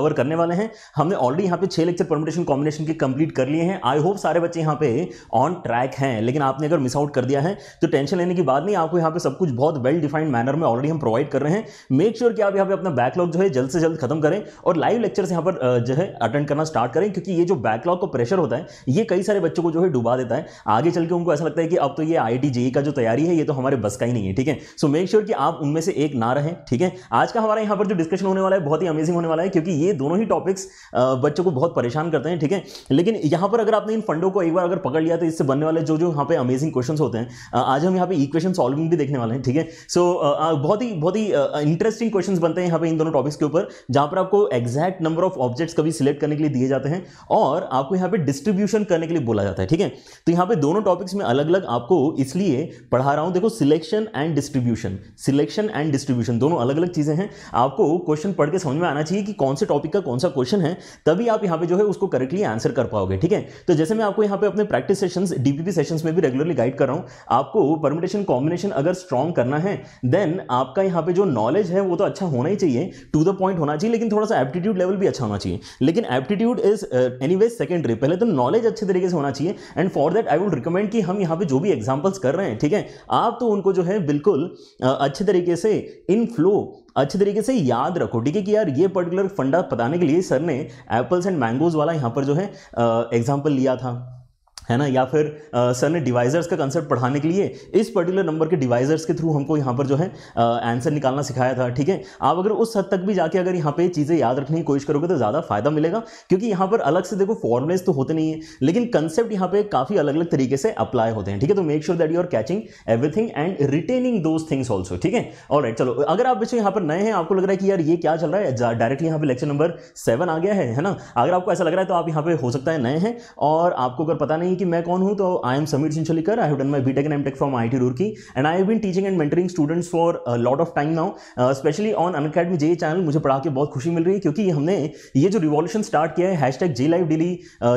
Cover करने वाले हैं हमने ऑलरेडी यहाँ पे छह लेक्चर परमिटेशन कॉम्बिनेशन के कंप्लीट कर लिए हैं आई होप सारे बच्चे यहाँ पे ऑन ट्रैक हैं लेकिन आपने अगर मिस आउट कर दिया है तो टेंशन लेने की बात नहीं आपको यहाँ पे सब कुछ बहुत वेल डिफाइंड मैनर में ऑलरेडी हम प्रोवाइड कर रहे हैं मेक श्योर sure कि आप यहाँ पे अपना बैकलॉग जो है जल्द से जल्द खत्म करें और लाइव लेक्चर्स यहाँ पर जो है अटेंड करना स्टार्ट करें क्योंकि ये जो बैकलॉग का प्रेशर होता है ये कई सारे बच्चों को जो है डुबा देता है आगे चल के उनको ऐसा लगता है कि अब तो ये आई जेई e का जो तैयारी है ये तो हमारे बस का ही नहीं है ठीक है सो मेक श्योर कि आप उनमें से एक ना रहें ठीक है आज का हमारा यहाँ पर जो डिस्कशन होने वाला है बहुत ही अमेजिंग होने वाला है क्योंकि ये ये दोनों ही टॉपिक्स बच्चों को बहुत परेशान करते हैं ठीक है लेकिन यहाँ पर अगर आपने इन फंडों को एक बार अगर पकड़ लिया तो इससे बनने वाले जो जो यहाँ पे अमेजिंग क्वेश्चन होते हैं आज हम यहाँ पे इक्वेशन सॉल्विंग भी देखने वाले हैं ठीक है सो बहुत ही बहुत ही इंटरेस्टिंग क्वेश्चन बनते हैं यहाँ पे इन दोनों टॉपिक्स के ऊपर जहाँ पर आपको एग्जैक्ट नंबर ऑफ ऑब्जेक्ट्स कभी सिलेक्ट करने के लिए दिए जाते हैं और आपको यहाँ पे डिस्ट्रीब्यूशन करने के लिए बोला जाता है ठीक है तो यहाँ पे दोनों टॉपिक्स में अलग अलग आपको इसलिए पढ़ा रहा हूँ देखो selection and distribution selection and distribution दोनों अलग अलग चीज़ें हैं आपको क्वेश्चन पढ़ के समझ में आना चाहिए कि कौन से टॉपिक टॉपिक का कौन सा क्वेश्चन है तभी आप यहाँ पे जो है उसको करेक्टली आंसर कर पाओगे ठीक है तो जैसे मैं आपको यहाँ पे अपने प्रैक्टिस सेशन डीपीपी सेशन में भी रेगुलरली गाइड कर रहा हूँ आपको परमिटेशन कॉम्बिनेशन अगर स्ट्रॉन्ग करना है देन आपका यहाँ पे जो नॉलेज है वो तो अच्छा होना ही चाहिए टू द पॉइंट होना चाहिए लेकिन थोड़ा सा एप्टीट्यूड लेवल भी अच्छा होना चाहिए लेकिन aptitude is anyways secondary पहले तो नॉलेज अच्छे तरीके से होना चाहिए and for that I would recommend कि हम यहाँ पे जो भी एग्जाम्पल्स कर रहे हैं ठीक है आप तो उनको जो है बिल्कुल uh, अच्छे तरीके से इन फ्लो अच्छे तरीके से याद रखो ठीक है कि यार ये पर्टिकुलर फंडा बताने के लिए सर ने एप्पल्स एंड मैंगोज़ वाला यहाँ पर जो है एग्जाम्पल लिया था है ना या फिर आ, सर ने डिवाइजर्स का कंसेप्ट पढ़ाने के लिए इस पर्टिकुलर नंबर के डिवाइजर्स के थ्रू हमको यहाँ पर जो है आंसर निकालना सिखाया था ठीक है आप अगर उस हद तक भी जाके अगर यहाँ पे चीज़ें याद रखने की कोशिश करोगे तो ज़्यादा फायदा मिलेगा क्योंकि यहाँ पर अलग से देखो फॉर्मुलेज तो होते नहीं है लेकिन कंसेप्ट यहाँ पर काफ़ी अलग अलग तरीके से अप्लाई होते हैं ठीक है तो make sure that you are catching everything and retaining those things also ठीक है और चलो अगर आप बच्चों यहाँ पर नए हैं आपको लग रहा है कि यार ये क्या चल रहा है डायरेक्टली यहाँ पर लेक्चर नंबर सेवन आ गया है ना अगर आपको ऐसा लग रहा है तो आप यहाँ पर हो सकता है नए हैं और आपको अगर पता नहीं कि मैं कौन हूँ तो आई एम समीर सिंह सिंचलिकर I have done my tech and M tech from I IT Roorkee and I have been teaching and mentoring students for lot of time now specially on Unacademy J channel मुझे पढ़ा के बहुत खुशी मिल रही है क्योंकि हमने ये जो रिवॉल्यूशन स्टार्ट किया है hashtag J live daily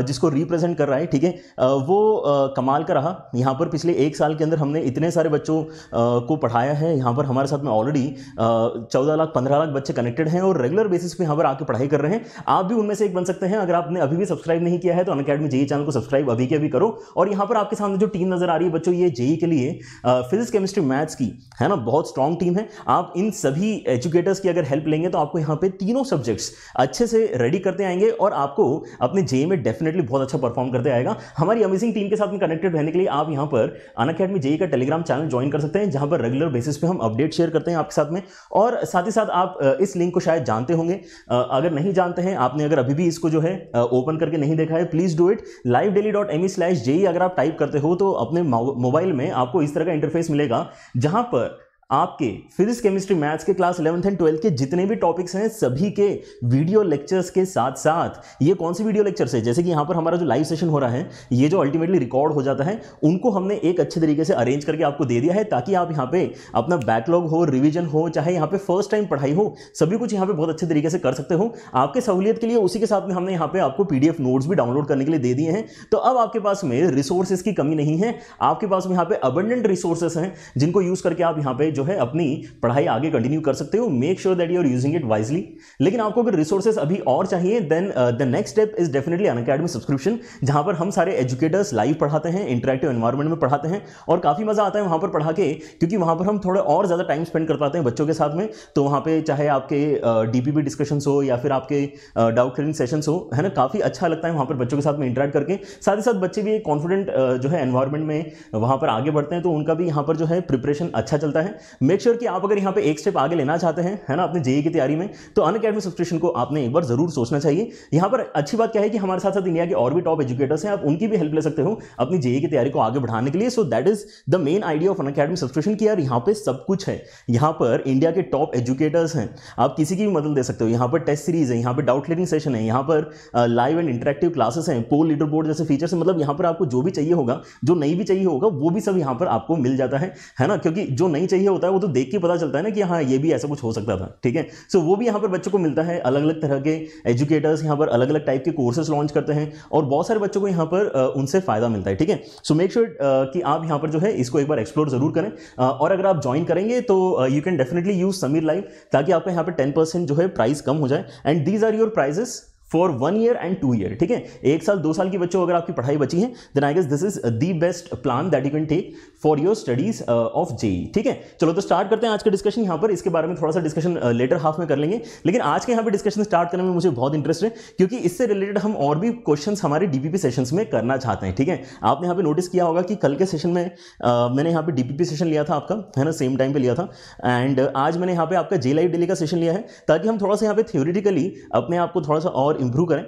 जिसको रिप्रेजेंट कर रहा है ठीक है uh, वो uh, कमाल का रहा यहाँ पर पिछले एक साल के अंदर हमने इतने सारे बच्चों uh, को पढ़ाया है यहाँ पर हमारे साथ में ऑलरेडी चौदह लाख पंद्रह लाख बच्चे कनेक्टेड हैं और रेगुलर बेसिस पे यहाँ पर आके पढ़ाई कर रहे हैं आप भी उनमें से एक बन सकते हैं अगर आपने अभी भी सब्सक्राइब नहीं किया है तो अनकेडमी जे चैनल को सब्सक्राइब अभी के अभी भी करो और यहाँ पर आपके सामने जो टीम नजर आ रही है बच्चों ये जेई के लिए फिजिक्स केमिस्ट्री मैथ्स की है ना बहुत स्ट्रॉन्ग टीम है आप इन सभी एजुकेटर्स की अगर हेल्प लेंगे तो आपको यहाँ पे तीनों सब्जेक्ट्स अच्छे से रेडी करते आएंगे और आपको अपने जेई में डेफिनेटली बहुत अच्छा परफॉर्म करते आएगा हमारी अमेजिंग टीम के साथ में कनेक्टेड रहने के लिए आप यहाँ पर अन अकेडमी जेई का टेलीग्राम चैनल ज्वाइन कर सकते हैं जहाँ पर रेगुलर बेसिस पे हम अपडेट शेयर करते हैं आपके साथ में और साथ ही साथ आप इस लिंक को शायद जानते होंगे अगर नहीं जानते हैं आपने अगर अभी भी इसको जो है ओपन करके नहीं देखा है please do it live daily dot M E slash JEE e अगर आप टाइप करते हो तो अपने मोबाइल में आपको इस तरह का इंटरफेस मिलेगा जहां पर आपके फिजिक्स केमिस्ट्री मैथ्स के क्लास इलेवंथ एंड ट्वेल्थ के जितने भी टॉपिक्स हैं सभी के वीडियो लेक्चर्स के साथ साथ ये कौन सी वीडियो लेक्चर्स है जैसे कि यहाँ पर हमारा जो लाइव सेशन हो रहा है ये जो अल्टीमेटली रिकॉर्ड हो जाता है उनको हमने एक अच्छे तरीके से अरेंज करके आपको दे दिया है ताकि आप यहाँ पे अपना बैकलॉग हो रिविजन हो चाहे यहाँ पे फर्स्ट टाइम पढ़ाई हो सभी कुछ यहाँ पे बहुत अच्छे तरीके से कर सकते हो आपके सहूलियत के लिए उसी के साथ में हमने यहाँ पे आपको पी नोट्स भी डाउनलोड करने के लिए दे दिए हैं तो अब आपके पास में रिसोर्सेज की कमी नहीं है आपके पास में यहाँ पे अबंडेंट रिसोर्सेस हैं जिनको यूज करके आप यहाँ पे जो है अपनी पढ़ाई आगे कंटिन्यू कर सकते हो make sure that you are using it wisely लेकिन आपको अगर रिसोर्सेज अभी और चाहिए then the next step is definitely Unacademy subscription जहां पर हम सारे एजुकेटर्स लाइव पढ़ाते हैं इंटरेक्टिव एनवायरमेंट में पढ़ाते हैं और काफ़ी मज़ा आता है वहां पर पढ़ा के क्योंकि वहां पर हम थोड़ा और ज़्यादा टाइम स्पेंड कर पाते हैं बच्चों के साथ में तो वहां पर चाहे आपके डीपीपी uh, डिस्कशंस हो या फिर आपके डाउट क्लियरिंग सेशंस हो है ना काफ़ी अच्छा लगता है वहां पर बच्चों के साथ में इंटरेक्ट करके साथ ही साथ बच्चे भी एक कॉन्फिडेंट uh, जो है एनवायरमेंट में वहाँ पर आगे बढ़ते हैं तो उनका भी यहाँ पर जो है प्रिपरेशन अच्छा चलता है मेक श्योर sure कि आप अगर यहाँ पे एक स्टेप आगे लेना चाहते हैं है ना अपने जेई e e की तैयारी में तो अन अकेडमी सब्सक्रिप्शन को आपने एक बार जरूर सोचना चाहिए यहाँ पर अच्छी बात क्या है कि हमारे साथ साथ इंडिया के और भी टॉप एजुकेटर्स हैं आप उनकी भी हेल्प ले सकते हो अपनी जेई e की तैयारी को आगे बढ़ाने के लिए so that is the main idea of Unacademy subscription की यार यहाँ पे सब कुछ है यहाँ पर इंडिया के टॉप एजुकेटर्स हैं आप किसी की भी मदद दे सकते हो यहाँ पर टेस्ट सीरीज है यहाँ पर डाउट क्लियरिंग सेशन है यहाँ पर लाइव एंड इंटरेक्टिव क्लासेस हैं पोल लीडर बोर्ड जैसे फीचर्स हैं मतलब यहाँ पर आपको जो भी चाहिए होगा जो नहीं भी चाहिए होगा वो भी सब यहाँ पर आपको मिल जाता है है ना क्योंकि जो नहीं चाहिए होता है वो तो देख के पता चलता है ना कि हाँ ये भी ऐसा कुछ हो सकता था ठीक है सो वो भी यहाँ पर बच्चों को मिलता है अलग अलग तरह के एजुकेटर्स यहाँ पर अलग अलग टाइप के कोर्सेस लॉन्च करते हैं और बहुत सारे बच्चों को यहाँ पर उनसे फ़ायदा मिलता है ठीक है सो मेक श्योर कि आप यहाँ पर जो है इसको एक बार एक्सप्लोर ज़रूर करें और अगर आप ज्वाइन करेंगे तो you can definitely use Sameer live ताकि आपका यहाँ पर टेन जो है प्राइस कम हो जाए and these are your prices for one year and two year ठीक है एक साल दो साल की बच्चों अगर आपकी पढ़ाई बची है then I guess this is the best plan that you can take for your studies of JEE ठीक है चलो तो स्टार्ट करते हैं आज का डिस्कशन यहाँ पर इसके बारे में थोड़ा सा डिस्कशन लेटर हाफ में कर लेंगे लेकिन आज के यहाँ पर डिस्कशन स्टार्ट करने में मुझे बहुत इंटरेस्ट है क्योंकि इससे रिलेटेड हम और भी क्वेश्चन हमारे डीपीपी सेशन में करना चाहते हैं ठीक है आपने यहाँ पे नोटिस किया होगा कि कल के सेशन में uh, मैंने यहाँ पे डीपीपी सेशन लिया था आपका है ना सेम टाइम पे लिया था एंड uh, आज मैंने यहाँ पे आपका जे लाइव डेली का सेशन लिया है ताकि हम थोड़ा सा यहाँ पे थ्योरिटिकली अपने आप को थोड़ा सा और इंप्रूव करें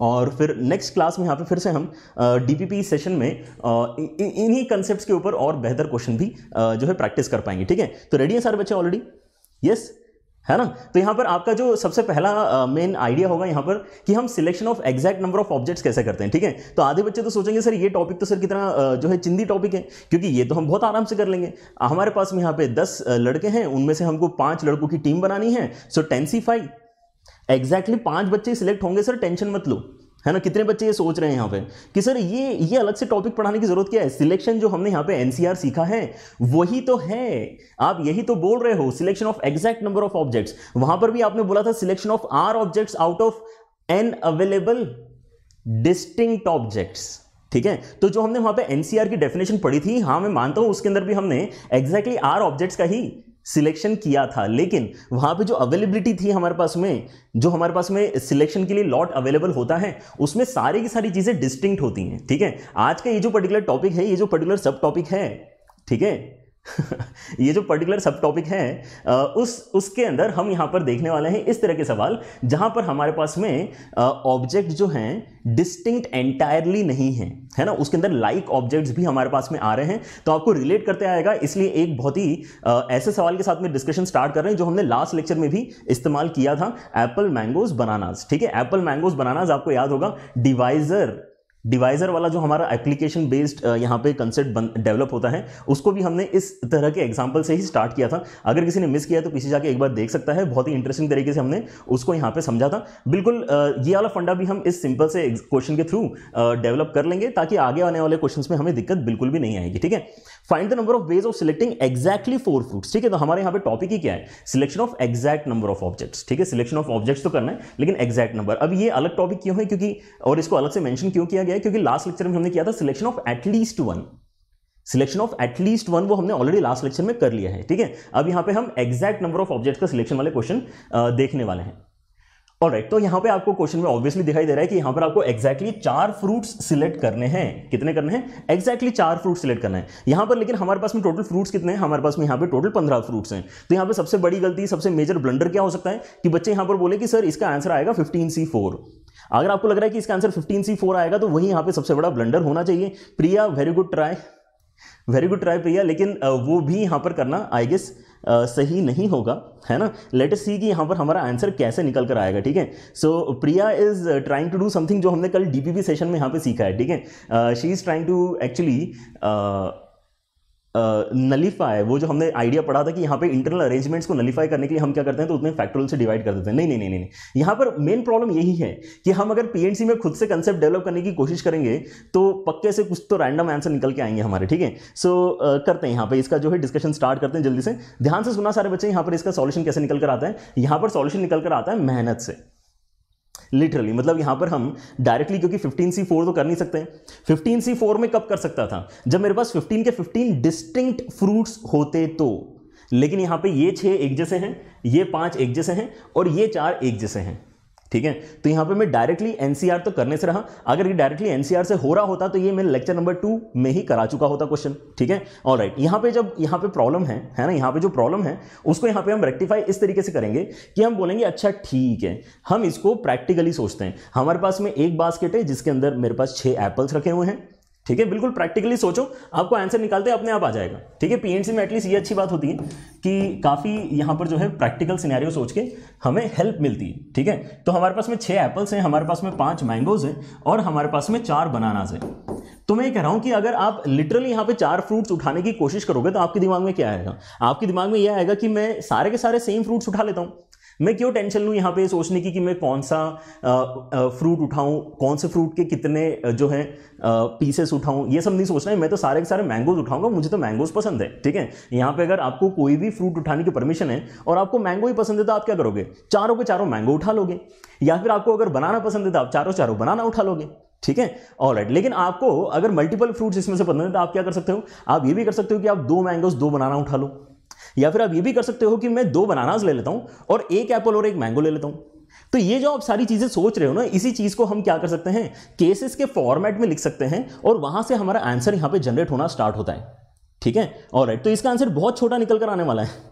और फिर नेक्स्ट क्लास में यहाँ पे फिर से हम डीपीपी सेशन में इन्हीं कॉन्सेप्ट्स के ऊपर और बेहतर क्वेश्चन भी जो है प्रैक्टिस कर पाएंगे ठीक है तो रेडी हैं सारे बच्चे ऑलरेडी यस है ना तो यहाँ पर आपका जो सबसे पहला मेन आइडिया होगा यहाँ पर कि हम selection of exact number of objects कैसे करते हैं ठीक है तो आधे बच्चे तो सोचेंगे सर ये टॉपिक तो सर कितना जो है चिंदी टॉपिक है क्योंकि ये तो हम बहुत आराम से कर लेंगे हमारे पास में यहाँ पे दस लड़के हैं उनमें से हमको पांच लड़कों की टीम बनानी है so ten C five exactly पांच बच्चे सिलेक्ट होंगे सर टेंशन मत लो है ना कितने बच्चे ये सोच रहे हैं यहाँ पे कि सर ये ये अलग से टॉपिक पढ़ाने की जरूरत क्या है सिलेक्शन जो हमने यहाँ पे एनसीआर सीखा है वही तो है आप यही तो बोल रहे हो selection of exact number of objects वहां पर भी आपने बोला था selection of R objects out of N available distinct objects ठीक है तो जो हमने वहां पे एनसीआर की डेफिनेशन पढ़ी थी हाँ मैं मानता हूं उसके अंदर भी हमने एग्जैक्टली आर ऑब्जेक्ट्स का ही सिलेक्शन किया था लेकिन वहाँ पे जो अवेलेबिलिटी थी हमारे पास में जो हमारे पास में सिलेक्शन के लिए लॉट अवेलेबल होता है उसमें सारी की सारी चीज़ें डिस्टिंक्ट होती हैं ठीक है आज का ये जो पर्टिकुलर टॉपिक है ये जो पर्टिकुलर सब टॉपिक है ठीक है ये जो पर्टिकुलर सब टॉपिक है उस उसके अंदर हम यहाँ पर देखने वाले हैं इस तरह के सवाल जहां पर हमारे पास में ऑब्जेक्ट जो हैं डिस्टिंक्ट एंटायरली नहीं है है ना उसके अंदर लाइक like ऑब्जेक्ट्स भी हमारे पास में आ रहे हैं तो आपको रिलेट करते आएगा इसलिए एक बहुत ही ऐसे सवाल के साथ में डिस्कशन स्टार्ट कर रहे हैं जो हमने लास्ट लेक्चर में भी इस्तेमाल किया था एप्पल मैंगोज बनानाज ठीक है एप्पल मैंगोज बनानाज आपको याद होगा डिवाइजर डिवाइजर वाला जो हमारा एप्लीकेशन बेस्ड यहाँ पे कंसेप्ट डेवलप होता है उसको भी हमने इस तरह के एग्जाम्पल से ही स्टार्ट किया था अगर किसी ने मिस किया तो पीछे जाके एक बार देख सकता है बहुत ही इंटरेस्टिंग तरीके से हमने उसको यहाँ पे समझा था बिल्कुल ये वाला फंडा भी हम इस सिंपल से क्वेश्चन के थ्रू डेवलप कर लेंगे ताकि आगे आने वाले क्वेश्चन में हमें दिक्कत बिल्कुल भी नहीं आएगी ठीक है find the number of ways of selecting exactly four fruits ठीक है तो हमारे यहाँ पे टॉपिक ही क्या है selection of exact number of objects ठीक है सिलेक्शन ऑफ ऑब्जेक्ट्स तो करना है लेकिन एक्जैक्ट नंबर अब ये अलग टॉपिक क्यों है क्योंकि और इसको अलग से मैंशन क्यों किया गया गया है क्योंकि लास्ट लेक्चर में हमने किया था selection of at least one selection of at least one वो हमने ऑलरेडी लास्ट लेक्चर में कर लिया है ठीक है अब यहां पे हम एग्जैक्ट नंबर ऑफ ऑब्जेक्ट्स का सिलेक्शन वाले क्वेश्चन देखने वाले हैं और राइट तो यहां पे आपको क्वेश्चन में ऑब्वियसली दिखाई दे रहा है कि यहां पर आपको एक्जैक्टली exactly चार फ्रूट्स सिलेक्ट करने हैं कितने करने हैं एक्जैक्टली exactly चार फ्रूट सिलेक्ट करना है यहां पर लेकिन हमारे पास में टोटल फ्रूट्स कितने हैं हमारे पास में यहां पे टोटल पंद्रह फ्रूट्स हैं तो यहां पे सबसे बड़ी गलती सबसे मेजर ब्लंडर क्या हो सकता है कि बच्चे यहां पर बोले कि सर इसका आंसर आएगा फिफ्टीन सी फोर अगर आपको लग रहा है कि इसका आंसर फिफ्टीन सी फोर आएगा तो वही यहाँ पे सबसे बड़ा ब्लंडर होना चाहिए Priya very good try very good try Priya लेकिन वो भी यहाँ पर करना आई गेस सही नहीं होगा है ना लेट सी कि यहाँ पर हमारा आंसर कैसे निकल कर आएगा ठीक है so Priya is trying to do something जो हमने कल डीपीपी सेशन में यहाँ पे सीखा है ठीक है she is trying to actually nullify वो जो हमने आइडिया पढ़ा था कि यहाँ पे इंटरनल अरेंजमेंट्स को नलीफाई करने के लिए हम क्या करते हैं तो उतने फैक्टोरियल से डिवाइड कर देते हैं नहीं नहीं नहीं नहीं यहाँ पर मेन प्रॉब्लम यही है कि हम अगर पीएनसी में खुद से कंसेप्ट डेवलप करने की कोशिश करेंगे तो पक्के से कुछ तो रैंडम आंसर निकल के आएंगे हमारे ठीक है सो करते हैं यहाँ पर इसका जो है डिस्कशन स्टार्ट करते हैं जल्दी से ध्यान से सुना सारे बच्चे यहाँ पर इसका सॉल्यूशन कैसे निकल कर आता है यहाँ पर सॉल्यूशन निकल कर आता है मेहनत से लिटरली मतलब यहाँ पर हम डायरेक्टली क्योंकि फिफ्टीन सी फोर तो कर नहीं सकते फिफ्टीन सी फोर में कब कर सकता था जब मेरे पास फिफ्टीन के फिफ्टीन डिस्टिंक्ट फ्रूट्स होते तो लेकिन यहाँ पे ये छह एक जैसे हैं ये पाँच एक जैसे हैं और ये चार एक जैसे हैं ठीक है तो यहाँ पे मैं डायरेक्टली एनसीआर तो करने से रहा अगर ये डायरेक्टली एनसीआर से हो रहा होता तो ये मैं लेक्चर नंबर टू में ही करा चुका होता क्वेश्चन ठीक है ऑल राइट right. यहाँ पे जब यहाँ पे प्रॉब्लम है है ना यहाँ पे जो प्रॉब्लम है उसको यहाँ पे हम रेक्टिफाई इस तरीके से करेंगे कि हम बोलेंगे अच्छा ठीक है हम इसको प्रैक्टिकली सोचते हैं हमारे पास में एक बास्केट है जिसके अंदर मेरे पास छः एप्पल्स रखे हुए हैं ठीक है बिल्कुल प्रैक्टिकली सोचो आपको आंसर निकालते अपने आप आ जाएगा ठीक है पीएनसी में एटलीस्ट ये अच्छी बात होती है कि काफ़ी यहां पर जो है प्रैक्टिकल सिनेरियो सोच के हमें हेल्प मिलती है ठीक है तो हमारे पास में छह एप्पल्स हैं हमारे पास में पाँच मैंगोज हैं और हमारे पास में चार बनानाज हैं तो मैं ये कह रहा हूं कि अगर आप लिटरली यहां पे चार फ्रूट्स उठाने की कोशिश करोगे तो आपके दिमाग में क्या आएगा आपके दिमाग में यह आएगा कि मैं सारे के सारे सेम फ्रूट्स उठा लेता हूँ मैं क्यों टेंशन लूँ यहाँ पे सोचने की कि मैं कौन सा फ्रूट उठाऊँ कौन से फ्रूट के कितने जो हैं पीसेस उठाऊँ ये सब नहीं सोचना है मैं तो सारे के सारे मैंगोज उठाऊंगा मुझे तो मैंगोज पसंद है ठीक है यहाँ पे अगर आपको कोई भी फ्रूट उठाने की परमिशन है और आपको मैंगो ही पसंद है तो आप क्या करोगे चारों के चारों मैंगो उठा लोगे या फिर आपको अगर बनाना पसंद है तो आप चारों चारों बनाना उठा लोगे ठीक है ऑल राइट लेकिन आपको अगर मल्टीपल फ्रूट्स इसमें से पसंद है तो आप क्या कर सकते हो आप ये भी कर सकते हो कि आप दो मैंगोज दो बनाना उठा लो या फिर आप ये भी कर सकते हो कि मैं दो बनानाज ले लेता हूँ और एक एप्पल और एक मैंगो ले लेता हूँ तो ये जो आप सारी चीज़ें सोच रहे हो ना इसी चीज़ को हम क्या कर सकते हैं केसेस के फॉर्मेट में लिख सकते हैं और वहाँ से हमारा आंसर यहाँ पे जनरेट होना स्टार्ट होता है ठीक है और राइट तो इसका आंसर बहुत छोटा निकल कर आने वाला है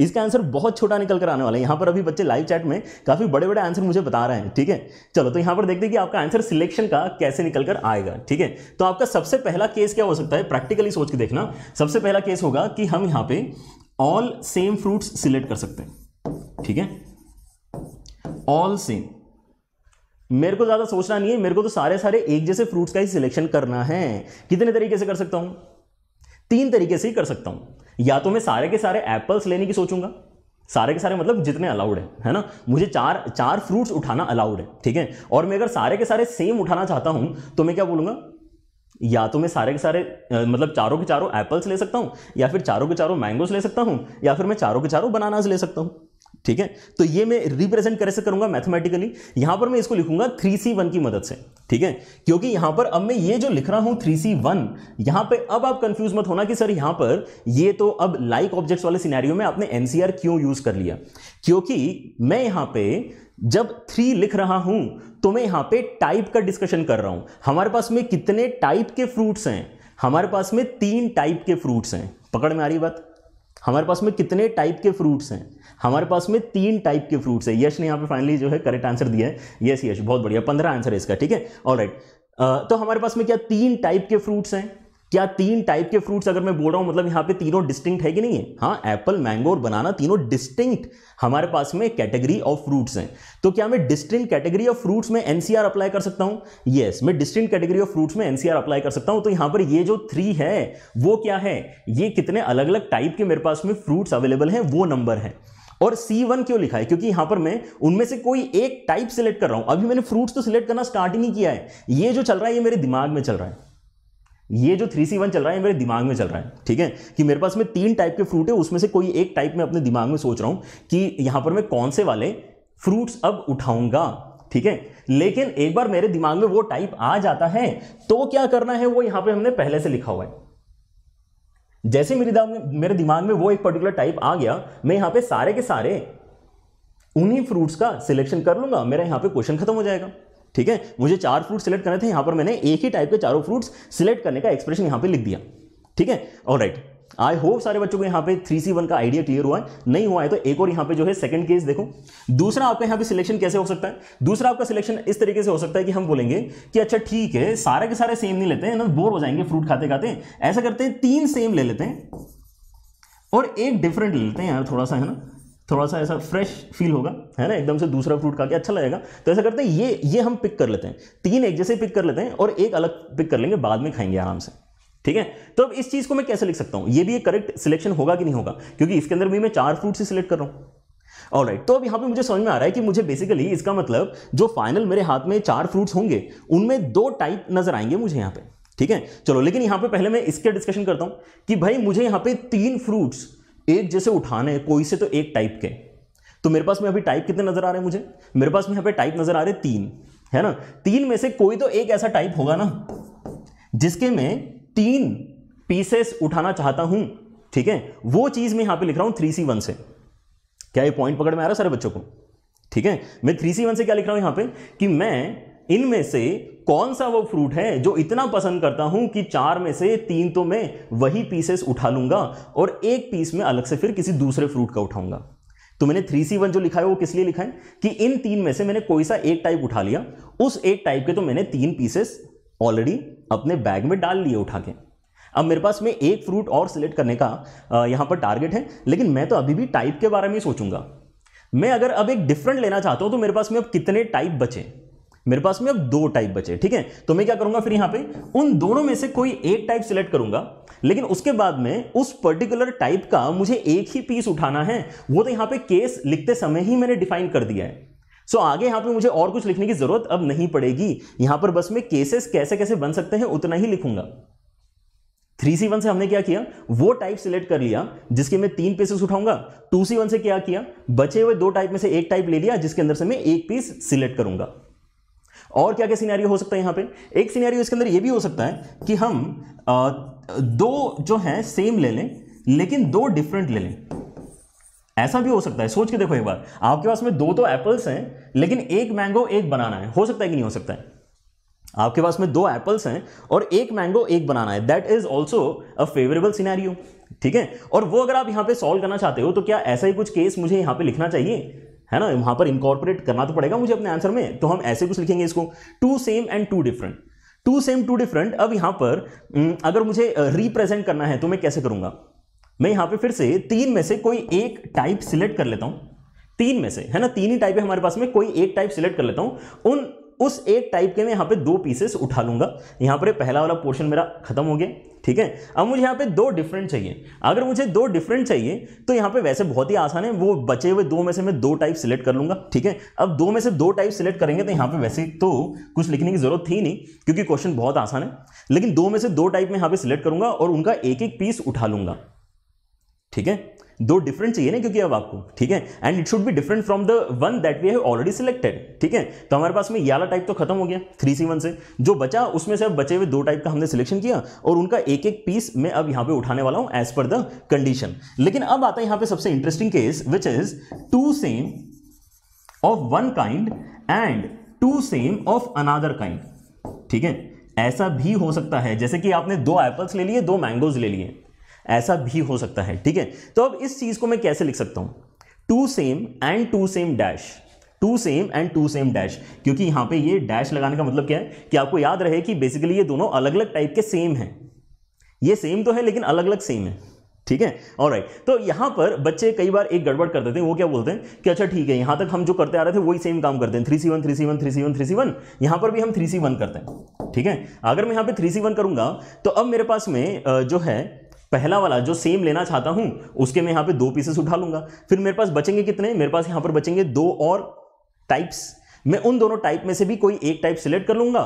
इसका आंसर बहुत छोटा निकल कर आने वाला है यहाँ पर अभी बच्चे लाइव चैट में काफ़ी बड़े बड़े आंसर मुझे बता रहे हैं ठीक है चलो तो यहाँ पर देखते हैं कि आपका आंसर सिलेक्शन का कैसे निकल कर आएगा ठीक है तो आपका सबसे पहला केस क्या हो सकता है प्रैक्टिकली सोच के देखना सबसे पहला केस होगा कि हम यहाँ पे ऑल सेम फ्रूट्स सिलेक्ट कर सकते हैं ठीक है ऑल सेम मेरे को ज़्यादा सोचना नहीं है मेरे को तो सारे सारे एक जैसे फ्रूट्स का ही सिलेक्शन करना है कितने तरीके से कर सकता हूं तीन तरीके से ही कर सकता हूं या तो मैं सारे के सारे एप्पल्स लेने की सोचूंगा सारे के सारे मतलब जितने अलाउड है है ना मुझे चार चार फ्रूट्स उठाना अलाउड है ठीक है और मैं अगर सारे के सारे सेम उठाना चाहता हूं तो मैं क्या बोलूंगा या तो मैं सारे के सारे मतलब चारों के चारों एप्पल्स ले सकता हूँ या फिर चारों के चारों मैंगोस ले सकता हूँ या फिर मैं चारों के चारों बनानाज ले सकता हूँ ठीक है तो ये मैं रिप्रेजेंट कैसे करूंगा मैथमेटिकली यहां पर मैं इसको लिखूंगा थ्री सी वन की मदद से ठीक है क्योंकि यहां पर अब मैं ये जो लिख रहा हूं थ्री सी वन यहां पर अब आप कंफ्यूज मत होना कि सर यहां पर ये तो अब लाइक ऑब्जेक्ट्स वाले सिनेरियो में आपने एनसीआर क्यों यूज कर लिया क्योंकि मैं यहां पे जब थ्री लिख रहा हूं तो मैं यहां पे टाइप का डिस्कशन कर रहा हूं हमारे पास में कितने टाइप के फ्रूट्स हैं हमारे पास में तीन टाइप के फ्रूट्स हैं पकड़ में आ रही बात हमारे पास में कितने टाइप के फ्रूट्स हैं हमारे पास में तीन टाइप के फ्रूट्स है यश ने यहाँ पे फाइनली जो है करेक्ट आंसर दिया है यस यश बहुत बढ़िया पंद्रह आंसर है इसका ठीक है ऑल तो हमारे पास में क्या तीन टाइप के फ्रूट्स हैं क्या तीन टाइप के फ्रूट्स अगर मैं बोल रहा हूँ मतलब यहाँ पे तीनों डिस्टिंक्ट है कि नहीं है हाँ एप्पल मैंगो और बनाना तीनों डिस्टिंक्ट हमारे पास में कैटेगरी ऑफ फ्रूट्स हैं तो क्या मैं डिस्टिंक्ट कैटेगरी ऑफ फ्रूट्स में एनसीआर अप्लाई कर सकता हूँ यस yes, मैं डिस्टिंक्ट कैटेगरी ऑफ फ्रूट्स में एनसीआर अप्लाई कर सकता हूँ तो यहाँ पर ये जो थ्री है वो क्या है ये कितने अलग अलग टाइप के मेरे पास में फ्रूट्स अवेलेबल हैं वो नंबर है और C1 क्यों लिखा है क्योंकि यहां पर मैं उनमें से कोई एक टाइप सिलेक्ट कर रहा हूं अभी मैंने फ्रूट्स तो सिलेक्ट करना स्टार्ट ही नहीं किया है ये जो चल रहा है ये मेरे दिमाग में चल रहा है ये जो थ्री सी वन चल रहा है मेरे दिमाग में चल रहा है ठीक है कि मेरे पास में तीन टाइप के फ्रूट है उसमें से कोई एक टाइप में अपने दिमाग में सोच रहा हूं कि यहां पर मैं कौन से वाले फ्रूट्स अब उठाऊंगा ठीक है लेकिन एक बार मेरे दिमाग में वो टाइप आ जाता है तो क्या करना है वो यहां पे हमने पहले से लिखा हुआ है जैसे मेरे दिमाग में मेरे दिमाग में वो एक पर्टिकुलर टाइप आ गया मैं यहाँ पे सारे के सारे उन्हीं फ्रूट्स का सिलेक्शन कर लूंगा मेरा यहाँ पे क्वेश्चन खत्म हो जाएगा ठीक है मुझे चार फ्रूट सिलेक्ट करने थे यहाँ पर मैंने एक ही टाइप के चारों फ्रूट्स सिलेक्ट करने का एक्सप्रेशन यहाँ पे लिख दिया ठीक है और राइट आई होप सारे बच्चों को यहाँ पे थ्री सी वन का आइडिया क्लियर हुआ है नहीं हुआ है तो एक और यहाँ पे जो है सेकंड केस देखो दूसरा आपका यहाँ पे सिलेक्शन कैसे हो सकता है दूसरा आपका सिलेक्शन इस तरीके से हो सकता है कि हम बोलेंगे कि अच्छा ठीक है सारे के सारे सेम नहीं लेते हैं ना बोर तो हो जाएंगे फ्रूट खाते खाते ऐसा करते हैं तीन सेम ले लेते हैं और एक डिफरेंट ले लेते हैं यार थोड़ा सा है ना थोड़ा सा ऐसा फ्रेश फील होगा है ना एकदम से दूसरा फ्रूट खा के अच्छा लगेगा तो ऐसा करते हैं ये ये हम पिक कर लेते हैं तीन एक जैसे पिक कर लेते हैं और एक अलग पिक कर लेंगे बाद में खाएंगे आराम से ठीक है तो अब इस चीज को मैं कैसे लिख सकता हूं ये भी एक करेक्ट सिलेक्शन होगा कि नहीं होगा क्योंकि इसके अंदर भी मैं चार फ्रूट्स ही सिलेक्ट कर रहा हूं और राइट तो अब यहां पे मुझे समझ में आ रहा है कि मुझे बेसिकली इसका मतलब जो फाइनल मेरे हाथ में चार फ्रूट्स होंगे उनमें दो टाइप नजर आएंगे मुझे यहां पे ठीक है चलो लेकिन यहां पे पहले मैं इसके डिस्कशन करता हूं कि भाई मुझे यहां पे तीन फ्रूट्स एक जैसे उठाने कोई से तो एक टाइप के तो मेरे पास में अभी टाइप कितने नजर आ रहे हैं मुझे मेरे पास में यहां पर टाइप नजर आ रहे तीन है ना तीन में से कोई तो एक ऐसा टाइप होगा ना जिसके में तीन पीसेस उठाना चाहता हूं ठीक है वो चीज मैं यहां पे लिख रहा हूं थ्री सी वन से क्या ये पॉइंट पकड़ में आ रहा है सारे बच्चों को ठीक है मैं थ्री सी वन से क्या लिख रहा हूं यहां पे कि मैं इनमें से कौन सा वो फ्रूट है जो इतना पसंद करता हूं कि चार में से तीन तो मैं वही पीसेस उठा लूंगा और एक पीस में अलग से फिर किसी दूसरे फ्रूट का उठाऊंगा तो मैंने थ्री सी वन जो लिखा है वो किस लिए लिखा है कि इन तीन में से मैंने कोई सा एक टाइप उठा लिया उस एक टाइप के तो मैंने तीन पीसेस ऑलरेडी अपने बैग में डाल लिए उठा के अब मेरे पास में एक फ्रूट और सिलेक्ट करने का यहाँ पर टारगेट है लेकिन मैं तो अभी भी टाइप के बारे में सोचूंगा मैं अगर अब एक डिफरेंट लेना चाहता हूँ तो मेरे पास में अब कितने टाइप बचे मेरे पास में अब दो टाइप बचे ठीक है तो मैं क्या करूंगा फिर यहां पे उन दोनों में से कोई एक टाइप सिलेक्ट करूंगा लेकिन उसके बाद में उस पर्टिकुलर टाइप का मुझे एक ही पीस उठाना है वो तो यहां पे केस लिखते समय ही मैंने डिफाइन कर दिया है सो so, आगे यहाँ पे मुझे और कुछ लिखने की जरूरत अब नहीं पड़ेगी यहां पर बस मैं केसेस कैसे कैसे बन सकते हैं उतना ही लिखूंगा थ्री सी वन से हमने क्या किया वो टाइप सिलेक्ट कर लिया जिसके मैं तीन पीसेस उठाऊंगा टू सी वन से क्या किया बचे हुए दो टाइप में से एक टाइप ले लिया जिसके अंदर से मैं एक पीस सिलेक्ट करूंगा और क्या क्या सिनेरियो हो सकता है यहां पे एक सिनेरियो इसके अंदर ये भी हो सकता है कि हम आ, दो जो है सेम ले लें लेकिन दो डिफरेंट ले लें ऐसा भी हो सकता है सोच के देखो एक बार आपके पास में दो तो एप्पल्स हैं लेकिन एक मैंगो एक बनाना है हो सकता है कि नहीं हो सकता है आपके पास में दो एप्पल्स हैं और एक मैंगो एक बनाना है that is also a favourable scenario ठीक है और वो अगर आप यहां पे सॉल्व करना चाहते हो तो क्या ऐसा ही कुछ केस मुझे यहां पे लिखना चाहिए है ना वहां पर इंकॉर्पोरेट करना तो पड़ेगा मुझे अपने आंसर में तो हम ऐसे कुछ लिखेंगे इसको two same and two different two same two different अब यहां पर अगर मुझे रिप्रेजेंट करना है तो मैं कैसे करूंगा मैं यहाँ पे फिर से तीन में से कोई एक टाइप सिलेक्ट कर लेता हूँ तीन में से है ना तीन ही टाइप है हमारे पास में कोई एक टाइप सिलेक्ट कर लेता हूँ उन उस एक टाइप के मैं यहाँ पे दो पीसेस उठा लूंगा यहाँ पर पहला वाला पोर्शन मेरा खत्म हो गया ठीक है अब मुझे यहाँ पे दो डिफरेंट चाहिए अगर मुझे दो डिफरेंट चाहिए तो यहाँ पे वैसे बहुत ही आसान है वो बचे हुए दो में से मैं दो टाइप सिलेक्ट कर लूंगा ठीक है अब दो में से दो टाइप सिलेक्ट करेंगे तो यहाँ पे वैसे तो कुछ लिखने की जरूरत थी नहीं क्योंकि क्वेश्चन बहुत आसान है लेकिन दो में से दो टाइप में यहाँ पर सिलेक्ट करूंगा और उनका एक एक पीस उठा लूंगा ठीक है दो डिफरेंट चाहिए ना क्योंकि अब आपको ठीक है and it should be different from the one that we have already selected ठीक है तो हमारे पास में याला टाइप तो खत्म हो गया थ्री सी वन से जो बचा उसमें से अब बचे हुए दो टाइप का हमने सिलेक्शन किया और उनका एक एक पीस मैं अब यहां पे उठाने वाला हूं एज पर द कंडीशन लेकिन अब आता है यहां पर सबसे interesting case which is two same of one kind and two same of another kind ठीक है ऐसा भी हो सकता है जैसे कि आपने दो एप्पल्स ले लिए दो मैंगोज ले लिए ऐसा भी हो सकता है ठीक है तो अब इस चीज़ को मैं कैसे लिख सकता हूं two same and two same dash two same and two same dash क्योंकि यहां पे ये डैश लगाने का मतलब क्या है कि आपको याद रहे कि बेसिकली ये दोनों अलग अलग टाइप के सेम हैं ये सेम तो है लेकिन अलग अलग सेम है ठीक है और राइट तो यहां पर बच्चे कई बार एक गड़बड़ कर देते हैं वो क्या बोलते हैं कि अच्छा ठीक है यहां तक हम जो करते आ रहे थे वही सेम काम करते हैं three C one three C one three C one three C one यहां पर भी हम थ्री सी वन करते हैं ठीक है अगर मैं यहां पे थ्री सी वन करूंगा तो अब मेरे पास में जो है पहला वाला जो सेम लेना चाहता हूं उसके मैं यहाँ पे दो पीसेस उठा लूंगा फिर मेरे पास बचेंगे कितने मेरे पास यहाँ पर बचेंगे दो और टाइप्स मैं उन दोनों टाइप में से भी कोई एक टाइप सिलेक्ट कर लूंगा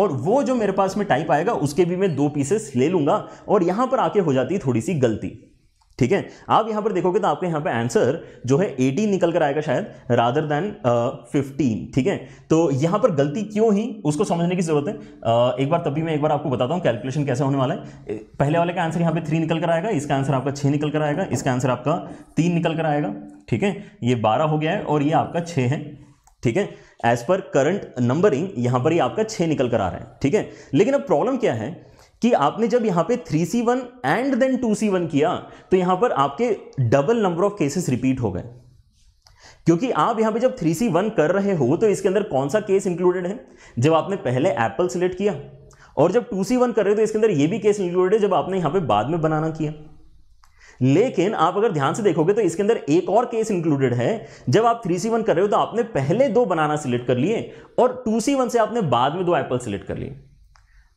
और वो जो मेरे पास में टाइप आएगा उसके भी मैं दो पीसेस ले लूंगा और यहाँ पर आके हो जाती थोड़ी सी गलती ठीक है आप यहां पर देखोगे तो आपके यहाँ पे आंसर जो है एटीन निकल कर आएगा शायद रादर देन फिफ्टीन ठीक है तो यहां पर गलती क्यों ही उसको समझने की जरूरत है uh, एक बार तभी मैं एक बार आपको बताता हूँ कैलकुलेशन कैसे होने वाला है पहले वाले का आंसर यहां पे थ्री निकल कर आएगा इसका आंसर आपका छह निकल कर आएगा इसका आंसर आपका तीन निकल कर आएगा ठीक है ये बारह हो गया है और ये आपका छः है ठीक है एज पर करंट नंबरिंग यहां पर ही आपका छः निकल कर आ रहा है ठीक है लेकिन अब प्रॉब्लम क्या है कि आपने जब यहां पे three C one and then two C one किया तो यहां पर आपके double number of cases repeat हो गए क्योंकि आप यहां पे जब थ्री सी वन कर रहे हो तो इसके अंदर कौन सा केस इंक्लूडेड है जब आपने पहले एप्पल सिलेक्ट किया और जब टू सी वन कर रहे हो तो इसके अंदर ये भी केस इंक्लूडेड है जब आपने यहां पे बाद में बनाना किया लेकिन आप अगर ध्यान से देखोगे तो इसके अंदर एक और केस इंक्लूडेड है जब आप थ्री सी वन कर रहे हो तो आपने पहले दो बनाना सिलेक्ट कर लिए और टू सी वन से आपने बाद में दो एप्पल सिलेक्ट कर लिए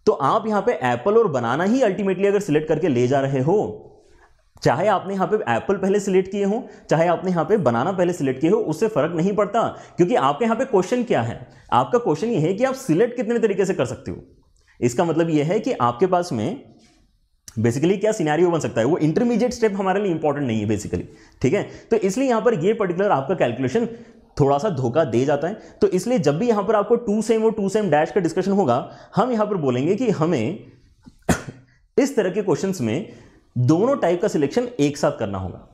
तो आप यहां पे एप्पल और बनाना ही अल्टीमेटली अगर सिलेक्ट करके ले जा रहे हो चाहे आपने यहाँ पे एप्पल पहले सिलेक्ट किए हो चाहे आपने यहाँ पे बनाना पहले सिलेक्ट किए हो उससे फर्क नहीं पड़ता क्योंकि आपके यहाँ पे क्वेश्चन क्या है आपका क्वेश्चन ये है कि आप सिलेक्ट कितने तरीके से कर सकते हो इसका मतलब ये है कि आपके पास में बेसिकली क्या सिनेरियो बन सकता है वो इंटरमीडिएट स्टेप हमारे लिए इंपॉर्टेंट नहीं है बेसिकली ठीक है तो इसलिए यहाँ पर ये पर्टिकुलर आपका कैलकुलेशन थोड़ा सा धोखा दे जाता है तो इसलिए जब भी यहां पर आपको टू सेम और टू सेम डैश का डिस्कशन होगा हम यहां पर बोलेंगे कि हमें इस तरह के क्वेश्चन में दोनों टाइप का सिलेक्शन एक साथ करना होगा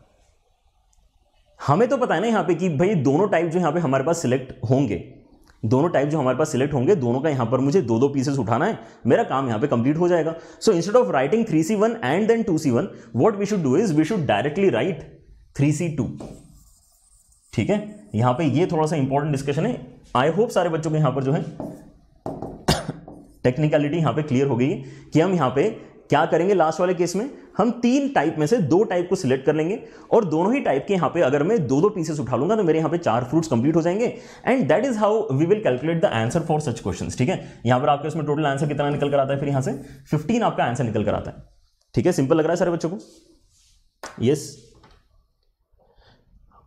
हमें तो पता है ना यहां पे कि भाई दोनों टाइप जो यहां पे हमारे पास सिलेक्ट होंगे दोनों टाइप जो हमारे पास सिलेक्ट होंगे दोनों का यहां पर मुझे दो दो पीसेस उठाना है मेरा काम यहां पे कंप्लीट हो जाएगा so instead of writing three C one and then two C one what we should do is we should directly write three C two ठीक है यहां पे ये थोड़ा सा इंपॉर्टेंट डिस्कशन है आई होप सारे बच्चों के यहां पर जो है टेक्निकलिटी यहां पे क्लियर हो गई कि हम यहां पे क्या करेंगे लास्ट वाले केस में हम तीन टाइप में से दो टाइप को सिलेक्ट कर लेंगे और दोनों ही टाइप के यहां पे अगर मैं दो दो पीसेस उठा लूंगा तो मेरे यहां पे चार फ्रूट्स कंप्लीट हो जाएंगे and that is how we will calculate the answer for such question ठीक है यहां पर आपके उसमें टोटल आंसर कितना निकल कर आता है फिर यहां से फिफ्टीन आपका आंसर निकल कर आता है ठीक है सिंपल लग रहा है सारे बच्चों को yes yes.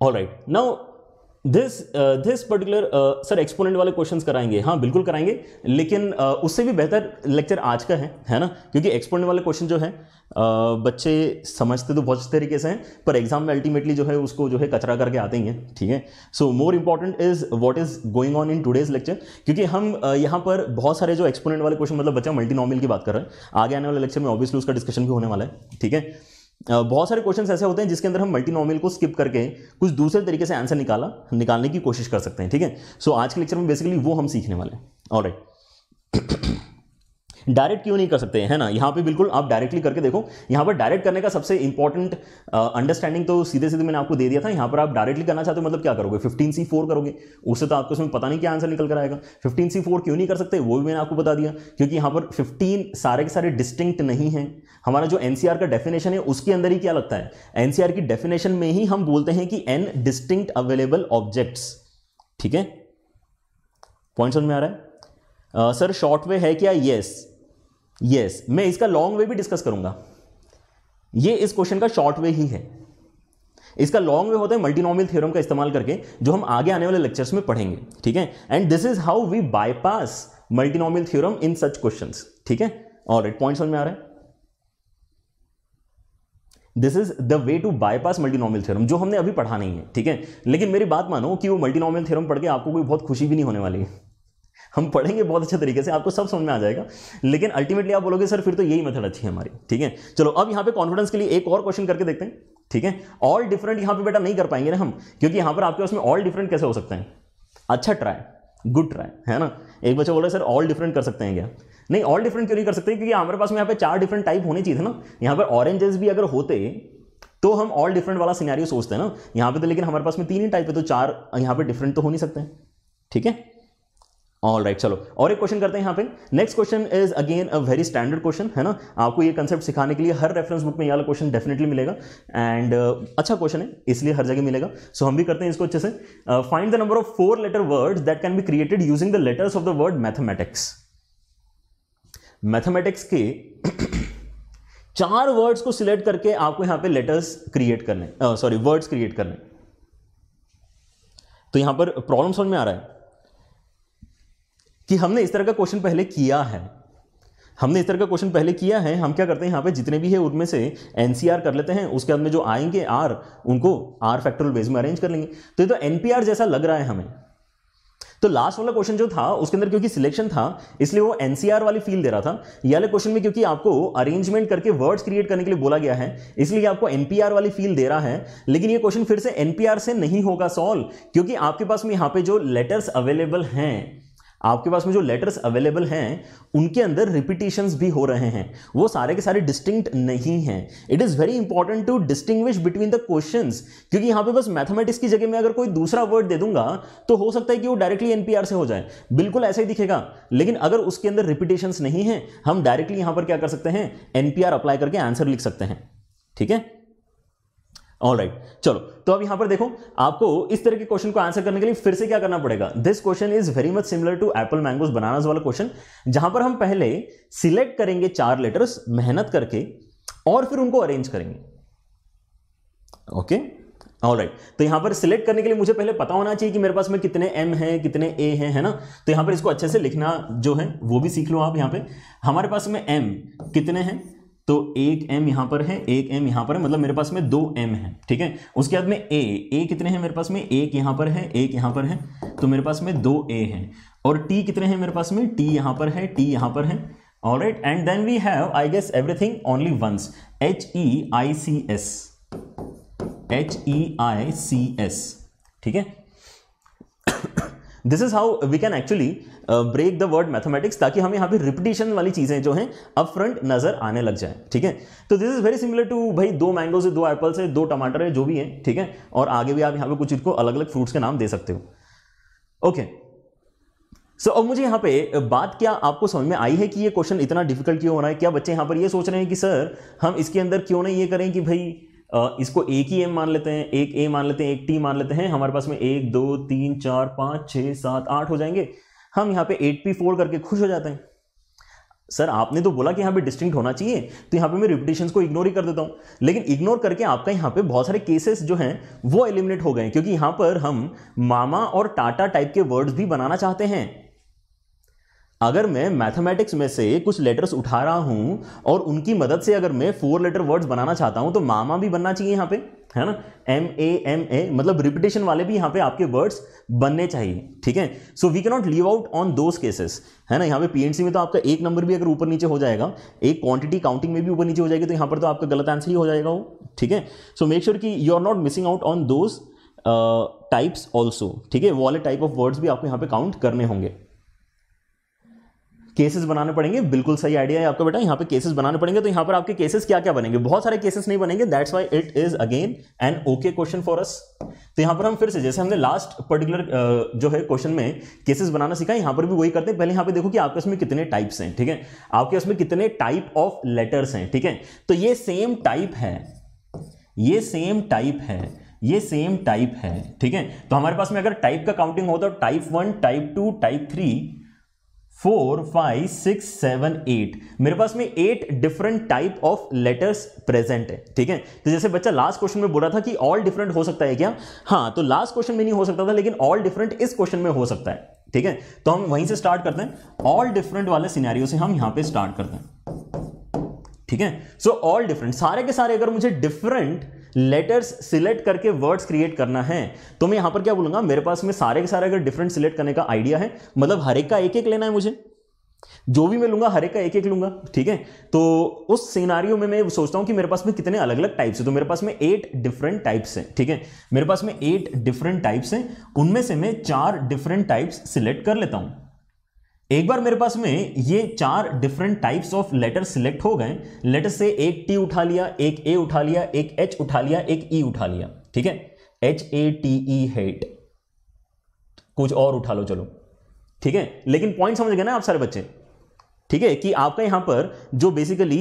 All right now this this particular sir exponent वाले क्वेश्चंस कराएंगे हाँ बिल्कुल कराएंगे लेकिन uh, उससे भी बेहतर लेक्चर आज का है है ना क्योंकि एक्सपोनेंट वाले क्वेश्चन जो है uh, बच्चे समझते तो बहुत तरीके से हैं पर एग्जाम में अल्टीमेटली जो है उसको जो है कचरा करके आते ही हैं ठीक है so more important is what is going on in today's lecture क्योंकि हम uh, यहाँ पर बहुत सारे जो एक्सपोनेंट वाले क्वेश्चन मतलब बच्चा मल्टीनॉमिल की बात कर रहे हैं आगे आने वाले लेक्चर में ऑब्वियसली उसका डिस्कशन भी होने वाला है ठीक है बहुत सारे क्वेश्चन ऐसे होते हैं जिसके अंदर हम मल्टी को स्किप करके कुछ दूसरे तरीके से आंसर निकाला निकालने की कोशिश कर सकते हैं ठीक है सो आज के लेक्चर में बेसिकली वो हम सीखने वाले हैं ऑलराइट डायरेक्ट क्यों नहीं कर सकते है ना यहाँ पे बिल्कुल आप डायरेक्टली करके देखो यहाँ पर डायरेक्ट करने का सबसे इंपॉर्टेंट अंडरस्टैंडिंग तो सीधे सीधे मैंने आपको दे दिया था यहाँ पर आप डायरेक्टली करना चाहते हो मतलब क्या करोगे फिफ्टीन सी फोर करोगे उससे तो आपको उसमें पता नहीं क्या आंसर निकल कर आएगा फिफ्टीन सी फोर क्यों नहीं कर सकते वो भी मैंने आपको बता दिया क्योंकि यहाँ पर फिफ्टीन सारे के सारे डिस्टिंक्ट नहीं है हमारा जो एन का डेफिनेशन है उसके अंदर ही क्या लगता है एन की डेफिनेशन में ही हम बोलते हैं कि एन डिस्टिंक्ट अवेलेबल ऑब्जेक्ट्स ठीक है पॉइंट समझ में आ रहा है सर शॉर्ट वे है क्या yes. यस yes, मैं इसका लॉन्ग वे भी डिस्कस करूंगा ये इस क्वेश्चन का शॉर्ट वे ही है इसका लॉन्ग वे होता है मल्टीनोमियल थ्योरम का इस्तेमाल करके जो हम आगे आने वाले लेक्चर्स में पढ़ेंगे ठीक है and this is how we bypass multinomial theorem in such question ठीक है और इट पॉइंट समझ में आ रहा है this is the way to bypass multinomial theorem जो हमने अभी पढ़ा नहीं है ठीक है लेकिन मेरी बात मानो कि वो मल्टीनोमियल थ्योरम पढ़ के आपको कोई बहुत खुशी भी नहीं होने वाली है हम पढ़ेंगे बहुत अच्छे तरीके से आपको सब समझ में आ जाएगा लेकिन अल्टीमेटली आप बोलोगे सर फिर तो यही मेथड अच्छी है हमारी ठीक है चलो अब यहाँ पे कॉन्फिडेंस के लिए एक और क्वेश्चन करके देखते हैं ठीक है ऑल डिफरेंट यहाँ पे बेटा नहीं कर पाएंगे ना हम क्योंकि यहाँ पर आपके पास में ऑल डिफरेंट कैसे हो सकते हैं अच्छा ट्राई गुड ट्राई है ना एक बच्चा बोल रहे सर ऑल डिफरेंट कर सकते हैं क्या नहीं ऑल डिफरेंट क्यों नहीं कर सकते क्योंकि हमारे पास में यहाँ पे चार डिफरेंट टाइप होने चाहिए थे ना यहाँ पर ऑरेंजेस भी अगर होते तो हम ऑल डिफरेंट वाला सिनेरियो सोचते हैं ना यहाँ पे तो लेकिन हमारे पास में तीन ही टाइप है तो चार यहाँ पे डिफरेंट तो हो नहीं सकते ठीक है ऑल राइट right, चलो और एक क्वेश्चन करते हैं यहाँ पे next question is again a very standard question है ना आपको ये कंसेप्ट सिखाने के लिए हर रेफरेंस बुक में ये वाला क्वेश्चन डेफिनेटली मिलेगा एंड uh, अच्छा क्वेश्चन है इसलिए हर जगह मिलेगा सो so, हम भी करते हैं इसको अच्छे से find the number of four letter words that can be created using the letters of the word mathematics mathematics के चार वर्ड्स को सिलेक्ट करके आपको यहाँ पे लेटर्स क्रिएट करने सॉरी वर्ड्स क्रिएट करने तो यहां पर प्रॉब्लम सॉल्व में आ रहा है कि हमने इस तरह का क्वेश्चन पहले किया है हमने इस तरह का क्वेश्चन पहले किया है हम क्या करते हैं यहाँ पे जितने भी है उनमें से एन कर लेते हैं उसके बाद में जो आएंगे आर उनको आर फैक्टोरियल बेस में अरेंज कर लेंगे तो ये तो एन जैसा लग रहा है हमें तो लास्ट वाला क्वेश्चन जो था उसके अंदर क्योंकि सिलेक्शन था इसलिए वो एनसीआर वाली फील दे रहा था ये वाले क्वेश्चन में क्योंकि आपको अरेंजमेंट करके वर्ड्स क्रिएट करने के लिए बोला गया है इसलिए आपको एनपीआर वाली फील दे रहा है लेकिन ये क्वेश्चन फिर से एनपीआर से नहीं होगा सॉल्व क्योंकि आपके पास में यहाँ पे जो लेटर्स अवेलेबल हैं आपके पास में जो लेटर्स अवेलेबल हैं उनके अंदर रिपीटेशंस भी हो रहे हैं वो सारे के सारे डिस्टिंक्ट नहीं हैं it is very important to distinguish between the questions क्योंकि यहाँ पे बस मैथमेटिक्स की जगह में अगर कोई दूसरा वर्ड दे दूंगा तो हो सकता है कि वो डायरेक्टली एनपीआर से हो जाए बिल्कुल ऐसा ही दिखेगा लेकिन अगर उसके अंदर रिपीटेशंस नहीं है हम डायरेक्टली यहाँ पर क्या कर सकते हैं एनपीआर अप्लाई करके आंसर लिख सकते हैं ठीक है राइट right. चलो तो अब यहां पर देखो आपको इस तरह के क्वेश्चन को आंसर करने के लिए फिर से क्या करना पड़ेगा this question is very much similar to apple mangoes banana वाला क्वेश्चन जहां पर हम पहले सिलेक्ट करेंगे चार लेटर्स मेहनत करके और फिर उनको अरेंज करेंगे ओके okay? Right right. तो यहां पर सिलेक्ट करने के लिए मुझे पहले पता होना चाहिए कि मेरे पास में कितने एम हैं कितने ए हैं है ना तो यहां पर इसको अच्छे से लिखना जो है वो भी सीख लो आप यहां पे हमारे पास में एम कितने हैं तो एक एम यहां पर है एक एम यहां पर है मतलब मेरे पास में दो एम है ठीक है उसके बाद में ए ए कितने हैं मेरे पास में एक यहां पर है एक यहां पर है तो मेरे पास में दो ए हैं और टी कितने हैं मेरे पास में टी यहां पर है टी यहां पर है all right and then we have I guess everything only once H E I C S H E I C S ठीक है this is how we can actually break the word mathematics ताकि हमें यहाँ पे repetition वाली चीज़ें जो हैं अप फ्रंट नज़र आने लग जाए ठीक है तो this is very similar to भाई दो मैंगोज है दो एप्पल्स है दो टमाटर है जो भी है ठीक है और आगे भी आप यहाँ पे कुछ इसको अलग अलग फ्रूट्स के नाम दे सकते हो ओके सो so, अब मुझे यहाँ पे बात क्या आपको समझ में आई है कि ये क्वेश्चन इतना डिफिकल्ट क्यों हो रहा है क्या बच्चे यहाँ पर ये सोच रहे हैं कि सर हम इसके अंदर क्यों नहीं ये करें कि भाई इसको एक ही एम मान लेते हैं एक ए मान लेते हैं एक टी मान लेते हैं हमारे पास में एक दो तीन चार पाँच छः सात आठ हो जाएंगे हम यहाँ पे एट पी फोर करके खुश हो जाते हैं सर आपने तो बोला कि यहाँ पे डिस्टिंक्ट होना चाहिए तो यहाँ पे मैं रिपीटेशन को इग्नोर ही कर देता हूँ लेकिन इग्नोर करके आपका यहाँ पे बहुत सारे केसेस जो हैं वो एलिमिनेट हो गए क्योंकि यहाँ पर हम मामा और टाटा टाइप के वर्ड्स भी बनाना चाहते हैं अगर मैं मैथमेटिक्स में से कुछ लेटर्स उठा रहा हूँ और उनकी मदद से अगर मैं फोर लेटर वर्ड्स बनाना चाहता हूँ तो मामा भी बनना चाहिए यहाँ पर है ना एम ए एम ए मतलब रिपीटेशन वाले भी यहाँ पे आपके वर्ड्स बनने चाहिए ठीक है so we not leave out on those cases है ना यहाँ पे पीएनसी में तो आपका एक नंबर भी अगर ऊपर नीचे हो जाएगा एक क्वांटिटी काउंटिंग में भी ऊपर नीचे हो जाएगी तो यहाँ पर तो आपका गलत आंसर ही हो जाएगा वो ठीक है सो मेक श्योर कि you are not missing out on those types also ठीक है वो वाले टाइप ऑफ वर्ड्स भी आपको यहाँ पर काउंट करने होंगे केसेस बनाने पड़ेंगे बिल्कुल सही आइडिया है आपका बेटा यहाँ पे केसेस बनाने पड़ेंगे तो यहाँ पर आपके केसेस क्या क्या बनेंगे बहुत सारे केसेस नहीं बनेंगे that's why it is again an okay question for us तो यहाँ पर हम फिर से जैसे हमने लास्ट पर्टिकुलर जो है क्वेश्चन में केसेस बनाना सीखा यहाँ पर भी वही करते हैं पहले यहाँ पे देखो कि आपके उसमें कितने टाइप्स हैं ठीक है आपके उसमें कितने टाइप ऑफ लेटर्स हैं ठीक है तो ये सेम टाइप है ये सेम टाइप है ये सेम टाइप है ठीक है तो हमारे पास में अगर टाइप का काउंटिंग होता तो type one type two type three four five six seven eight मेरे पास में eight different type of letters present है ठीक है तो जैसे बच्चा लास्ट क्वेश्चन में बोल रहा था कि ऑल डिफरेंट हो सकता है क्या हाँ तो लास्ट क्वेश्चन में नहीं हो सकता था लेकिन ऑल डिफरेंट इस क्वेश्चन में हो सकता है ठीक है तो हम वहीं से स्टार्ट करते हैं ऑल डिफरेंट वाले सिनेरियो से हम यहां पे स्टार्ट करते हैं ठीक है सो ऑल डिफरेंट सारे के सारे अगर मुझे डिफरेंट लेटर्स सिलेक्ट करके वर्ड्स क्रिएट करना है तो मैं यहां पर क्या बोलूंगा मेरे पास में सारे के सारे अगर डिफरेंट सिलेक्ट करने का आइडिया है मतलब हर एक का एक एक लेना है मुझे जो भी मैं लूंगा हर एक का एक एक लूंगा ठीक है तो उस सिनारियो में मैं सोचता हूं कि मेरे पास में कितने अलग अलग टाइप्स हैं तो मेरे पास में एट डिफरेंट टाइप्स हैं ठीक है मेरे पास में एट डिफरेंट टाइप्स हैं उनमें से मैं चार डिफरेंट टाइप्स सिलेक्ट कर लेता हूं एक बार मेरे पास में ये चार different types of letter select हो गए लेटर से एक टी उठा लिया एक ए उठा लिया एक एच उठा लिया एक ई e उठा लिया ठीक है H A T E hate कुछ और उठा लो चलो ठीक है लेकिन पॉइंट समझ गए ना आप सारे बच्चे ठीक है कि आपका यहां पर जो बेसिकली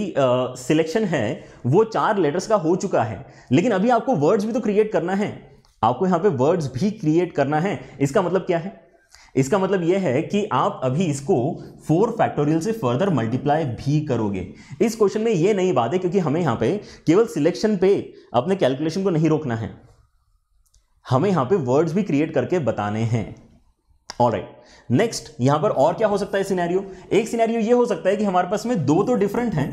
सिलेक्शन uh, है वो चार लेटर्स का हो चुका है लेकिन अभी आपको वर्ड्स भी तो क्रिएट करना है आपको यहां पे वर्ड्स भी क्रिएट करना है इसका मतलब क्या है इसका मतलब यह है कि आप अभी इसको फोर फैक्टोरियल से फर्दर मल्टीप्लाई भी करोगे इस क्वेश्चन में यह नहीं बात है क्योंकि हमें यहां पे केवल सिलेक्शन पे अपने कैलकुलेशन को नहीं रोकना है हमें यहां पे वर्ड्स भी क्रिएट करके बताने हैं राइट नेक्स्ट यहां पर और क्या हो सकता है सीनैरियो एक सीनैरियो यह हो सकता है कि हमारे पास में दो तो डिफरेंट हैं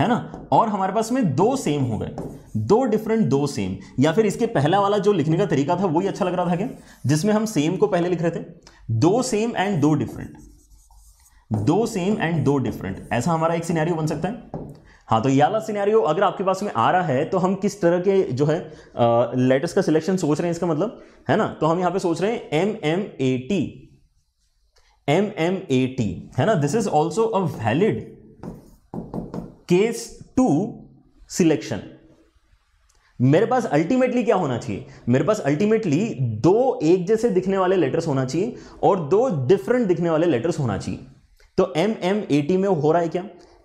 है ना और हमारे पास में दो सेम हो गए दो डिफरेंट दो सेम या फिर इसके पहला वाला जो लिखने का तरीका था वही अच्छा लग रहा था क्या जिसमें हम सेम को पहले लिख रहे थे दो सेम एंड दो डिफरेंट दो सेम एंड दो डिफरेंट ऐसा हमारा एक सीनारियो बन सकता है हाँ तो याला सीनारियो अगर आपके पास में आ रहा है तो हम किस तरह के जो है लेटर्स का सिलेक्शन सोच रहे हैं इसका मतलब है ना तो हम यहां पे सोच रहे हैं M M A T M M A T है ना this is also a valid case to selection मेरे पास अल्टीमेटली क्या होना चाहिए मेरे पास अल्टीमेटली दो एक जैसे दिखने वाले लेटर्स होना चाहिए और दो डिफरेंट दिखने वाले लेटर्स होना चाहिए तो एम एम ए टी में हो रहा है क्या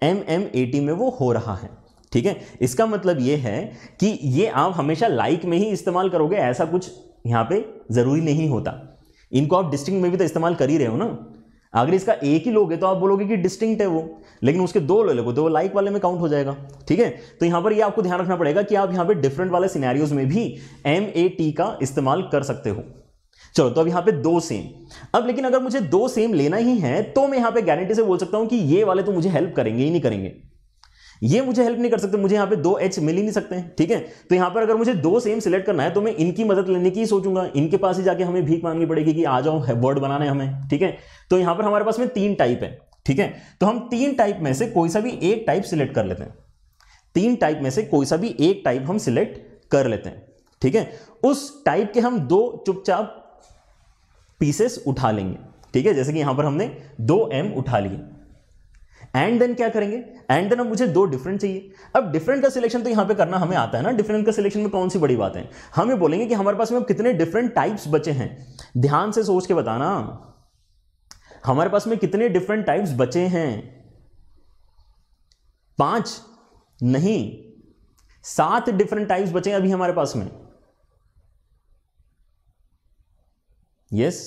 एम एम ए टी में वो हो रहा है ठीक है इसका मतलब ये है कि ये आप हमेशा लाइक में ही इस्तेमाल करोगे ऐसा कुछ यहाँ पे ज़रूरी नहीं होता इनको आप डिस्टिंग में भी तो इस्तेमाल कर ही रहे हो ना अगर इसका एक ही लोगे तो आप बोलोगे कि डिस्टिंक्ट है वो लेकिन उसके दो ले लोगे तो वो लाइक वाले में काउंट हो जाएगा ठीक है तो यहां पर ये यह आपको ध्यान रखना पड़ेगा कि आप यहां पे डिफरेंट वाले सिनेरियोज में भी एम ए टी का इस्तेमाल कर सकते हो चलो तो अब यहां पे दो सेम अब लेकिन अगर मुझे दो सेम लेना ही है तो मैं यहां पे गारंटी से बोल सकता हूं कि ये वाले तो मुझे हेल्प करेंगे ही नहीं करेंगे ये मुझे हेल्प नहीं कर सकते मुझे यहाँ पे दो एच मिल ही नहीं सकते हैं ठीक है तो यहाँ पर अगर मुझे दो सेम सिलेक्ट करना है तो मैं इनकी मदद लेने की सोचूंगा इनके पास ही जाके हमें भीख मांगनी पड़ेगी कि आ जाओ वर्ड बनाने हमें ठीक है तो यहाँ पर हमारे पास में तीन टाइप है ठीक है तो हम तीन टाइप में से कोई सा भी एक टाइप सिलेक्ट कर लेते हैं तीन टाइप में से कोई सा भी एक टाइप हम सिलेक्ट कर लेते हैं ठीक है उस टाइप के हम दो चुपचाप पीसेस उठा लेंगे ठीक है जैसे कि यहां पर हमने दो एम उठा लिए एंड देन क्या करेंगे एंड देन अब मुझे दो डिफरेंट चाहिए अब डिफरेंट का सिलेक्शन तो यहां पे करना हमें आता है ना डिफरेंट का सिलेक्शन में कौन सी बड़ी बात है हम ये बोलेंगे कि हमारे पास में कितने डिफरेंट टाइप्स बचे हैं ध्यान से सोच के बताना हमारे पास में कितने डिफरेंट टाइप्स बचे हैं पांच नहीं सात डिफरेंट टाइप्स बचे हैं अभी हमारे पास में यस yes?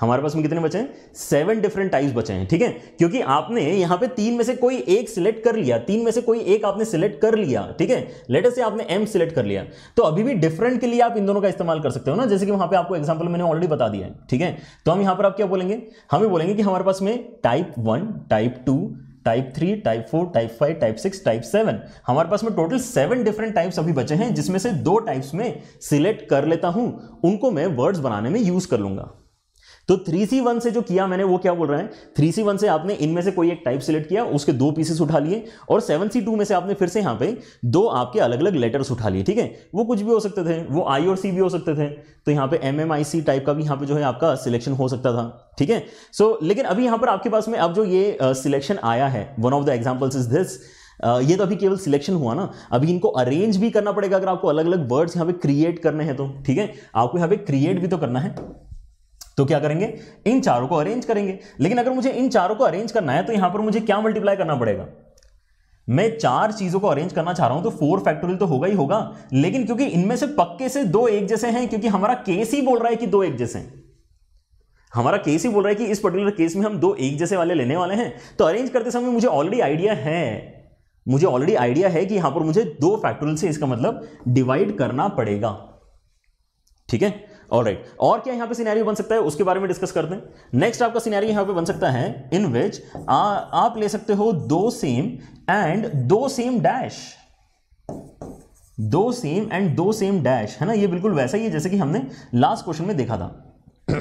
हमारे पास में कितने बचे हैं सेवन डिफरेंट टाइप्स बचे हैं ठीक है क्योंकि आपने यहाँ पे तीन में से कोई एक सिलेक्ट कर लिया तीन में से कोई एक आपने सिलेक्ट कर लिया ठीक है लेटर से आपने एम सिलेक्ट कर लिया तो अभी भी डिफरेंट के लिए आप इन दोनों का इस्तेमाल कर सकते हो ना जैसे कि वहां पर आपको एग्जाम्पल मैंने ऑलरेडी बता दिया है ठीक है तो हम यहाँ पर आप क्या बोलेंगे हम भी बोलेंगे कि हमारे पास में type one type two type three type four type five type six type seven हमारे पास में टोटल सेवन डिफरेंट टाइप्स अभी बचे हैं जिसमें से दो टाइप्स में सिलेक्ट कर लेता हूं उनको मैं वर्ड्स बनाने में यूज कर लूंगा तो थ्री सी वन से जो किया मैंने वो क्या बोल रहा है थ्री सी वन से आपने इनमें से कोई एक टाइप सिलेक्ट किया उसके दो पीसेस उठा लिए और सेवन सी टू में से आपने फिर से यहाँ पे दो आपके अलग अलग लेटर्स उठा लिए ठीक है वो कुछ भी हो सकते थे वो आई और सी भी हो सकते थे तो यहाँ पे M M I C type का भी यहाँ पे जो है आपका सिलेक्शन हो सकता था ठीक है सो लेकिन अभी यहाँ पर आपके पास में अब जो ये सिलेक्शन आया है one of the examples is this ये तो अभी केवल सिलेक्शन हुआ ना अभी इनको अरेंज भी करना पड़ेगा अगर आपको अलग अलग वर्ड्स यहाँ पे क्रिएट करने हैं तो ठीक है आपको यहाँ पे क्रिएट भी तो करना है तो क्या करेंगे इन चारों को अरेंज करेंगे लेकिन अगर मुझे इन चारों को अरेंज करना है तो यहां पर मुझे क्या मल्टीप्लाई करना पड़ेगा मैं चार चीजों को अरेंज करना चाह रहा हूं तो फोर फैक्टोरियल तो होगा ही होगा लेकिन क्योंकि इनमें से पक्के से दो एक जैसे हैं क्योंकि हमारा केस ही बोल रहा है कि दो एक जैसे हैं हमारा केस ही बोल रहा है कि इस पर्टिकुलर केस में हम दो एक जैसे वाले लेने वाले हैं तो अरेंज करते समय मुझे ऑलरेडी आइडिया है मुझे ऑलरेडी आइडिया है कि यहां पर मुझे दो फैक्टोरियल से इसका मतलब डिवाइड करना पड़ेगा ठीक है राइट right. और क्या यहाँ पे सिनेरियो बन सकता है उसके बारे में डिस्कस करते हैं नेक्स्ट आपका सिनेरियो यहाँ पे बन सकता है इन विच आप ले सकते हो दो सेम एंड दो सेम डैश दो सेम एंड दो सेम डैश है ना ये बिल्कुल वैसा ही है जैसे कि हमने लास्ट क्वेश्चन में देखा था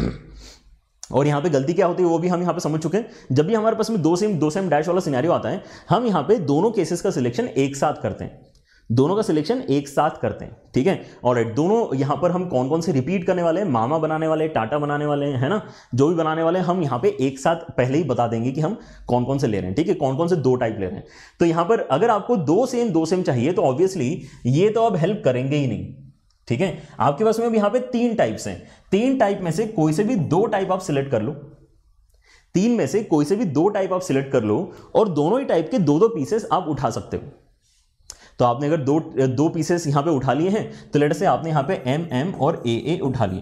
और यहाँ पे गलती क्या होती है वो भी हम यहाँ पे समझ चुके हैं जब भी हमारे पास में दो सेम दो सेम डैश वाला सिनेरियो आता है हम यहाँ पे दोनों केसेस का सिलेक्शन एक साथ करते हैं दोनों का सिलेक्शन एक साथ करते हैं ठीक है और दोनों यहां पर हम कौन कौन से रिपीट करने वाले हैं मामा बनाने वाले टाटा बनाने वाले हैं है ना जो भी बनाने वाले हैं हम यहां पे एक साथ पहले ही बता देंगे कि हम कौन कौन से ले रहे हैं ठीक है कौन कौन से दो टाइप ले रहे हैं तो यहां पर अगर आपको दो सेम दो सेम चाहिए तो ऑब्वियसली ये तो अब हेल्प करेंगे ही नहीं ठीक है आपके पास में अब यहां पर तीन टाइप्स हैं तीन टाइप में से कोई से भी दो टाइप आप सिलेक्ट कर लो तीन में से कोई से भी दो टाइप आप सिलेक्ट कर लो और दोनों ही टाइप के दो दो पीसेस आप उठा सकते हो तो आपने अगर दो दो पीसेस यहां पे उठा लिए हैं तो लेट से आपने यहां पे एम एम और ए ए उठा लिए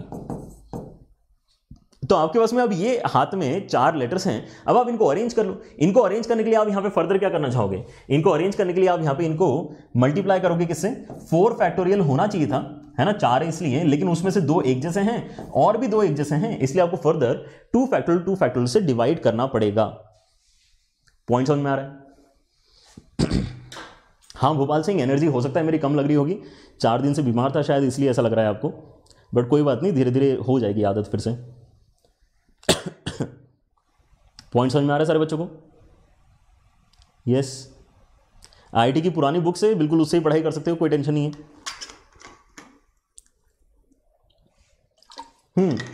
तो आपके पास में अब ये हाथ में चार लेटर्स हैं अब आप इनको अरेंज कर लो इनको अरेंज करने के लिए आप यहाँ पे फर्दर क्या करना चाहोगे इनको अरेंज करने के लिए आप यहाँ पे इनको मल्टीप्लाई करोगे किससे फोर फैक्टोरियल होना चाहिए था है ना चार है इसलिए लेकिन उसमें से दो एक जैसे हैं और भी दो एक जैसे हैं इसलिए आपको further two factorial two factorial से डिवाइड करना पड़ेगा पॉइंट समझ में आ रहा है हाँ भोपाल सिंह एनर्जी हो सकता है मेरी कम लग रही होगी चार दिन से बीमार था शायद इसलिए ऐसा लग रहा है आपको बट कोई बात नहीं धीरे धीरे हो जाएगी आदत फिर से पॉइंट समझ में आ रहा है सारे बच्चों को यस आई की पुरानी बुक से बिल्कुल उससे ही पढ़ाई कर सकते हो कोई टेंशन नहीं है हम्म hmm.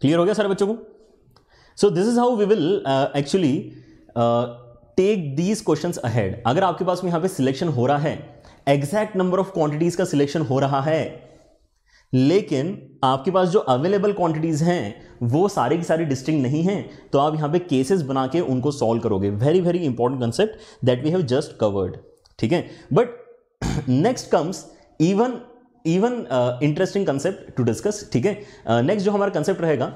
क्लियर हो गया सारे बच्चों को so this is how we will actually take these question ahead अगर आपके पास में यहां पे सिलेक्शन हो रहा है एग्जैक्ट नंबर ऑफ क्वांटिटीज का सिलेक्शन हो रहा है लेकिन आपके पास जो अवेलेबल क्वांटिटीज हैं वो सारे की सारी डिस्टिंग नहीं हैं तो आप यहां पे केसेस बना के उनको सॉल्व करोगे very very important concept that we have just covered ठीक है but next comes even even interesting concept to discuss ठीक है नेक्स्ट uh, जो हमारा कंसेप्ट रहेगा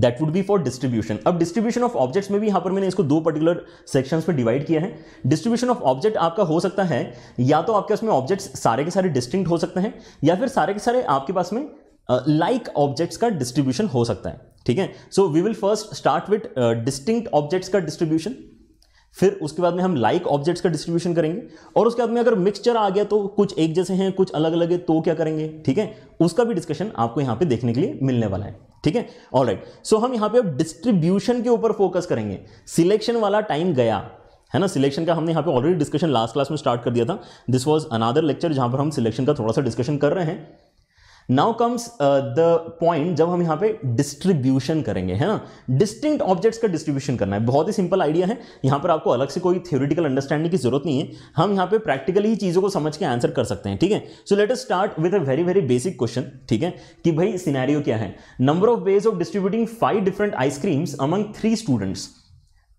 that would be for distribution अब डिस्ट्रीब्यूशन ऑफ ऑब्जेक्ट्स में भी यहाँ पर मैंने इसको दो पर्टिकुलर सेक्शंस में डिवाइड किया है डिस्ट्रीब्यूशन ऑफ ऑब्जेक्ट आपका हो सकता है या तो आपके उसमें ऑब्जेक्ट्स सारे के सारे डिस्टिंक्ट हो सकते हैं या फिर सारे के सारे आपके पास में लाइक uh, ऑब्जेक्ट्स like का डिस्ट्रीब्यूशन हो सकता है ठीक है so we will first start with distinct objects का डिस्ट्रीब्यूशन फिर उसके बाद में हम लाइक like ऑब्जेक्ट्स का डिस्ट्रीब्यूशन करेंगे और उसके बाद में अगर मिक्सचर आ गया तो कुछ एक जैसे हैं कुछ अलग अलग है तो क्या करेंगे ठीक है उसका भी डिस्कशन आपको यहाँ पे देखने के लिए मिलने वाला है ठीक है ऑल राइट सो हम यहाँ पे अब डिस्ट्रीब्यूशन के ऊपर फोकस करेंगे सिलेक्शन वाला टाइम गया है ना सिलेक्शन का हमने यहाँ पे ऑलरेडी डिस्कशन लास्ट क्लास में स्टार्ट कर दिया था दिस वॉज अनादर लेक्चर जहाँ पर हम सिलेक्शन का थोड़ा सा डिस्कशन कर रहे हैं नाउ कम्स द पॉइंट जब हम यहाँ पे डिस्ट्रीब्यूशन करेंगे है ना डिस्टिंक्ट ऑब्जेक्ट्स का डिस्ट्रीब्यूशन करना है बहुत ही सिंपल आइडिया है यहाँ पर आपको अलग से कोई थ्योरिटिकल अंडरस्टैंडिंग की जरूरत नहीं है हम यहाँ पे प्रैक्टिकली ही चीज़ों को समझ के आंसर कर सकते हैं ठीक है so let's start with a very very basic question ठीक है कि भाई सिनेरियो क्या है number of ways of distributing five different ice creams among three students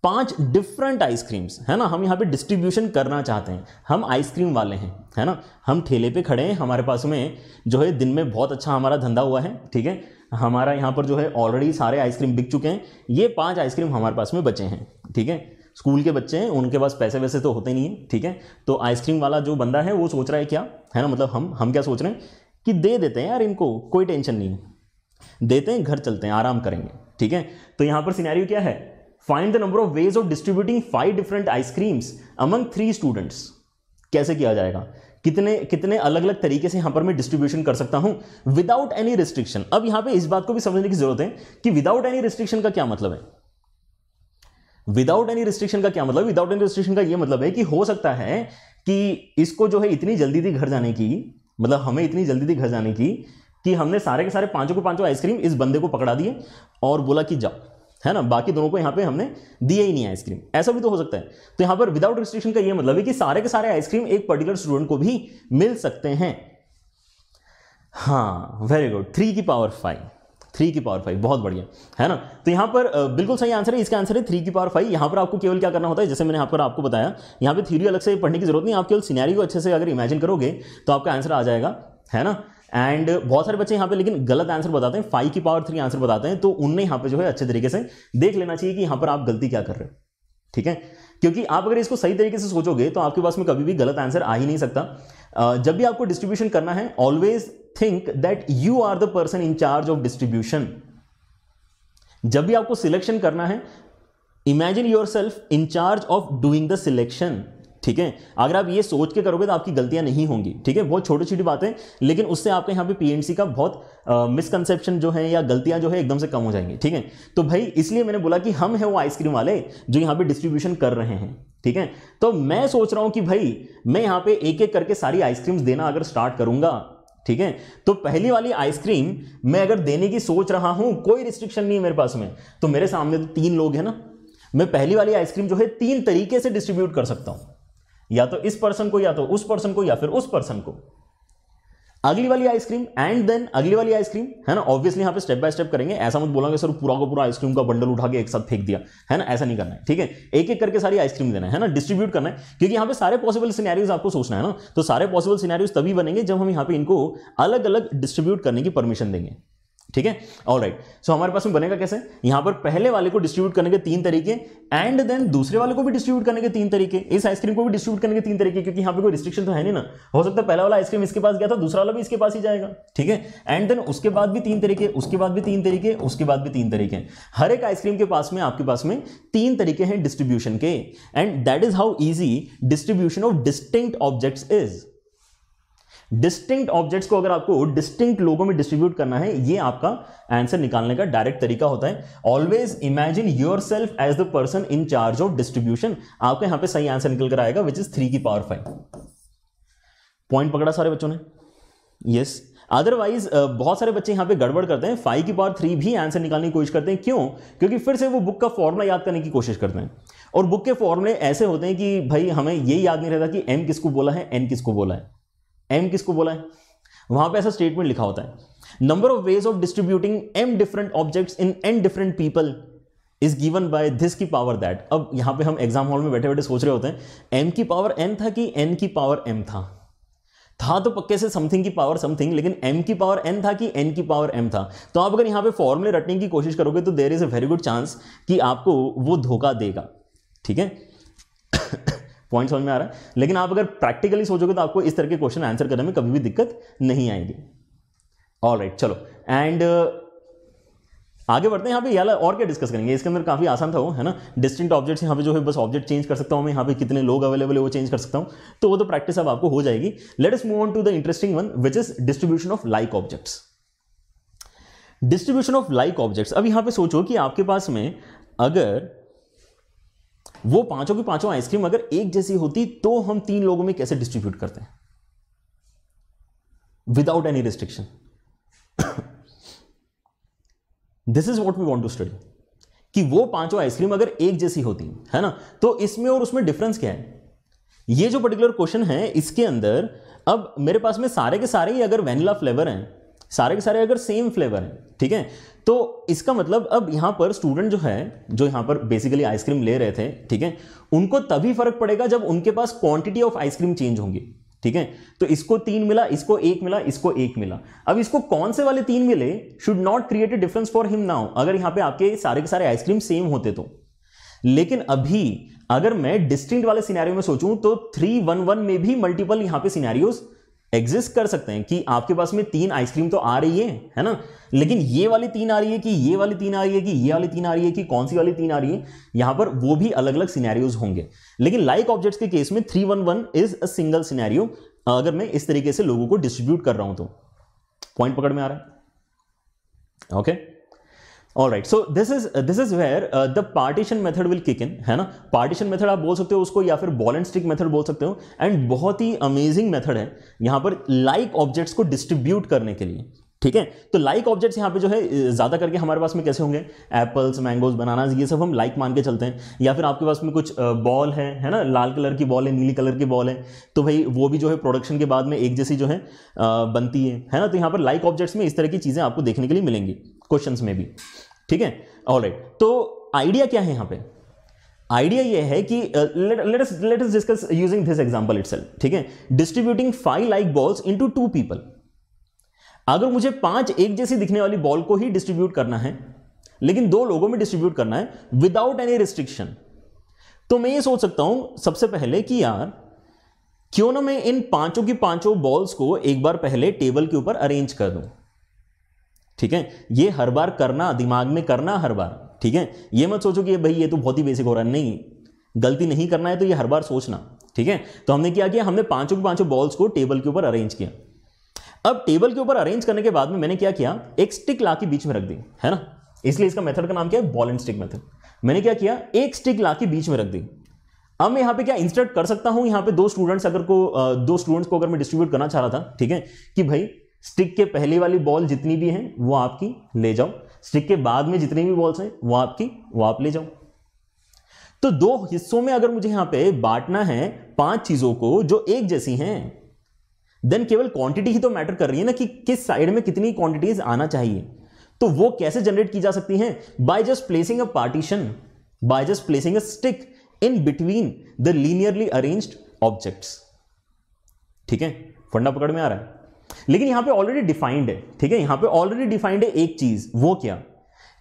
पांच डिफरेंट आइसक्रीम्स है ना हम यहाँ पे डिस्ट्रीब्यूशन करना चाहते हैं हम आइसक्रीम वाले हैं है ना हम ठेले पे खड़े हैं हमारे पास में जो है दिन में बहुत अच्छा हमारा धंधा हुआ है ठीक है हमारा यहाँ पर जो है ऑलरेडी सारे आइसक्रीम बिक चुके हैं ये पाँच आइसक्रीम हमारे पास में बचे हैं ठीक है स्कूल के बच्चे हैं उनके पास पैसे वैसे तो होते नहीं है ठीक है तो आइसक्रीम वाला जो बंदा है वो सोच रहा है क्या है ना मतलब हम हम क्या सोच रहे हैं कि दे देते हैं यार इनको कोई टेंशन नहीं देते हैं घर चलते हैं आराम करेंगे ठीक है तो यहाँ पर सिनेरियो क्या है find the number of ways of distributing five different ice creams among three students कैसे किया जाएगा कितने कितने अलग अलग तरीके से यहां पर मैं डिस्ट्रीब्यूशन कर सकता हूं विदाउट एनी रिस्ट्रिक्शन अब यहां पे इस बात को भी समझने की जरूरत है कि विदाउट एनी रिस्ट्रिक्शन का क्या मतलब है विदाउट एनी रिस्ट्रिक्शन का क्या मतलब विदाउट एनी रिस्ट्रिक्शन का यह मतलब है कि हो सकता है कि इसको जो है इतनी जल्दी थी घर जाने की मतलब हमें इतनी जल्दी थी घर जाने की कि हमने सारे के सारे पांचों को पांचों आइसक्रीम इस बंदे को पकड़ा दिए और बोला कि जाओ है ना बाकी दोनों को यहाँ पे हमने दिया ही नहीं आइसक्रीम ऐसा भी तो हो सकता है तो यहाँ पर विदाउट रिस्ट्रिक्शन का ये मतलब है कि सारे के सारे आइसक्रीम एक पर्टिकुलर स्टूडेंट को भी मिल सकते हैं हाँ वेरी गुड थ्री की पावर फाइव थ्री की पावर फाइव बहुत बढ़िया है ना तो यहाँ पर बिल्कुल सही आंसर है इसका आंसर है थ्री की पावर फाइव यहाँ पर आपको केवल क्या करना होता है जैसे मैंने यहाँ पर आपको बताया यहाँ पे थ्योरी अलग से पढ़ने की जरूरत नहीं आप केवल को अच्छे से अगर इमेजिन करोगे तो आपका आंसर आ जाएगा है ना एंड बहुत सारे बच्चे यहाँ पे लेकिन गलत आंसर बताते हैं फाइव की पावर थ्री आंसर बताते हैं तो उनने यहाँ पे जो है अच्छे तरीके से देख लेना चाहिए कि यहाँ पर आप गलती क्या कर रहे हो ठीक है क्योंकि आप अगर इसको सही तरीके से सोचोगे तो आपके पास में कभी भी गलत आंसर आ ही नहीं सकता जब भी आपको डिस्ट्रीब्यूशन करना है always think that you are the person in charge of distribution जब भी आपको सिलेक्शन करना है imagine yourself in charge of doing the selection ठीक है अगर आप ये सोच के करोगे तो आपकी गलतियां नहीं होंगी ठीक है बहुत छोटी छोटी बातें लेकिन उससे आपके यहाँ पे पीएनसी का बहुत मिसकनसेप्शन जो है या गलतियां जो है एकदम से कम हो जाएंगी ठीक है तो भाई इसलिए मैंने बोला कि हम है वो आइसक्रीम वाले जो यहाँ पे डिस्ट्रीब्यूशन कर रहे हैं ठीक है तो मैं सोच रहा हूं कि भाई मैं यहाँ पे एक एक करके सारी आइसक्रीम्स देना अगर स्टार्ट करूंगा ठीक है तो पहली वाली आइसक्रीम मैं अगर देने की सोच रहा हूं कोई रिस्ट्रिक्शन नहीं है मेरे पास में तो मेरे सामने तो तीन लोग हैं ना मैं पहली वाली आइसक्रीम जो है तीन तरीके से डिस्ट्रीब्यूट कर सकता हूं या तो इस पर्सन को या तो उस पर्सन को या फिर उस पर्सन को अगली वाली आइसक्रीम एंड देन अगली वाली आइसक्रीम है ना ऑब्वियसली यहां पे स्टेप बाय स्टेप करेंगे ऐसा मत बोला सर पूरा का पूरा आइसक्रीम का बंडल उठा के एक साथ फेंक दिया है ना ऐसा नहीं करना है ठीक है एक एक करके सारी आइसक्रीम देना है ना डिस्ट्रीब्यूट करना है क्योंकि यहां पे सारे पॉसिबल सीनारियोज आपको सोचना है ना तो सारे पॉसिबल सीनारियोज तभी बनेंगे जब हम यहाँ पे इनको अलग अलग डिस्ट्रीब्यूट करने की परमिशन देंगे ठीक है ऑल राइट सो हमारे पास में बनेगा कैसे यहां पर पहले वाले को डिस्ट्रीब्यूट करने के तीन तरीके एंड देन दूसरे वाले को भी डिस्ट्रीब्यूट करने के तीन तरीके इस आइसक्रीम को भी डिस्ट्रीब्यूट करने के तीन तरीके क्योंकि यहां पे कोई रिस्ट्रिक्शन तो है नहीं ना हो सकता है पहला वाला आइसक्रीम इसके पास गया था दूसरा वाला भी इसके पास ही जाएगा ठीक है एंड देन उसके बाद भी तीन तरीके उसके बाद भी तीन तरीके उसके बाद भी तीन तरीके हर एक आइसक्रीम के पास में आपके पास में तीन तरीके हैं डिस्ट्रीब्यूशन के and that is how easy distribution of distinct objects is distinct objects को अगर आपको डिस्टिंक्ट लोगों में डिस्ट्रीब्यूट करना है ये आपका आंसर निकालने का डायरेक्ट तरीका होता है always imagine yourself as the person in charge of distribution आपका यहां पे सही आंसर निकल कर आएगा विच इज थ्री की पावर फाइव पॉइंट पकड़ा सारे बच्चों ने यस yes. अदरवाइज बहुत सारे बच्चे यहां पे गड़बड़ करते हैं फाइव की पावर थ्री भी आंसर निकालने की कोशिश करते हैं क्यों क्योंकि फिर से वो बुक का फॉर्मूला याद करने की कोशिश करते हैं और बुक के फॉर्मूले ऐसे होते हैं कि भाई हमें ये याद नहीं रहता कि एम किसको बोला है एन किसको बोला है एम किसको बोला है वहां पे ऐसा स्टेटमेंट लिखा होता है number of ways of distributing M different objects in N different people is given by this की पावर दैट अब यहां पे हम एग्जाम हॉल में बैठे बैठे सोच रहे होते हैं एम की पावर एन था कि एन की पावर एम था था तो पक्के से समथिंग की पावर समथिंग लेकिन एम की पावर एन था कि एन की पावर एम था तो आप अगर यहां पे फॉर्मूले रटने की कोशिश करोगे तो there is a very good chance कि आपको वो धोखा देगा ठीक है पॉइंट समझ में आ रहा है लेकिन आप अगर प्रैक्टिकली सोचोगे तो आपको इस तरह के क्वेश्चन आंसर करने में कभी भी दिक्कत नहीं आएगी ऑल राइट चलो एंड uh, आगे बढ़ते हैं यहाँ पे यहाँ और क्या डिस्कस करेंगे इसके अंदर काफ़ी आसान था वो है ना डिस्टिंट ऑब्जेक्ट्स यहाँ पे जो है बस ऑब्जेक्ट चेंज कर सकता हूँ मैं यहाँ पे कितने लोग अवेलेबल है वो चेंज कर सकता हूँ तो वो तो प्रैक्टिस अब आपको हो जाएगी let us move on to the interesting one which is distribution of like objects distribution of like objects अब यहाँ पे सोचो कि आपके पास में अगर वो पांचों की पांचों आइसक्रीम अगर एक जैसी होती तो हम तीन लोगों में कैसे डिस्ट्रीब्यूट करते हैं without any restriction this is what we want to study कि वो पांचों आइसक्रीम अगर एक जैसी होती है ना तो इसमें और उसमें डिफरेंस क्या है ये जो पर्टिकुलर क्वेश्चन है इसके अंदर अब मेरे पास में सारे के सारे ही अगर वेनिला फ्लेवर हैं सारे के सारे अगर सेम फ्लेवर हैं ठीक है तो इसका मतलब अब यहाँ पर स्टूडेंट जो है जो यहाँ पर बेसिकली आइसक्रीम ले रहे थे ठीक है उनको तभी फर्क पड़ेगा जब उनके पास क्वांटिटी ऑफ आइसक्रीम चेंज होंगी ठीक है तो इसको तीन मिला इसको एक मिला इसको एक मिला अब इसको कौन से वाले तीन मिले should not create a difference for him now अगर यहाँ पे आपके सारे के सारे आइसक्रीम सेम होते तो लेकिन अभी अगर मैं डिस्टिंक्ट वाले सिनेरियो में सोचूं तो थ्री वन वन में भी मल्टीपल यहाँ पे सिनेरियोस एग्जिस्ट कर सकते हैं कि आपके पास में तीन आइसक्रीम तो आ रही है है ना लेकिन ये वाली तीन आ रही है कि ये वाली तीन आ रही है कि ये वाली तीन आ रही है कि कौन सी वाली तीन आ रही है यहां पर वो भी अलग अलग सिनेरियोज होंगे लेकिन लाइक ऑब्जेक्ट्स के केस में three one one is a single scenario अगर मैं इस तरीके से लोगों को डिस्ट्रीब्यूट कर रहा हूं तो पॉइंट पकड़ में आ रहा है okay okay? All right so this is this is where the partition method will kick in है ना पार्टीशन मेथड आप बोल सकते हो उसको या फिर बॉल एंड स्टिक मेथड बोल सकते हो एंड बहुत ही अमेजिंग मेथड है यहाँ पर लाइक like ऑब्जेक्ट्स को डिस्ट्रीब्यूट करने के लिए ठीक है तो लाइक ऑब्जेक्ट्स यहाँ पे जो है ज़्यादा करके हमारे पास में कैसे होंगे एप्पल्स मैंगोज बनानाज ये सब हम लाइक like मान के चलते हैं या फिर आपके पास में कुछ बॉल है है ना लाल कलर की बॉल है नीली कलर की बॉल है तो भाई वो भी जो है प्रोडक्शन के बाद में एक जैसी जो है बनती है है ना तो यहाँ पर लाइक like ऑब्जेक्ट्स में इस तरह की चीज़ें आपको देखने के लिए मिलेंगी क्वेश्चन में भी ठीक है ऑल तो आइडिया क्या है यहाँ पे आइडिया ये है कि let let discuss using this example itself ठीक है distributing five like balls into two people अगर मुझे पांच एक जैसी दिखने वाली बॉल को ही डिस्ट्रीब्यूट करना है लेकिन दो लोगों में डिस्ट्रीब्यूट करना है विदाउट एनी रिस्ट्रिक्शन तो मैं ये सोच सकता हूं सबसे पहले कि यार क्यों ना मैं इन पांचों की पांचों बॉल्स को एक बार पहले टेबल के ऊपर अरेंज कर दूं ठीक है ये हर बार करना दिमाग में करना हर बार ठीक है ये मत सोचो कि भाई ये तो बहुत ही बेसिक हो रहा है नहीं गलती नहीं करना है तो ये हर बार सोचना ठीक है तो हमने क्या किया हमने पांचों के पांचों बॉल्स को टेबल के ऊपर अरेंज किया अब टेबल के ऊपर अरेंज करने के बाद में मैंने क्या किया एक स्टिक ला के बीच में रख दी है ना इसलिए इसका मेथड का नाम क्या है बॉल एंड स्टिक मेथड मैंने क्या किया एक स्टिक ला के बीच में रख दी अब मैं यहाँ पे क्या इंस्टर्ट कर सकता हूँ यहाँ पे दो स्टूडेंट्स अगर को दो स्टूडेंट्स को अगर मैं डिस्ट्रीब्यूट करना चाह रहा था ठीक है कि भाई स्टिक के पहले वाली बॉल जितनी भी हैं वो आपकी ले जाओ स्टिक के बाद में जितनी भी बॉल्स हैं वो आपकी वो आप ले जाओ तो दो हिस्सों में अगर मुझे यहाँ पे बांटना है पांच चीज़ों को जो एक जैसी हैं देन केवल क्वांटिटी ही तो मैटर कर रही है ना कि किस साइड में कितनी क्वांटिटीज आना चाहिए तो वो कैसे जनरेट की जा सकती हैं by just placing a partition by just placing a stick in between the linearly arranged objects ठीक है फंडा पकड़ में आ रहा है लेकिन यहां पे ऑलरेडी डिफाइंड है ठीक है यहां पे ऑलरेडी डिफाइंड है एक चीज वो क्या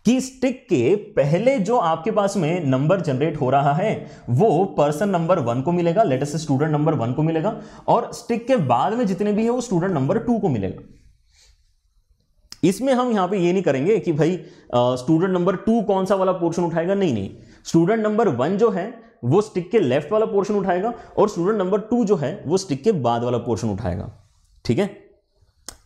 कि स्टिक के पहले जो आपके पास में नंबर जनरेट हो रहा है वो पर्सन नंबर वन को मिलेगा लेटेस्ट स्टूडेंट नंबर वन को मिलेगा और स्टिक के बाद में जितने भी है वो स्टूडेंट नंबर टू को मिलेगा इसमें हम यहां पे ये नहीं करेंगे कि भाई स्टूडेंट नंबर टू कौन सा वाला पोर्शन उठाएगा नहीं नहीं स्टूडेंट नंबर वन जो है वो स्टिक के लेफ्ट वाला पोर्शन उठाएगा और स्टूडेंट नंबर टू जो है वो स्टिक के बाद वाला पोर्शन उठाएगा ठीक है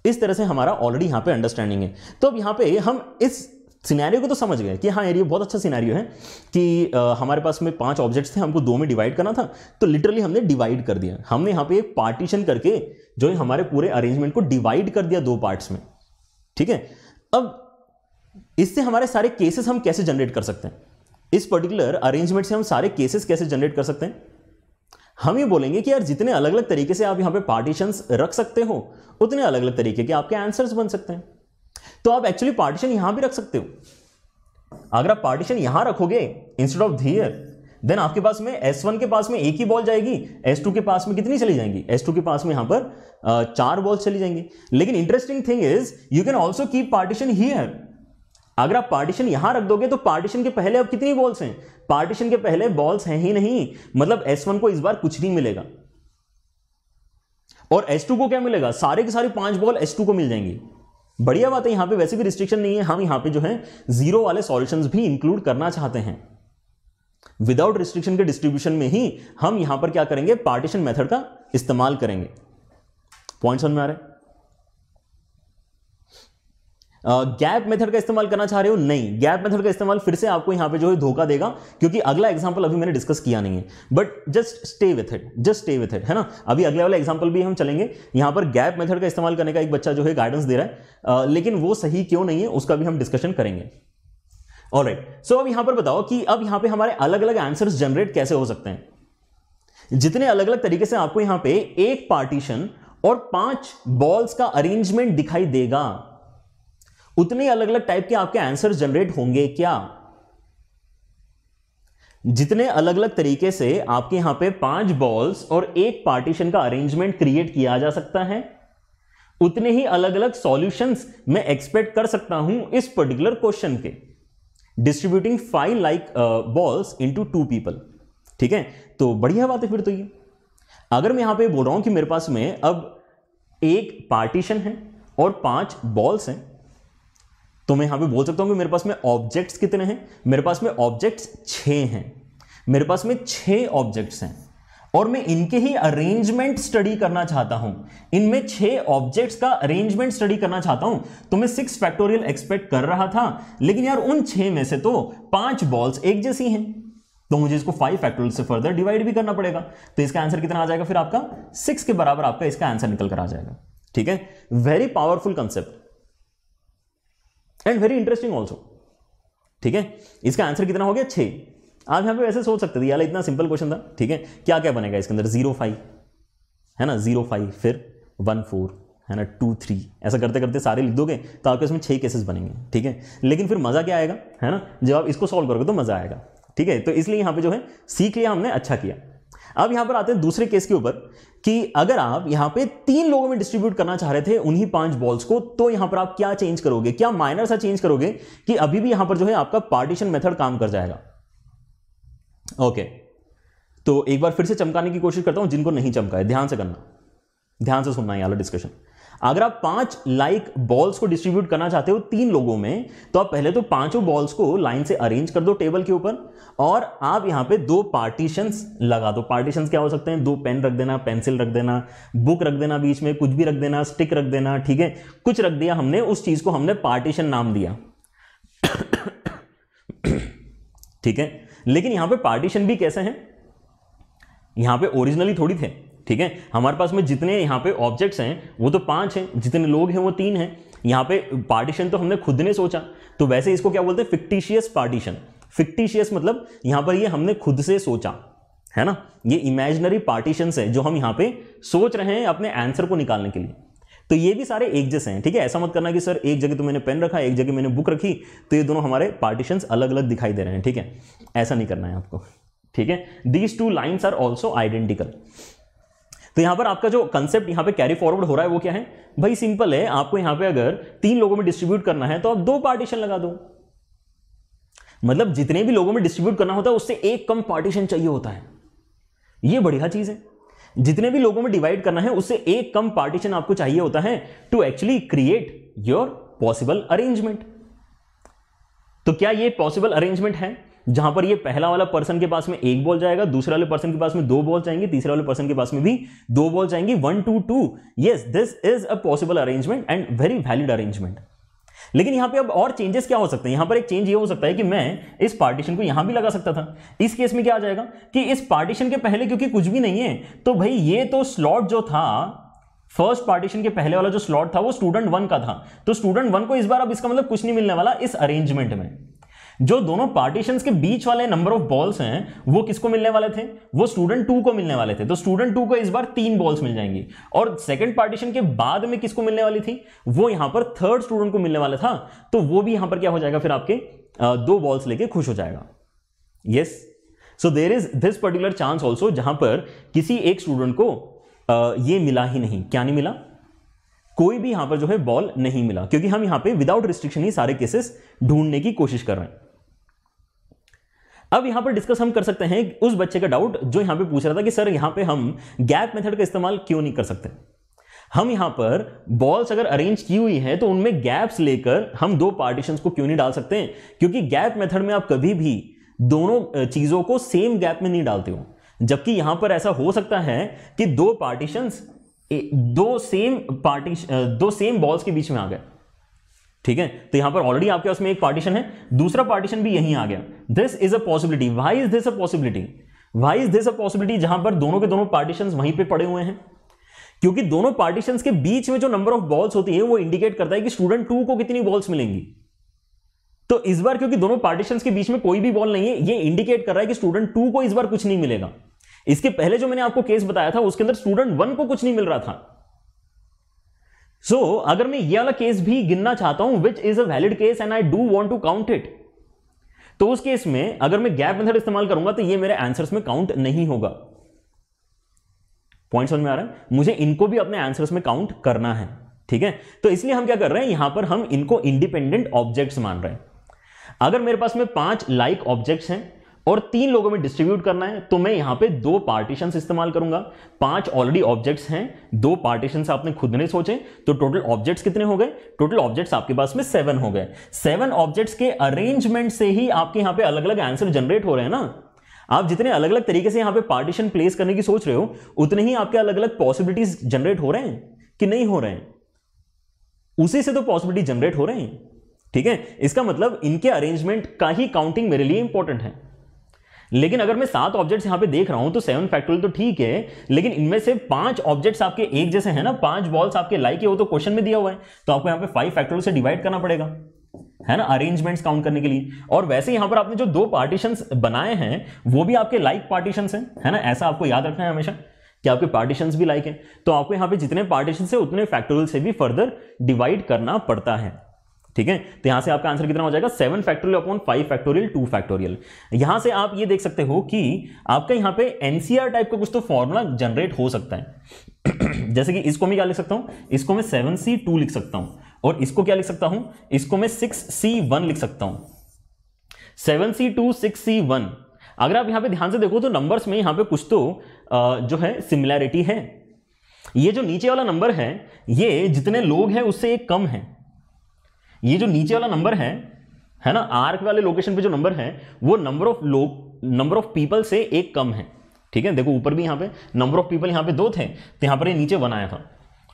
इस तरह से हमारा ऑलरेडी यहां पे अंडरस्टैंडिंग है तो अब यहां पे हम इस सिनेरियो को तो समझ गए कि हाँ यार ये बहुत अच्छा सिनेरियो है कि आ, हमारे पास में पांच ऑब्जेक्ट्स थे हमको दो में डिवाइड करना था तो लिटरली हमने डिवाइड कर दिया हमने यहाँ पे एक पार्टीशन करके जो है हमारे पूरे अरेंजमेंट को डिवाइड कर दिया दो पार्ट्स में ठीक है अब इससे हमारे सारे केसेस हम कैसे जनरेट कर सकते हैं इस पर्टिकुलर अरेंजमेंट से हम सारे केसेस कैसे जनरेट कर सकते हैं हम ये बोलेंगे कि यार जितने अलग अलग तरीके से आप यहाँ पे पार्टीशंस रख सकते हो उतने अलग अलग तरीके के आपके आंसर्स बन सकते हैं तो आप एक्चुअली पार्टीशन यहां भी रख सकते हो अगर आप पार्टीशन यहां रखोगे इंस्टेड ऑफ धीयर देन आपके पास में एस वन के पास में एक ही बॉल जाएगी एस टू के पास में कितनी चली जाएंगी एस टू के पास में यहां पर चार बॉल चली जाएंगी लेकिन interesting thing is you can also keep partition here अगर आप पार्टीशन यहां रख दोगे तो पार्टीशन के पहले अब कितनी बॉल्स हैं पार्टीशन के पहले बॉल्स हैं ही नहीं मतलब एस वन को इस बार कुछ नहीं मिलेगा और एस टू को क्या मिलेगा सारे के सारे पांच बॉल एस टू को मिल जाएंगी बढ़िया बात है यहां पे वैसे भी रिस्ट्रिक्शन नहीं है हम यहां पे जो है जीरो वाले सॉल्यूशंस भी इंक्लूड करना चाहते हैं विदाउट रिस्ट्रिक्शन के डिस्ट्रीब्यूशन में ही हम यहां पर क्या करेंगे पार्टीशन मेथड का इस्तेमाल करेंगे पॉइंट समझ में आ रहे हैं गैप मेथड का इस्तेमाल करना चाह रहे हो नहीं गैप मेथड का इस्तेमाल फिर से आपको यहां पे जो है धोखा देगा क्योंकि अगला एग्जाम्पल अभी मैंने डिस्कस किया नहीं है but just stay with it just stay with it है ना अभी अगले वाला एग्जांपल भी हम चलेंगे यहां पर गैप मेथड का इस्तेमाल करने का एक बच्चा जो है गाइडेंस दे रहा है आ, लेकिन वो सही क्यों नहीं है उसका भी हम डिस्कशन करेंगे राइट सो अब यहां पर बताओ कि अब यहां पर हमारे अलग अलग आंसर जनरेट कैसे हो सकते हैं जितने अलग अलग तरीके से आपको यहां पर एक पार्टीशन और पांच बॉल्स का अरेंजमेंट दिखाई देगा उतने अलग अलग टाइप के आपके आंसर जनरेट होंगे क्या जितने अलग अलग तरीके से आपके यहां पे पांच बॉल्स और एक पार्टीशन का अरेंजमेंट क्रिएट किया जा सकता है उतने ही अलग अलग सॉल्यूशंस मैं एक्सपेक्ट कर सकता हूं इस पर्टिकुलर क्वेश्चन के distributing five like balls into two people ठीक है तो बढ़िया बात है फिर तो ये अगर मैं यहां पे बोल रहा हूं कि मेरे पास में अब एक पार्टीशन है और पांच बॉल्स हैं तो मैं यहाँ पे बोल सकता हूँ कि मेरे पास में ऑब्जेक्ट्स कितने हैं मेरे पास में ऑब्जेक्ट्स छः हैं मेरे पास में छः ऑब्जेक्ट्स हैं और मैं इनके ही अरेंजमेंट स्टडी करना चाहता हूं इनमें छह ऑब्जेक्ट्स का अरेंजमेंट स्टडी करना चाहता हूं तो मैं सिक्स फैक्टोरियल एक्सपेक्ट कर रहा था लेकिन यार उन छह में से तो पांच बॉल्स एक जैसी हैं तो मुझे इसको फाइव फैक्टोरियल से फर्दर डिवाइड भी करना पड़ेगा तो इसका आंसर कितना आ जाएगा फिर आपका सिक्स के बराबर आपका इसका आंसर निकल कर आ जाएगा ठीक है very powerful concept and very interesting also ठीक है इसका आंसर कितना हो गया छः आप यहाँ पे वैसे सोच सकते थे यार इतना सिंपल क्वेश्चन था ठीक है क्या क्या बनेगा इसके अंदर जीरो फाइव है ना जीरो फाइव फिर वन फोर है ना टू थ्री ऐसा करते करते सारे लिख दोगे तो आपके उसमें छः केसेस बनेंगे ठीक है लेकिन फिर मज़ा क्या आएगा है ना जब आप इसको सॉल्व करोगे तो मज़ा आएगा ठीक है तो इसलिए यहाँ पे जो है सीख लिया हमने अच्छा किया अब यहां पर आते हैं दूसरे केस के ऊपर कि अगर आप यहां पे तीन लोगों में डिस्ट्रीब्यूट करना चाह रहे थे उन्हीं पांच बॉल्स को तो यहां पर आप क्या चेंज करोगे क्या माइनर सा चेंज करोगे कि अभी भी यहां पर जो है आपका पार्टीशन मेथड काम कर जाएगा ओके तो एक बार फिर से चमकाने की कोशिश करता हूं जिनको नहीं चमका है ध्यान से करना ध्यान से सुनना है डिस्कशन अगर आप पांच लाइक बॉल्स को डिस्ट्रीब्यूट करना चाहते हो तीन लोगों में तो आप पहले तो पांचों बॉल्स को लाइन से अरेंज कर दो टेबल के ऊपर और आप यहां पे दो पार्टीशंस लगा दो पार्टीशंस क्या हो सकते हैं दो पेन रख देना पेंसिल रख देना बुक रख देना बीच में कुछ भी रख देना स्टिक रख देना ठीक है कुछ रख दिया हमने उस चीज को हमने पार्टीशन नाम दिया ठीक है लेकिन यहां पर पार्टीशन भी कैसे हैं यहां पर ओरिजिनली थोड़ी थे ठीक है हमारे पास में जितने यहाँ पे ऑब्जेक्ट्स हैं वो तो पांच हैं जितने लोग हैं वो तीन हैं यहाँ पे पार्टीशन तो हमने खुद ने सोचा तो वैसे इसको क्या बोलते हैं फिक्टिशियस पार्टीशन फिक्टिशियस मतलब यहाँ पर ये यह हमने खुद से सोचा है ना ये इमेजनरी पार्टीशन है जो हम यहाँ पे सोच रहे हैं अपने आंसर को निकालने के लिए तो ये भी सारे एक जैसे हैं ठीक है ऐसा मत करना कि सर एक जगह तो मैंने पेन रखा एक जगह मैंने बुक रखी तो ये दोनों हमारे पार्टीशन अलग अलग दिखाई दे रहे हैं ठीक है ऐसा नहीं करना है आपको ठीक है these two lines are also identical तो यहां पर आपका जो कंसेप्ट यहां पे कैरी फॉरवर्ड हो रहा है वो क्या है भाई सिंपल है आपको यहां पे अगर तीन लोगों में डिस्ट्रीब्यूट करना है तो आप दो पार्टीशन लगा दो मतलब जितने भी लोगों में डिस्ट्रीब्यूट करना होता है उससे एक कम पार्टीशन चाहिए होता है यह बढ़िया चीज़ है जितने भी लोगों में डिवाइड करना है उससे एक कम पार्टीशन आपको चाहिए होता है to actually create your possible arrangement तो क्या ये पॉसिबल अरेंजमेंट है जहां पर ये पहला वाला पर्सन के पास में एक बॉल जाएगा दूसरे वाले पर्सन के पास में दो बॉल जाएंगे तीसरे वाले पर्सन के पास में भी दो बॉल जाएंगे one two two yes this is a possible arrangement and very valid arrangement लेकिन यहां पे अब और चेंजेस क्या हो सकते हैं यहां पर एक चेंज ये हो सकता है कि मैं इस पार्टीशन को यहां भी लगा सकता था इस केस में क्या आ जाएगा कि इस पार्टीशन के पहले क्योंकि कुछ भी नहीं है तो भाई ये तो स्लॉट जो था फर्स्ट पार्टीशन के पहले वाला जो स्लॉट था वो स्टूडेंट वन का था तो स्टूडेंट वन को इस बार अब इसका मतलब कुछ नहीं मिलने वाला इस अरेंजमेंट में जो दोनों पार्टीशन के बीच वाले नंबर ऑफ बॉल्स हैं वो किसको मिलने वाले थे वो स्टूडेंट टू को मिलने वाले थे तो स्टूडेंट टू को इस बार तीन बॉल्स मिल जाएंगी और सेकेंड पार्टीशन के बाद में किसको मिलने वाली थी वो यहां पर थर्ड स्टूडेंट को मिलने वाला था तो वो भी यहां पर क्या हो जाएगा फिर आपके दो बॉल्स लेके खुश हो जाएगा yes so there is this particular chance also जहां पर किसी एक स्टूडेंट को ये मिला ही नहीं क्या नहीं मिला कोई भी यहां पर जो है बॉल नहीं मिला क्योंकि हम यहां पे विदाउट रिस्ट्रिक्शन ही सारे केसेस ढूंढने की कोशिश कर रहे हैं अब यहां पर डिस्कस हम कर सकते हैं उस बच्चे का डाउट जो यहां पे पूछ रहा था कि सर यहां पे हम गैप मेथड का इस्तेमाल क्यों नहीं कर सकते हम यहां पर बॉल्स अगर अरेंज की हुई है तो उनमें गैप्स लेकर हम दो पार्टीशन को क्यों नहीं डाल सकते क्योंकि गैप मेथड में आप कभी भी दोनों चीजों को सेम गैप में नहीं डालते हो जबकि यहां पर ऐसा हो सकता है कि दो पार्टीशंस दो सेम पार्टी दो सेम बॉल्स के बीच में आ गए ठीक है तो यहां पर ऑलरेडी आपके पास में एक पार्टीशन है दूसरा पार्टीशन भी यहीं आ गया this is a possibility why is this a possibility why is this a possibility जहां पर दोनों के दोनों पार्टीशन वहीं पर पड़े हुए हैं क्योंकि दोनों पार्टीशन के बीच में जो नंबर ऑफ बॉल्स होती है वो इंडिकेट करता है कि स्टूडेंट टू को कितनी बॉल्स मिलेंगी तो इस बार क्योंकि दोनों पार्टीशन के बीच में कोई भी बॉल नहीं है ये इंडिकेट कर रहा है कि स्टूडेंट टू को इस बार कुछ नहीं मिलेगा इसके पहले जो मैंने आपको केस बताया था उसके अंदर स्टूडेंट वन को कुछ नहीं मिल रहा था सो so, अगर मैं ये वाला केस भी गिनना चाहता हूं which is a valid case and I do want to count it तो उस केस में अगर मैं गैप मेथड इस्तेमाल करूंगा तो ये मेरे आंसर्स में काउंट नहीं होगा पॉइंट समझ में आ रहा है मुझे इनको भी अपने आंसर्स में काउंट करना है ठीक है तो इसलिए हम क्या कर रहे हैं यहां पर हम इनको इंडिपेंडेंट ऑब्जेक्ट्स मान रहे हैं अगर मेरे पास में पांच लाइक ऑब्जेक्ट्स हैं और तीन लोगों में डिस्ट्रीब्यूट करना है तो मैं यहां पे दो पार्टीशन इस्तेमाल करूंगा पांच ऑलरेडी ऑब्जेक्ट्स हैं दो पार्टीशन आपने खुद ने सोचे तो टोटल ऑब्जेक्ट्स कितने हो गए टोटल ऑब्जेक्ट्स आपके पास में सेवन हो गए सेवन ऑब्जेक्ट्स के अरेंजमेंट से ही आपके यहां पे अलग अलग आंसर जनरेट हो रहे हैं ना आप जितने अलग अलग तरीके से यहां पर पार्टीशन प्लेस करने की सोच रहे हो उतने ही आपके अलग अलग पॉसिबिलिटीज जनरेट हो रहे हैं कि नहीं हो रहे हैं उसी से तो पॉसिबिलिटी जनरेट हो रहे हैं ठीक है इसका मतलब इनके अरेंजमेंट का ही काउंटिंग मेरे लिए इंपॉर्टेंट है लेकिन अगर मैं सात ऑब्जेक्ट्स यहां पे देख रहा हूं तो सेवन फैक्टोरियल तो ठीक है लेकिन इनमें से पांच ऑब्जेक्ट्स आपके एक जैसे हैं ना पांच बॉल्स आपके लाइक है वो तो क्वेश्चन में दिया हुआ है तो आपको यहां पे फाइव फैक्टोरियल से डिवाइड करना पड़ेगा है ना अरेंजमेंट्स काउंट करने के लिए और वैसे यहां पर आपने जो दो पार्टीशन बनाए हैं वो भी आपके लाइक पार्टीशन है है ना ऐसा आपको याद रखना है हमेशा कि आपके पार्टीशन भी लाइक है तो आपको यहाँ पे जितने पार्टीशन है उतने फैक्टोरियल से भी फर्दर डिवाइड करना पड़ता है ठीक है तो यहां से आपका आंसर कितना हो जाएगा seven factorial upon five factorial two factorial यहां से आप ये देख सकते हो कि आपका यहां पे एनसीआर टाइप का कुछ तो फॉर्मूला जनरेट हो सकता है जैसे कि इसको मैं क्या लिख सकता हूं इसको मैं सेवन सी टू लिख सकता हूं और इसको क्या लिख सकता हूं इसको मैं सिक्स सी वन लिख सकता हूं seven C two six C one अगर आप यहां पे ध्यान से देखो तो नंबर्स में यहां पे कुछ तो जो है सिमिलैरिटी है ये जो नीचे वाला नंबर है ये जितने लोग हैं उससे एक कम है ये जो नीचे वाला नंबर है है ना आर्क वाले लोकेशन पे जो नंबर है वो नंबर ऑफ लोग नंबर ऑफ पीपल से एक कम है ठीक है देखो ऊपर भी यहाँ पे नंबर ऑफ पीपल यहाँ पे दो थे तो यहाँ पर ये नीचे वन आया था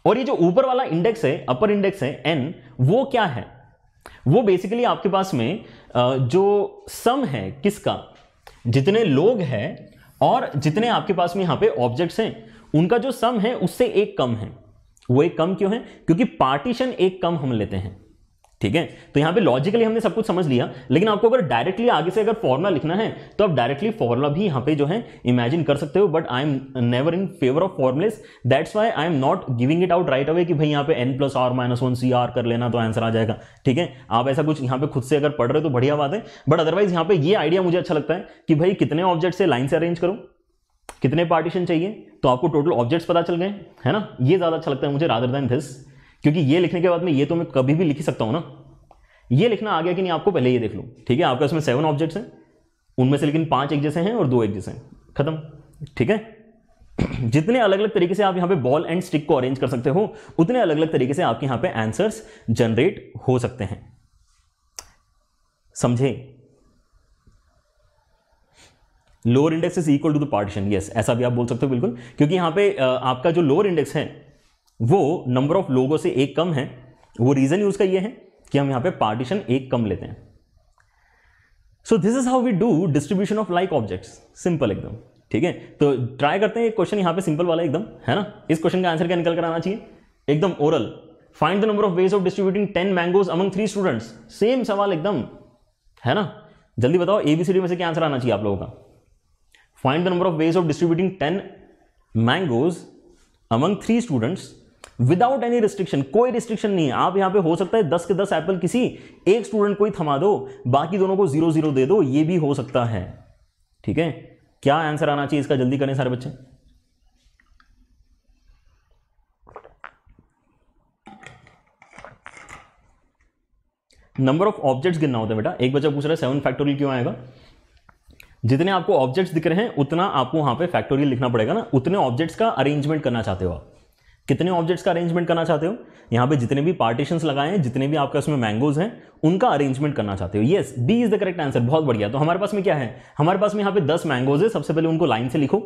और ये जो ऊपर वाला इंडेक्स है अपर इंडेक्स है एन वो क्या है वो बेसिकली आपके पास में जो सम है किसका जितने लोग हैं और जितने आपके पास में यहाँ पे ऑब्जेक्ट्स हैं उनका जो सम है उससे एक कम है वो एक कम क्यों है क्योंकि पार्टीशन एक कम हम लेते हैं ठीक है तो यहाँ पे लॉजिकली हमने सब कुछ समझ लिया लेकिन आपको अगर डायरेक्टली आगे से अगर फॉर्मुला लिखना है तो आप डायरेक्टली फॉर्मुला भी यहां पे जो है इमेजिन कर सकते हो but I am never in favour of formulas that's why I am not giving it out right away कि भाई यहां पे N plus R minus one C R कर लेना तो आंसर आ जाएगा ठीक है आप ऐसा कुछ यहां पर खुद से अगर पढ़ रहे हो तो बढ़िया बात है बट अदरवाइज यहां पर यह आइडिया मुझे अच्छा लगता है कि भाई कितने ऑब्जेक्ट से लाइन से अरेंज करूँ कितने पार्टीशन चाहिए तो आपको टोटल ऑब्जेक्ट्स पता चल गए है ना ये ज़्यादा अच्छा लगता है मुझे रादर देन दिस क्योंकि ये लिखने के बाद में ये तो मैं कभी भी लिख ही सकता हूँ ना ये लिखना आ गया कि नहीं आपको पहले ये देख लो ठीक है आपके उसमें सेवन ऑब्जेक्ट्स हैं उनमें से लेकिन पांच एक जैसे हैं और दो एक जैसे हैं खत्म ठीक है जितने अलग अलग तरीके से आप यहाँ पे बॉल एंड स्टिक को अरेंज कर सकते हो उतने अलग अलग तरीके से आपके यहाँ पे आंसर्स जनरेट हो सकते हैं समझे lower index is equal to the partition yes ऐसा भी आप बोल सकते हो बिल्कुल क्योंकि यहाँ पे आपका जो लोअर इंडेक्स है वो नंबर ऑफ लोगों से एक कम है वो रीज़न यूज़ का ये है कि हम यहां पे पार्टीशन एक कम लेते हैं so this is how we do distribution of like objects simple एकदम ठीक है तो ट्राई करते हैं एक क्वेश्चन यहां पे सिंपल वाला एकदम है ना इस क्वेश्चन का आंसर क्या निकल कर आना चाहिए एकदम oral find the number of ways of distributing ten mangoes among three students same सवाल एकदम है ना जल्दी बताओ एबीसीडी में से क्या आंसर आना चाहिए आप लोगों का find the number of ways of distributing ten mangoes among three students without any restriction कोई रिस्ट्रिक्शन नहीं है आप यहां पे हो सकता है दस के दस एप्पल किसी एक स्टूडेंट को ही थमा दो बाकी दोनों को जीरो जीरो दे दो ये भी हो सकता है ठीक है क्या आंसर आना चाहिए इसका जल्दी करें सारे बच्चे नंबर ऑफ ऑब्जेक्ट्स गिनना होता है बेटा एक बच्चा पूछ रहा है सेवन फैक्टोरियल क्यों आएगा जितने आपको ऑब्जेक्ट्स दिख रहे हैं उतना आपको वहां पे फैक्टोरियल लिखना पड़ेगा ना उतने ऑब्जेक्ट्स का अरेंजमेंट करना चाहते हो आप कितने ऑब्जेक्ट्स का अरेंजमेंट करना चाहते हो यहाँ पे जितने भी पार्टीशंस लगाए हैं जितने भी आपके उसमें मैंगोज हैं उनका अरेंजमेंट करना चाहते हो yes B is the correct answer बहुत बढ़िया तो हमारे पास में क्या है हमारे पास में यहाँ पे दस मैंगोज है सबसे पहले उनको लाइन से लिखो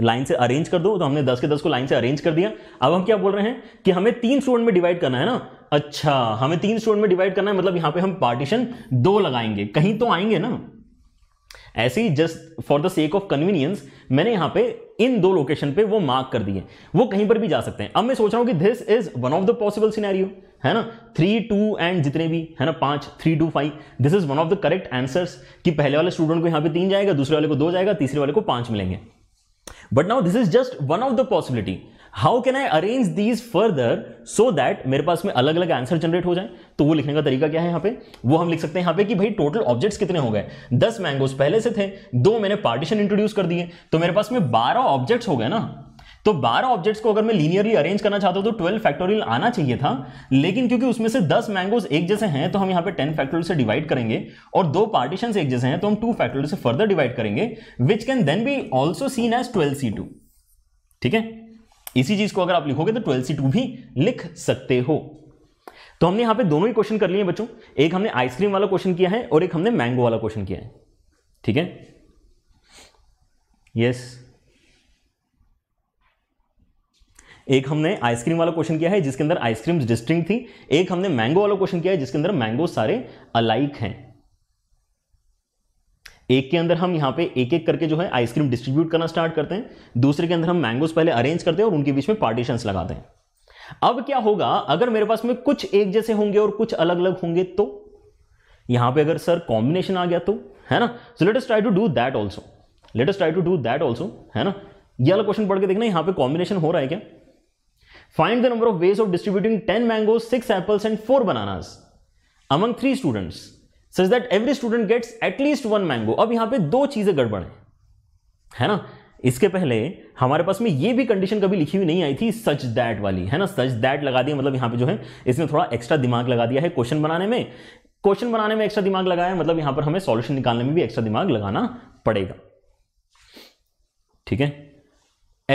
लाइन से अरेंज कर दो तो हमने दस के दस को लाइन से अरेंज कर दिया अब हम क्या बोल रहे हैं कि हमें तीन स्टूडेंट में डिवाइड करना है ना अच्छा हमें तीन स्टूडेंट में डिवाइड करना है मतलब यहाँ पे हम पार्टीशन दो लगाएंगे कहीं तो आएंगे ना ऐसे ही just for the sake of convenience मैंने यहां पे इन दो लोकेशन पे वो मार्क कर दिए वो कहीं पर भी जा सकते हैं अब मैं सोच रहा हूं कि this is one of the possible scenario है ना थ्री टू एंड जितने भी है ना पांच three two five this is one of the correct answers कि पहले वाले स्टूडेंट को यहां पे तीन जाएगा दूसरे वाले को दो जाएगा तीसरे वाले को पांच मिलेंगे but now this is just one of the possibility how can I arrange these further so that मेरे पास में अलग अलग आंसर जनरेट हो जाए तो वो लिखने का तरीका क्या है यहां पे वो हम लिख सकते हैं यहां पे कि भाई टोटल ऑब्जेक्ट्स कितने हो गए दस मैंगोज पहले से थे दो मैंने पार्टीशन इंट्रोड्यूस कर दिए तो मेरे पास में बारह ऑब्जेक्ट्स हो गए ना तो 12 ऑब्जेक्ट्स को अगर मैं लीनियरली अरेंज करना चाहता हूं तो 12 फैक्टोरियल आना चाहिए था लेकिन क्योंकि उसमें से 10 मैंगोज एक जैसे हैं तो हम यहां पे 10 फैक्टोरियल से डिवाइड करेंगे और दो पार्टीशन एक जैसे हैं तो हम टू फैक्टोरियल से फर्दर डिवाइड करेंगे which can then be also seen as twelve ठीक है इसी चीज को अगर आप लिखोगे तो ट्वेल्व सी टू भी लिख सकते हो तो हमने यहां पे दोनों ही क्वेश्चन कर लिए बच्चों एक हमने आइसक्रीम वाला क्वेश्चन किया है और एक हमने मैंगो वाला क्वेश्चन किया है ठीक है यस एक हमने आइसक्रीम वाला क्वेश्चन किया है जिसके अंदर आइसक्रीम डिस्टिंक्ट थी एक हमने मैंगो वाला क्वेश्चन किया है जिसके अंदर मैंगो सारे अलाइक हैं एक के अंदर हम यहाँ पे एक एक करके जो है आइसक्रीम डिस्ट्रीब्यूट करना स्टार्ट करते हैं दूसरे के अंदर हम मैंगोज पहले अरेंज करते हैं और उनके बीच में पार्टीशन लगाते हैं अब क्या होगा अगर मेरे पास में कुछ एक जैसे होंगे और कुछ अलग अलग होंगे तो यहां पे अगर सर कॉम्बिनेशन आ गया तो है ना so let us try to do that also let us try to do that also है ना ये वाला क्वेश्चन पढ़ के देखना यहां पे कॉम्बिनेशन हो रहा है क्या find the number of ways of distributing ten mangoes six apples and four bananas among three students such that every student gets at least one mango अब यहां पे दो चीज़ें गड़बड़ है है ना इसके पहले हमारे पास में ये भी कंडीशन कभी लिखी हुई नहीं आई थी सच दैट वाली है ना सच दैट लगा दिया मतलब यहां पे जो है इसने थोड़ा एक्स्ट्रा दिमाग लगा दिया है क्वेश्चन बनाने में क्वेश्चन बनाने में एक्स्ट्रा दिमाग लगाया मतलब यहां पर हमें सॉल्यूशन निकालने में भी एक्स्ट्रा दिमाग लगाना पड़ेगा ठीक है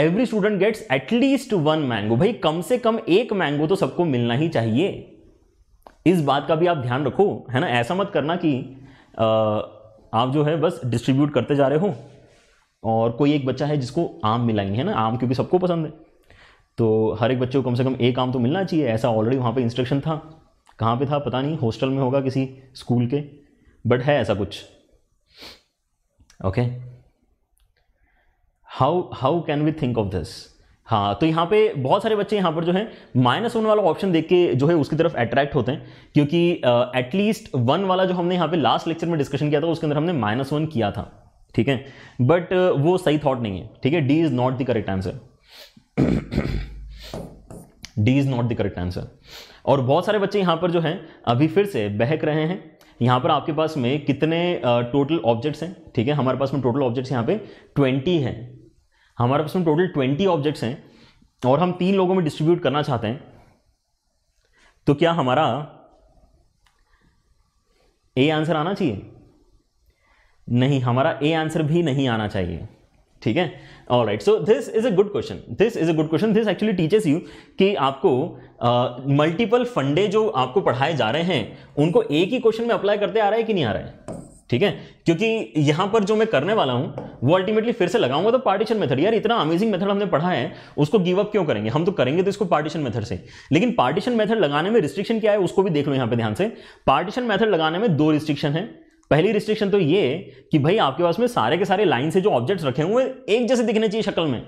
every student gets at least one mango भाई कम से कम एक मैंगो तो सबको मिलना ही चाहिए इस बात का भी आप ध्यान रखो है ना ऐसा मत करना कि आप जो है बस डिस्ट्रीब्यूट करते जा रहे हो और कोई एक बच्चा है जिसको आम मिलाएंगे है ना आम क्योंकि सबको पसंद है तो हर एक बच्चे को कम से कम एक आम तो मिलना चाहिए ऐसा ऑलरेडी वहाँ पे इंस्ट्रक्शन था कहाँ पे था पता नहीं हॉस्टल में होगा किसी स्कूल के बट है ऐसा कुछ okay how how can we think of this हाँ तो यहाँ पे बहुत सारे बच्चे यहाँ पर जो है माइनस वन वाला ऑप्शन देख के जो है उसकी तरफ अट्रैक्ट होते हैं क्योंकि एटलीस्ट uh, वन वाला जो हमने यहाँ पे लास्ट लेक्चर में डिस्कशन किया था उसके अंदर हमने माइनस वन किया था ठीक है बट uh, वो सही थॉट नहीं है ठीक है D is not the correct answer D is not the correct answer और बहुत सारे बच्चे यहाँ पर जो है अभी फिर से बहक रहे हैं यहाँ पर आपके पास में कितने टोटल uh, ऑब्जेक्ट्स हैं ठीक है हमारे पास में टोटल ऑब्जेक्ट्स यहाँ पे ट्वेंटी हैं हमारे पास में टोटल ट्वेंटी ऑब्जेक्ट्स हैं और हम तीन लोगों में डिस्ट्रीब्यूट करना चाहते हैं तो क्या हमारा ए आंसर आना चाहिए नहीं हमारा ए आंसर भी नहीं आना चाहिए ठीक है all right so this is a good question this is a good question this actually teaches you कि आपको मल्टीपल uh, फंडे जो आपको पढ़ाए जा रहे हैं उनको एक ही क्वेश्चन में अप्लाई करते आ रहा है कि नहीं आ रहा है ठीक है क्योंकि यहां पर जो मैं करने वाला हूं वो अल्टीमेटली फिर से लगाऊंगा तो पार्टीशन मेथड यार इतना अमेजिंग मेथड हमने पढ़ा है उसको गिव अप क्यों करेंगे हम तो करेंगे तो इसको पार्टीशन मेथड से लेकिन पार्टीशन मेथड लगाने में रिस्ट्रिक्शन क्या है उसको भी देख लो यहां पर ध्यान से पार्टीशन मेथड लगाने में दो रिस्ट्रिक्शन है पहली रिस्ट्रिक्शन तो ये कि भाई आपके पास में सारे के सारे लाइन से जो ऑब्जेक्ट्स रखे हुए एक जैसे दिखने चाहिए शक्ल में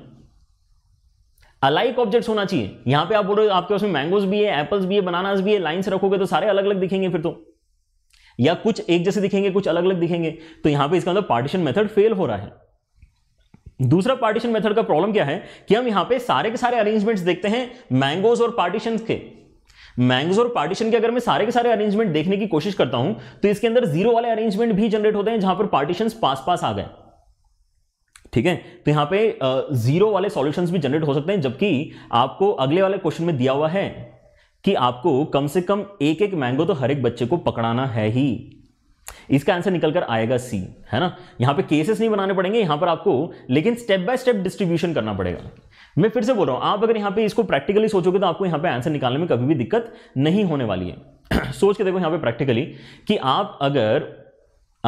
अलाइक ऑब्जेक्ट्स होना चाहिए यहां पे आप बोल रहे हो आपके पास में मैंगोज भी है एप्पल्स भी है बनानास भी है लाइन से रखोगे तो सारे अलग अलग दिखेंगे फिर तो या कुछ एक जैसे दिखेंगे कुछ अलग अलग दिखेंगे तो यहाँ पे इसका मतलब पार्टीशन मेथड फेल हो रहा है दूसरा पार्टीशन मेथड का प्रॉब्लम क्या है कि हम यहां पे सारे के सारे अरेंजमेंट्स देखते हैं मैंगोज और पार्टीशन के मैंगोज और पार्टीशन के अगर मैं सारे के सारे अरेंजमेंट देखने की कोशिश करता हूं तो इसके अंदर जीरो वाले अरेंजमेंट भी जनरेट होते हैं जहां पर पार्टीशन पास पास आ गए ठीक है तो यहां पे जीरो वाले सॉल्यूशंस भी जनरेट हो सकते हैं जबकि आपको अगले वाले क्वेश्चन में दिया हुआ है कि आपको कम से कम एक एक मैंगो तो हर एक बच्चे को पकड़ाना है ही इसका आंसर निकल कर आएगा सी है ना यहां पे केसेस नहीं बनाने पड़ेंगे यहां पर आपको लेकिन स्टेप बाय स्टेप डिस्ट्रीब्यूशन करना पड़ेगा मैं फिर से बोल रहा हूं आप अगर यहां पे इसको प्रैक्टिकली सोचोगे तो आपको यहां पे आंसर निकालने में कभी भी दिक्कत नहीं होने वाली है सोच के देखो यहां पे प्रैक्टिकली कि आप अगर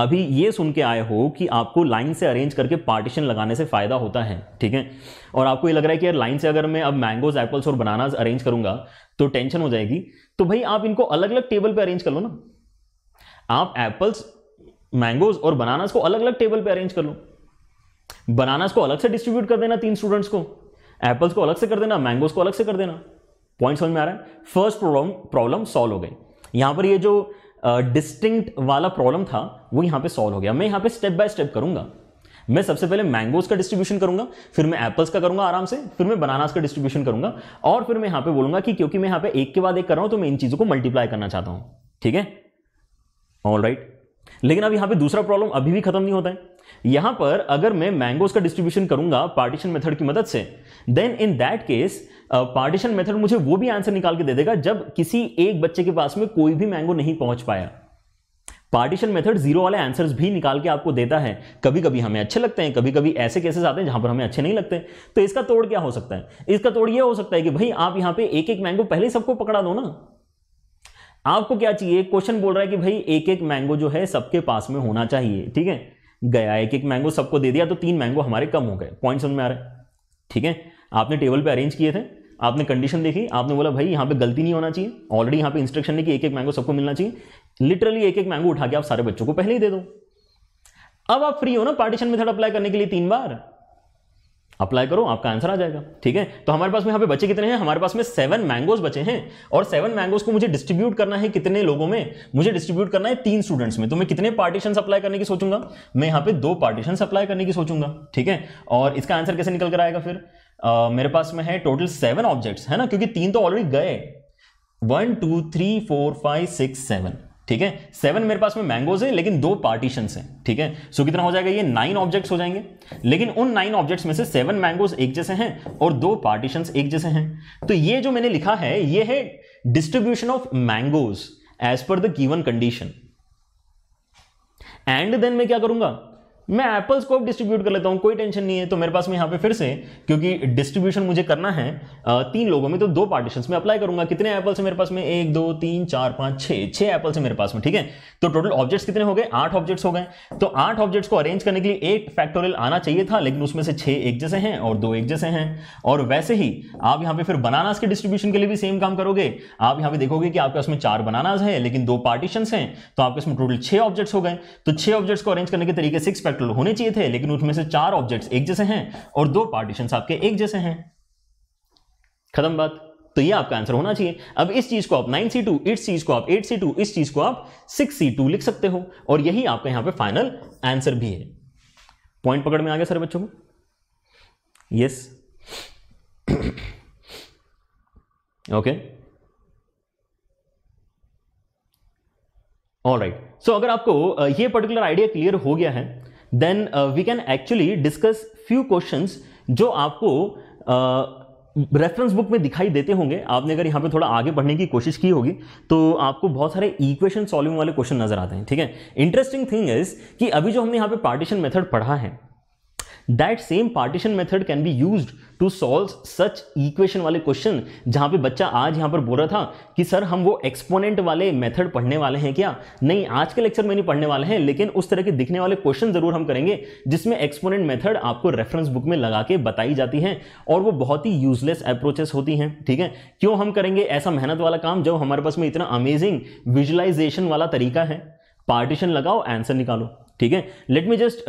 अभी ये सुन के आए हो कि आपको लाइन से अरेंज करके पार्टीशन लगाने से फ़ायदा होता है ठीक है और आपको ये लग रहा है कि यार लाइन से अगर मैं अब मैंगोज एप्पल्स और बनानाज अरेंज करूंगा तो टेंशन हो जाएगी तो भाई आप इनको अलग अलग टेबल पे अरेंज कर लो ना आप एप्पल्स मैंगोज और बनानास को अलग अलग टेबल पे अरेंज कर लो बनानास को अलग से डिस्ट्रीब्यूट कर देना तीन स्टूडेंट्स को एप्पल्स को अलग से कर देना मैंगोज को अलग से कर देना पॉइंट समझ में आ रहा है फर्स्ट प्रॉब्लम प्रॉब्लम सॉल्व हो गई यहां पर ये जो डिस्टिंक्ट uh, वाला प्रॉब्लम था वो यहां पे सॉल्व हो गया मैं यहां पे स्टेप बाय स्टेप करूंगा मैं सबसे पहले मैंगोज का डिस्ट्रीब्यूशन करूंगा फिर मैं एप्पल्स का करूंगा आराम से फिर मैं बनानास का डिस्ट्रीब्यूशन करूंगा और फिर मैं यहां पे बोलूंगा कि क्योंकि मैं यहां पे एक के बाद एक कर रहा हूं तो मैं इन चीजों को मल्टीप्लाई करना चाहता हूं ठीक है ऑल राइट लेकिन अब यहां पर दूसरा प्रॉब्लम अभी भी खत्म नहीं होता है यहां पर अगर मैं मैंगोज का डिस्ट्रीब्यूशन करूंगा पार्टीशन मेथड की मदद से then in that case partition method मुझे वो भी आंसर निकाल के दे देगा जब किसी एक बच्चे के पास में कोई भी मैंगो नहीं पहुंच पाया पार्टीशन मेथड जीरो वाले आंसर्स भी निकाल के आपको देता है कभी कभी हमें अच्छे लगते हैं कभी कभी ऐसे केसेस आते हैं जहां पर हमें अच्छे नहीं लगते तो इसका तोड़ क्या हो सकता है इसका तोड़ यह हो सकता है कि भाई आप यहां पे एक एक मैंगो पहले सबको पकड़ा दो ना आपको क्या चाहिए क्वेश्चन बोल रहा है कि भाई एक एक मैंगो जो है सबके पास में होना चाहिए ठीक है गया एक एक मैंगो सबको दे दिया तो तीन मैंगो हमारे कम हो गए पॉइंट समझ में आ रहे ठीक है आपने टेबल पे अरेंज किए थे आपने कंडीशन देखी आपने बोला भाई यहाँ पे गलती नहीं होना चाहिए ऑलरेडी यहाँ पे इंस्ट्रक्शन है कि एक एक मैंगो सबको मिलना चाहिए लिटरली एक एक मैंगो उठा के आप सारे बच्चों को पहले ही दे दो अब आप फ्री हो ना पार्टीशन मेथड अप्लाई करने के लिए तीन बार अप्लाई करो आपका आंसर आ जाएगा ठीक है तो हमारे पास में यहां पे बचे कितने हैं हमारे पास में सेवन मैंगोज बचे हैं और सेवन मैंगोज को मुझे डिस्ट्रीब्यूट करना है कितने लोगों में मुझे डिस्ट्रीब्यूट करना है तीन स्टूडेंट्स में तो मैं कितने पार्टीशन अप्लाई करने की सोचूंगा मैं यहां पे दो पार्टीशन अप्लाई करने की सोचूंगा ठीक है और इसका आंसर कैसे निकल कर आएगा फिर आ, मेरे पास में है टोटल सेवन ऑब्जेक्ट्स है ना क्योंकि तीन तो ऑलरेडी गए one two three four five six seven ठीक है सेवन मेरे पास में मैंगोज है लेकिन दो पार्टीशन है ठीक है सो कितना हो जाएगा ये नाइन ऑब्जेक्ट्स हो जाएंगे लेकिन उन नाइन ऑब्जेक्ट्स में से सेवन मैंगोज एक जैसे हैं और दो पार्टीशन एक जैसे हैं तो ये जो मैंने लिखा है ये है distribution of mangoes as per the given condition and then मैं क्या करूंगा मैं एप्पल को डिस्ट्रीब्यूट कर लेता हूं कोई टेंशन नहीं है तो मेरे पास में यहां पे फिर से क्योंकि डिस्ट्रीब्यूशन मुझे करना है तीन लोगों में तो दो पार्टीशन में अप्लाई करूंगा कितने एप्पल से मेरे पास में एक दो तीन चार पांच छह छह एप्पल से मेरे पास में ठीक है तो टोटल ऑब्जेक्ट्स कितने हो गए आठ ऑब्जेक्ट्स हो गए तो आठ ऑब्जेक्ट्स को अरेंज करने के लिए एक फैक्टोरियल आना चाहिए था लेकिन उसमें से छह एक जैसे हैं और दो एक जैसे हैं और वैसे ही आप यहां पर फिर बनानास के डिस्ट्रीब्यूशन के लिए भी सेम काम करोगे आप यहां पर देखोगे कि आपके उसमें चार बनानास है लेकिन दो पार्टीशन है तो आपके उसमें टोटल छह ऑब्जेक्ट्स हो गए तो छह ऑब्जेक्ट्स को अरेंज करने के तरीके सिक्स स्पेक्ट्रल होने चाहिए थे लेकिन उसमें से चार ऑब्जेक्ट्स एक जैसे हैं और दो पार्टीशन आपके एक जैसे हैं खत्म बात तो ये आपका आंसर होना चाहिए अब इस चीज को आप नाइन सी टू इस चीज को आप एट सी टू इस चीज को आप सिक्स सी टू लिख सकते हो और यही आपका यहां पे फाइनल आंसर भी है पॉइंट पकड़ में आ गया सर बच्चों को yes okay all right so अगर आपको ये पर्टिकुलर आइडिया क्लियर हो गया है then we can actually discuss few question जो आपको रेफरेंस uh, बुक में दिखाई देते होंगे आपने अगर यहाँ पे थोड़ा आगे पढ़ने की कोशिश की होगी तो आपको बहुत सारे इक्वेशन सॉल्विंग वाले क्वेश्चन नजर आते हैं ठीक है इंटरेस्टिंग थिंग इज कि अभी जो हमने यहाँ पे पार्टीशन मेथड पढ़ा है that same partition method can be use to solve such equation वाले क्वेश्चन जहां पे बच्चा आज यहां पर बोल रहा था कि सर हम वो एक्सपोनेंट वाले मेथड पढ़ने वाले हैं क्या नहीं आज के लेक्चर में नहीं पढ़ने वाले हैं लेकिन उस तरह के दिखने वाले क्वेश्चन जरूर हम करेंगे जिसमें एक्सपोनेंट मेथड आपको रेफरेंस बुक में लगा के बताई जाती है और वो बहुत ही यूजलेस अप्रोचेस होती हैं ठीक है क्यों हम करेंगे ऐसा मेहनत वाला काम जब हमारे पास में इतना अमेजिंग विजुअलाइजेशन वाला तरीका है पार्टीशन लगाओ आंसर निकालो ठीक है let me just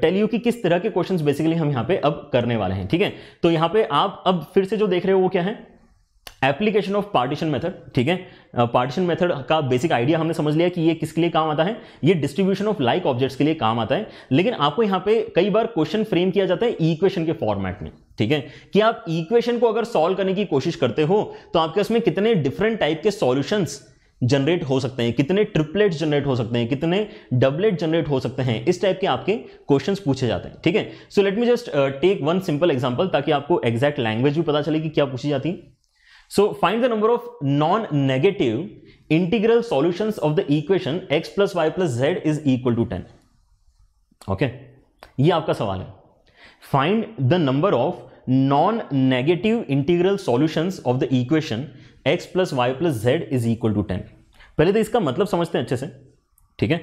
tell you कि किस तरह के क्वेश्चंस बेसिकली हम यहां पे अब करने वाले हैं ठीक है तो यहां पे आप अब फिर से जो देख रहे हो वो क्या है एप्लीकेशन ऑफ पार्टीशन मेथड ठीक है पार्टीशन uh, मेथड का बेसिक आइडिया हमने समझ लिया कि ये किसके लिए काम आता है ये डिस्ट्रीब्यूशन ऑफ लाइक ऑब्जेक्ट्स के लिए काम आता है लेकिन आपको यहां पे कई बार क्वेश्चन फ्रेम किया जाता है इक्वेशन के फॉर्मेट में ठीक है कि आप इक्वेशन को अगर सॉल्व करने की कोशिश करते हो तो आपके उसमें कितने डिफरेंट टाइप के सॉल्यूशंस जनरेट हो सकते हैं कितने ट्रिपलेट जनरेट हो सकते हैं कितने डबलेट जनरेट हो सकते हैं इस टाइप के आपके क्वेश्चंस पूछे जाते हैं ठीक है so let me just take one simple example ताकि आपको एग्जैक्ट लैंग्वेज भी पता चले कि क्या पूछी जाती है so find the number of non negative integral solution of the equation x plus y plus z is equal to ten okay ये आपका सवाल है find the number of non negative integral solution of the equation x plus y plus z is equal to ten पहले तो इसका मतलब समझते हैं अच्छे से ठीक है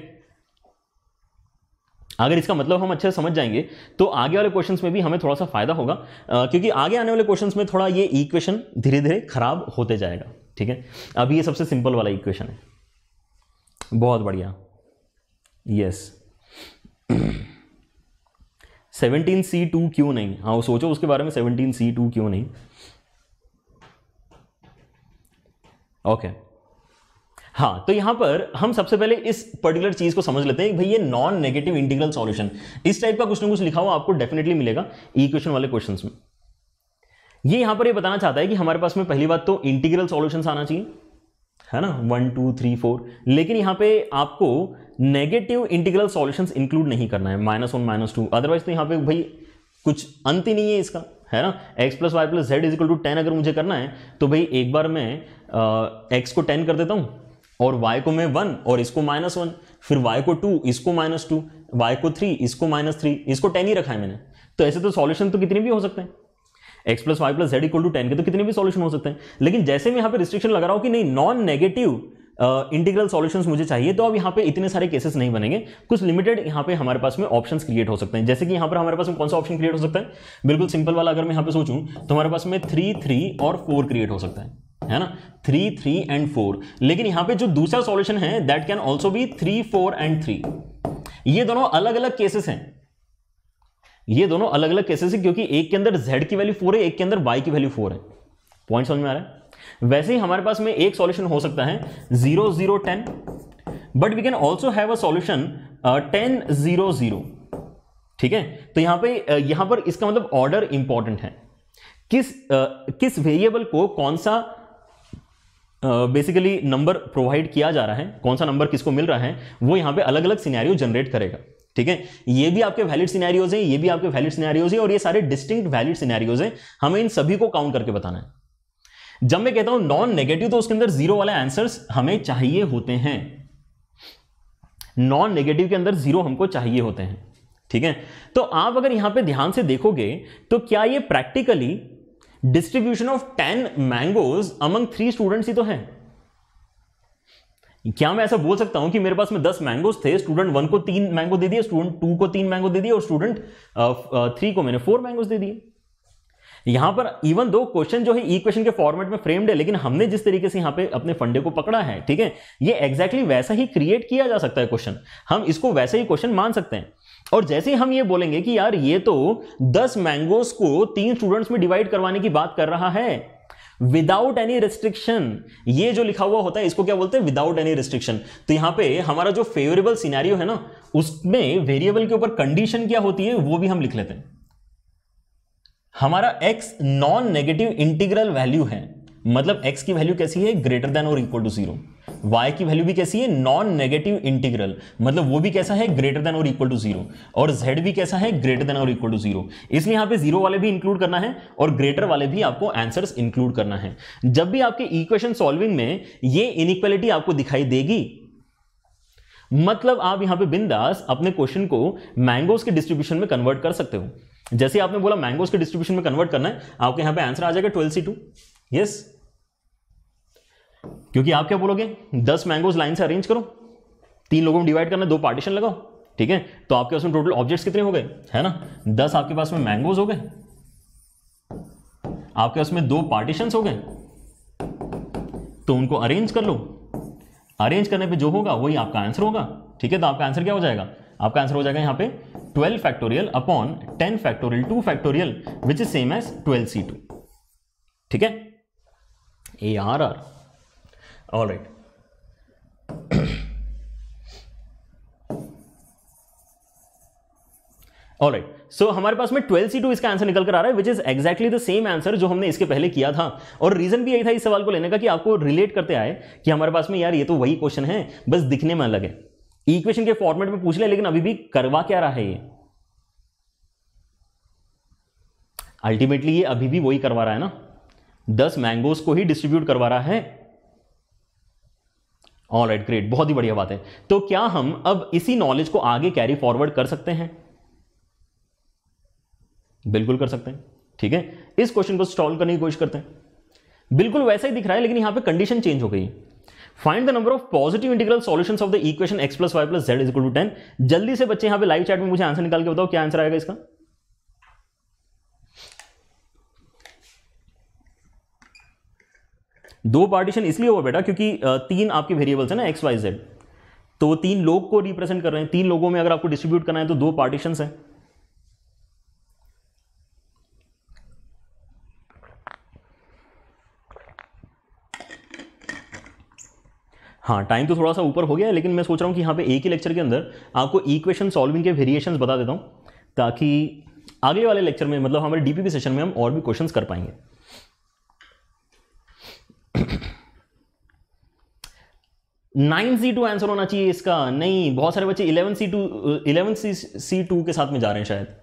अगर इसका मतलब हम अच्छे से समझ जाएंगे तो आगे वाले क्वेश्चंस में भी हमें थोड़ा सा फायदा होगा आ, क्योंकि आगे आने वाले क्वेश्चंस में थोड़ा ये इक्वेशन धीरे धीरे खराब होते जाएगा ठीक है अभी ये सबसे सिंपल वाला इक्वेशन है बहुत बढ़िया यस सेवनटीन सी टू क्यों नहीं हाँ सोचो उसके बारे में सेवनटीन सी टू क्यों नहीं ओके हाँ तो यहां पर हम सबसे पहले इस पर्टिकुलर चीज को समझ लेते हैं भाई ये नॉन नेगेटिव इंटीग्रल सॉल्यूशन इस टाइप का कुछ ना कुछ लिखा हुआ आपको डेफिनेटली मिलेगा इक्वेशन वाले क्वेश्चन में ये यहां पर ये बताना चाहता है कि हमारे पास में पहली बात तो इंटीग्रल सॉल्यूशंस आना चाहिए है ना वन टू थ्री फोर लेकिन यहां पे आपको नेगेटिव इंटीग्रल सॉल्यूशंस इंक्लूड नहीं करना है minus one minus two otherwise तो यहां पे भाई कुछ अंत ही नहीं है इसका है ना x plus y plus z is equal to ten अगर मुझे करना है तो भाई एक बार मैं एक्स को टेन कर देता हूँ और वाई को मैं वन और इसको माइनस वन फिर वाई को टू इसको माइनस टू वाई को थ्री इसको माइनस थ्री इसको टेन ही रखा है मैंने तो ऐसे तो सॉल्यूशन तो कितने भी हो सकते हैं x plus y plus z equal to ten के तो कितने भी सॉल्यूशन हो सकते हैं लेकिन जैसे मैं यहाँ पे रिस्ट्रिक्शन लगा रहा हूँ कि नहीं नॉन नेगेटिव इंटीग्रल सॉल्यूशंस मुझे चाहिए तो अब यहाँ पे इतने सारे केसेस नहीं बनेंगे कुछ लिमिटेड यहाँ पे हमारे पास में ऑप्शन क्रिएट हो सकते हैं जैसे कि यहाँ पर हमारे पास में कौन सा ऑप्शन क्रिएट हो सकता है बिल्कुल सिंपल वाला अगर मैं यहाँ पे सोचूँ तो हमारे पास में थ्री थ्री और फोर क्रिएट हो सकता है है ना थ्री थ्री एंड फोर लेकिन यहां पे जो दूसरा सॉल्यूशन है that can also be three four and three ये दोनों अलग अलग केसेस हैं ये दोनों अलग अलग केसेस हैं क्योंकि एक के अंदर z की वैल्यू फोर है एक के अंदर y की वैल्यू फोर है पॉइंट समझ में आ रहा है वैसे ही हमारे पास में एक सॉल्यूशन हो सकता है zero zero ten but we can also have a solution ten zero zero ठीक है तो यहां पे uh, यहां पर इसका मतलब ऑर्डर इंपॉर्टेंट है किस uh, किस वेरिएबल को कौन सा बेसिकली नंबर प्रोवाइड किया जा रहा है कौन सा नंबर किसको मिल रहा है वो यहाँ पे अलग अलग सिनेरियो जनरेट करेगा ठीक है ये भी आपके वैलिड सिनेरियोज हैं ये भी आपके वैलिड सिनेरियोज हैं और ये सारे डिस्टिंक्ट वैलिड सिनेरियोज हैं हमें इन सभी को काउंट करके बताना है जब मैं कहता हूं नॉन नेगेटिव तो उसके अंदर जीरो वाले आंसर्स हमें चाहिए होते हैं नॉन नेगेटिव के अंदर जीरो हमको चाहिए होते हैं ठीक है तो आप अगर यहां पे ध्यान से देखोगे तो क्या ये practically distribution of ten mangoes among three students ही तो है क्या मैं ऐसा बोल सकता हूं कि मेरे पास में दस मैंगोज थे स्टूडेंट वन को तीन मैंगो दे दिए स्टूडेंट टू को तीन मैंगो दे दिए और स्टूडेंट थ्री uh, uh, को मैंने फोर मैंगोज दे दिए यहां पर इवन दो क्वेश्चन जो है इक्वेशन के फॉर्मेट में फ्रेम्ड है लेकिन हमने जिस तरीके से यहां पे अपने फंडे को पकड़ा है ठीक है ये एग्जैक्टली exactly वैसा ही क्रिएट किया जा सकता है क्वेश्चन हम इसको वैसे ही क्वेश्चन मान सकते हैं और जैसे हम ये बोलेंगे कि यार ये तो 10 मैंगोस को तीन स्टूडेंट्स में डिवाइड करवाने की बात कर रहा है विदाउट एनी रिस्ट्रिक्शन ये जो लिखा हुआ होता है इसको क्या बोलते हैं विदाउट एनी रिस्ट्रिक्शन तो यहां पे हमारा जो फेवरेबल सिनेरियो है ना उसमें वेरिएबल के ऊपर कंडीशन क्या होती है वो भी हम लिख लेते हैं हमारा x non negative integral value है मतलब x की वैल्यू कैसी है ग्रेटर देन और इक्वल टू जीरो y की वैल्यू भी कैसी है नॉन नेगेटिव इंटीग्रल मतलब वो भी कैसा है ग्रेटर देन और इक्वल टू जीरो और z भी कैसा है ग्रेटर देन और इक्वल टू जीरो इसलिए यहां पे जीरो वाले भी इंक्लूड करना है और ग्रेटर वाले भी आपको आंसर्स इंक्लूड करना है जब भी आपके इक्वेशन सॉल्विंग में ये इनइक्वालिटी आपको दिखाई देगी मतलब आप यहां पर बिंदास अपने क्वेश्चन को मैंगोज के डिस्ट्रीब्यूशन में कन्वर्ट कर सकते हो जैसे आपने बोला मैंगोज के डिस्ट्रीब्यूशन में कन्वर्ट करना है आपके यहां पर आंसर आ जाएगा ट्वेल्व सी टू यस क्योंकि आप क्या बोलोगे दस मैंगोज लाइन से अरेंज करो तीन लोगों में डिवाइड करना दो पार्टीशन लगाओ ठीक है तो आपके पास में टोटल ऑब्जेक्ट्स कितने हो गए है ना दस आपके पास में मैंगोज हो गए आपके पास में दो पार्टीशन हो गए तो उनको अरेंज कर लो अरेंज करने पे जो होगा वही आपका आंसर होगा ठीक है तो आपका आंसर क्या हो जाएगा आपका आंसर हो जाएगा यहां पे 12 factorial upon 10 factorial 2 factorial which is same as 12 C ठीक है ए आर आर all right right so right. so, हमारे पास में 12C2 इसका आंसर निकल कर आ रहा है which is exactly the same answer जो हमने इसके पहले किया था और रीजन भी यही था इस सवाल को लेने का कि आपको रिलेट करते आए कि हमारे पास में यार ये तो वही क्वेश्चन है बस दिखने में अलग है इक्वेशन के फॉर्मेट में पूछ लिया लेकिन अभी भी करवा क्या रहा है ये अल्टीमेटली ये अभी भी वही करवा रहा है ना दस मैंगोस को ही डिस्ट्रीब्यूट करवा रहा है ऑल राइट ग्रेट बहुत ही बढ़िया बात है तो क्या हम अब इसी नॉलेज को आगे कैरी फॉरवर्ड कर सकते हैं बिल्कुल कर सकते हैं ठीक है इस क्वेश्चन को सॉल्व करने की कोशिश करते हैं बिल्कुल वैसा ही दिख रहा है लेकिन यहां पे कंडीशन चेंज हो गई find the number of positive integral solutions of the equation x plus y plus z is equal to ten जल्दी से बच्चे यहां पे लाइव चैट में मुझे आंसर निकाल के बताओ क्या आंसर आएगा इसका दो पार्टीशन इसलिए हुआ बेटा क्योंकि तीन आपके वेरिएबल्स हैं ना एक्स वाई जेड तो वो तीन लोग को रिप्रेजेंट कर रहे हैं तीन लोगों में अगर आपको डिस्ट्रीब्यूट करना है तो दो पार्टीशन हैं हाँ टाइम तो थोड़ा सा ऊपर हो गया है लेकिन मैं सोच रहा हूँ कि यहाँ पे एक ही लेक्चर के अंदर आपको इक्वेशन सॉल्विंग के वेरिएशंस बता देता हूँ ताकि आगे वाले लेक्चर में मतलब हमारे डीपीपी सेशन में हम और भी क्वेश्चंस कर पाएंगे नाइन सी टू आंसर होना चाहिए इसका नहीं बहुत सारे बच्चे eleven C two eleven C C two के साथ में जा रहे हैं शायद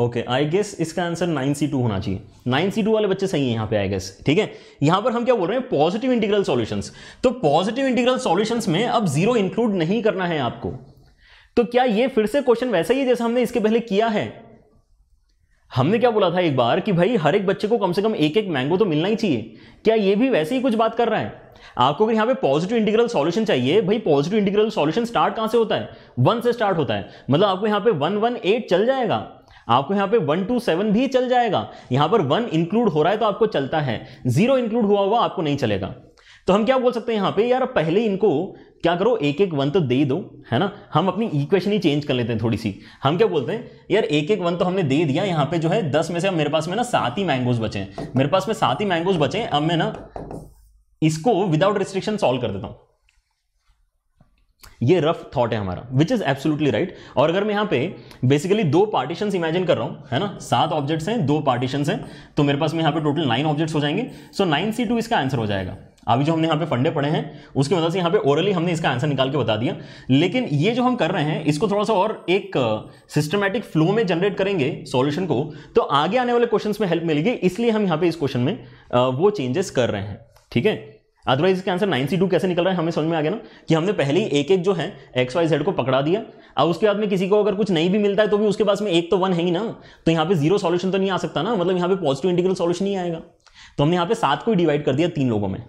ओके आई गेस इसका आंसर नाइन सी टू होना चाहिए नाइन सी टू वाले बच्चे सही है यहाँ पे आई गेस ठीक है यहाँ पर हम क्या बोल रहे हैं पॉजिटिव इंटीग्रल सॉल्यूशंस तो पॉजिटिव इंटीग्रल सॉल्यूशंस में अब जीरो इंक्लूड नहीं करना है आपको तो क्या ये फिर से क्वेश्चन वैसा ही है जैसा हमने इसके पहले किया है हमने क्या बोला था एक बार कि भाई हर एक बच्चे को कम से कम एक एक मैंगो तो मिलना ही चाहिए क्या ये भी वैसे ही कुछ बात कर रहा है आपको अगर यहाँ पे पॉजिटिव इंटीग्रल सॉल्यूशन चाहिए भाई पॉजिटिव इंटीग्रल सॉल्यूशन स्टार्ट कहाँ से होता है वन से स्टार्ट होता है मतलब आपको यहाँ पे वन वन एट चल जाएगा आपको यहाँ पे वन टू सेवन भी चल जाएगा यहाँ पर वन इंक्लूड हो रहा है तो आपको चलता है जीरो इंक्लूड हुआ हुआ आपको नहीं चलेगा तो हम क्या बोल सकते हैं यहां पे यार पहले इनको क्या करो एक एक वन तो दे दो है ना हम अपनी इक्वेशन ही चेंज कर लेते हैं थोड़ी सी हम क्या बोलते हैं यार एक एक वन तो हमने दे दिया यहां पे जो है दस में से अब मेरे पास में ना सात ही मैंगोज बचे हैं मेरे पास में सात ही मैंगोज बचे हैं अब मैं ना इसको विदाउट रिस्ट्रिक्शन सॉल्व कर देता हूं ये रफ थॉट है हमारा विच इज एब्सोल्युटली राइट और अगर मैं यहां पे बेसिकली दो पार्टीशन इमेजिन कर रहा हूं है ना सात ऑब्जेक्ट्स हैं दो पार्टीशन हैं तो मेरे पास में यहां पे टोटल नाइन ऑब्जेक्ट्स हो जाएंगे सो नाइन सी टू इसका आंसर हो जाएगा अभी जो हमने यहाँ पे फंडे पढ़े हैं उसकी मदद से यहाँ पे ओरली हमने इसका आंसर निकाल के बता दिया लेकिन ये जो हम कर रहे हैं इसको थोड़ा सा और एक सिस्टमैटिक फ्लो में जनरेट करेंगे सॉल्यूशन को तो आगे आने वाले क्वेश्चंस में हेल्प मिलेगी इसलिए हम यहाँ पे इस क्वेश्चन में वो चेंजेस कर रहे हैं ठीक है अदरवाइज इसका आंसर नाइन टू कैसे निकल रहा है हमें समझ में आ गया ना कि हमने पहले ही एक एक जो है एक्स वाई जेड को पकड़ा दिया अब उसके बाद में किसी को अगर कुछ नहीं भी मिलता है तो भी उसके पास में एक तो वन है ही ना तो यहाँ पे जीरो सॉल्यूशन तो नहीं आ सकता ना मतलब यहाँ पे पॉजिटिव इंटीग्रल सॉल्यूशन नहीं आएगा तो हमने यहाँ पे सात को डिवाइड कर दिया तीन लोगों में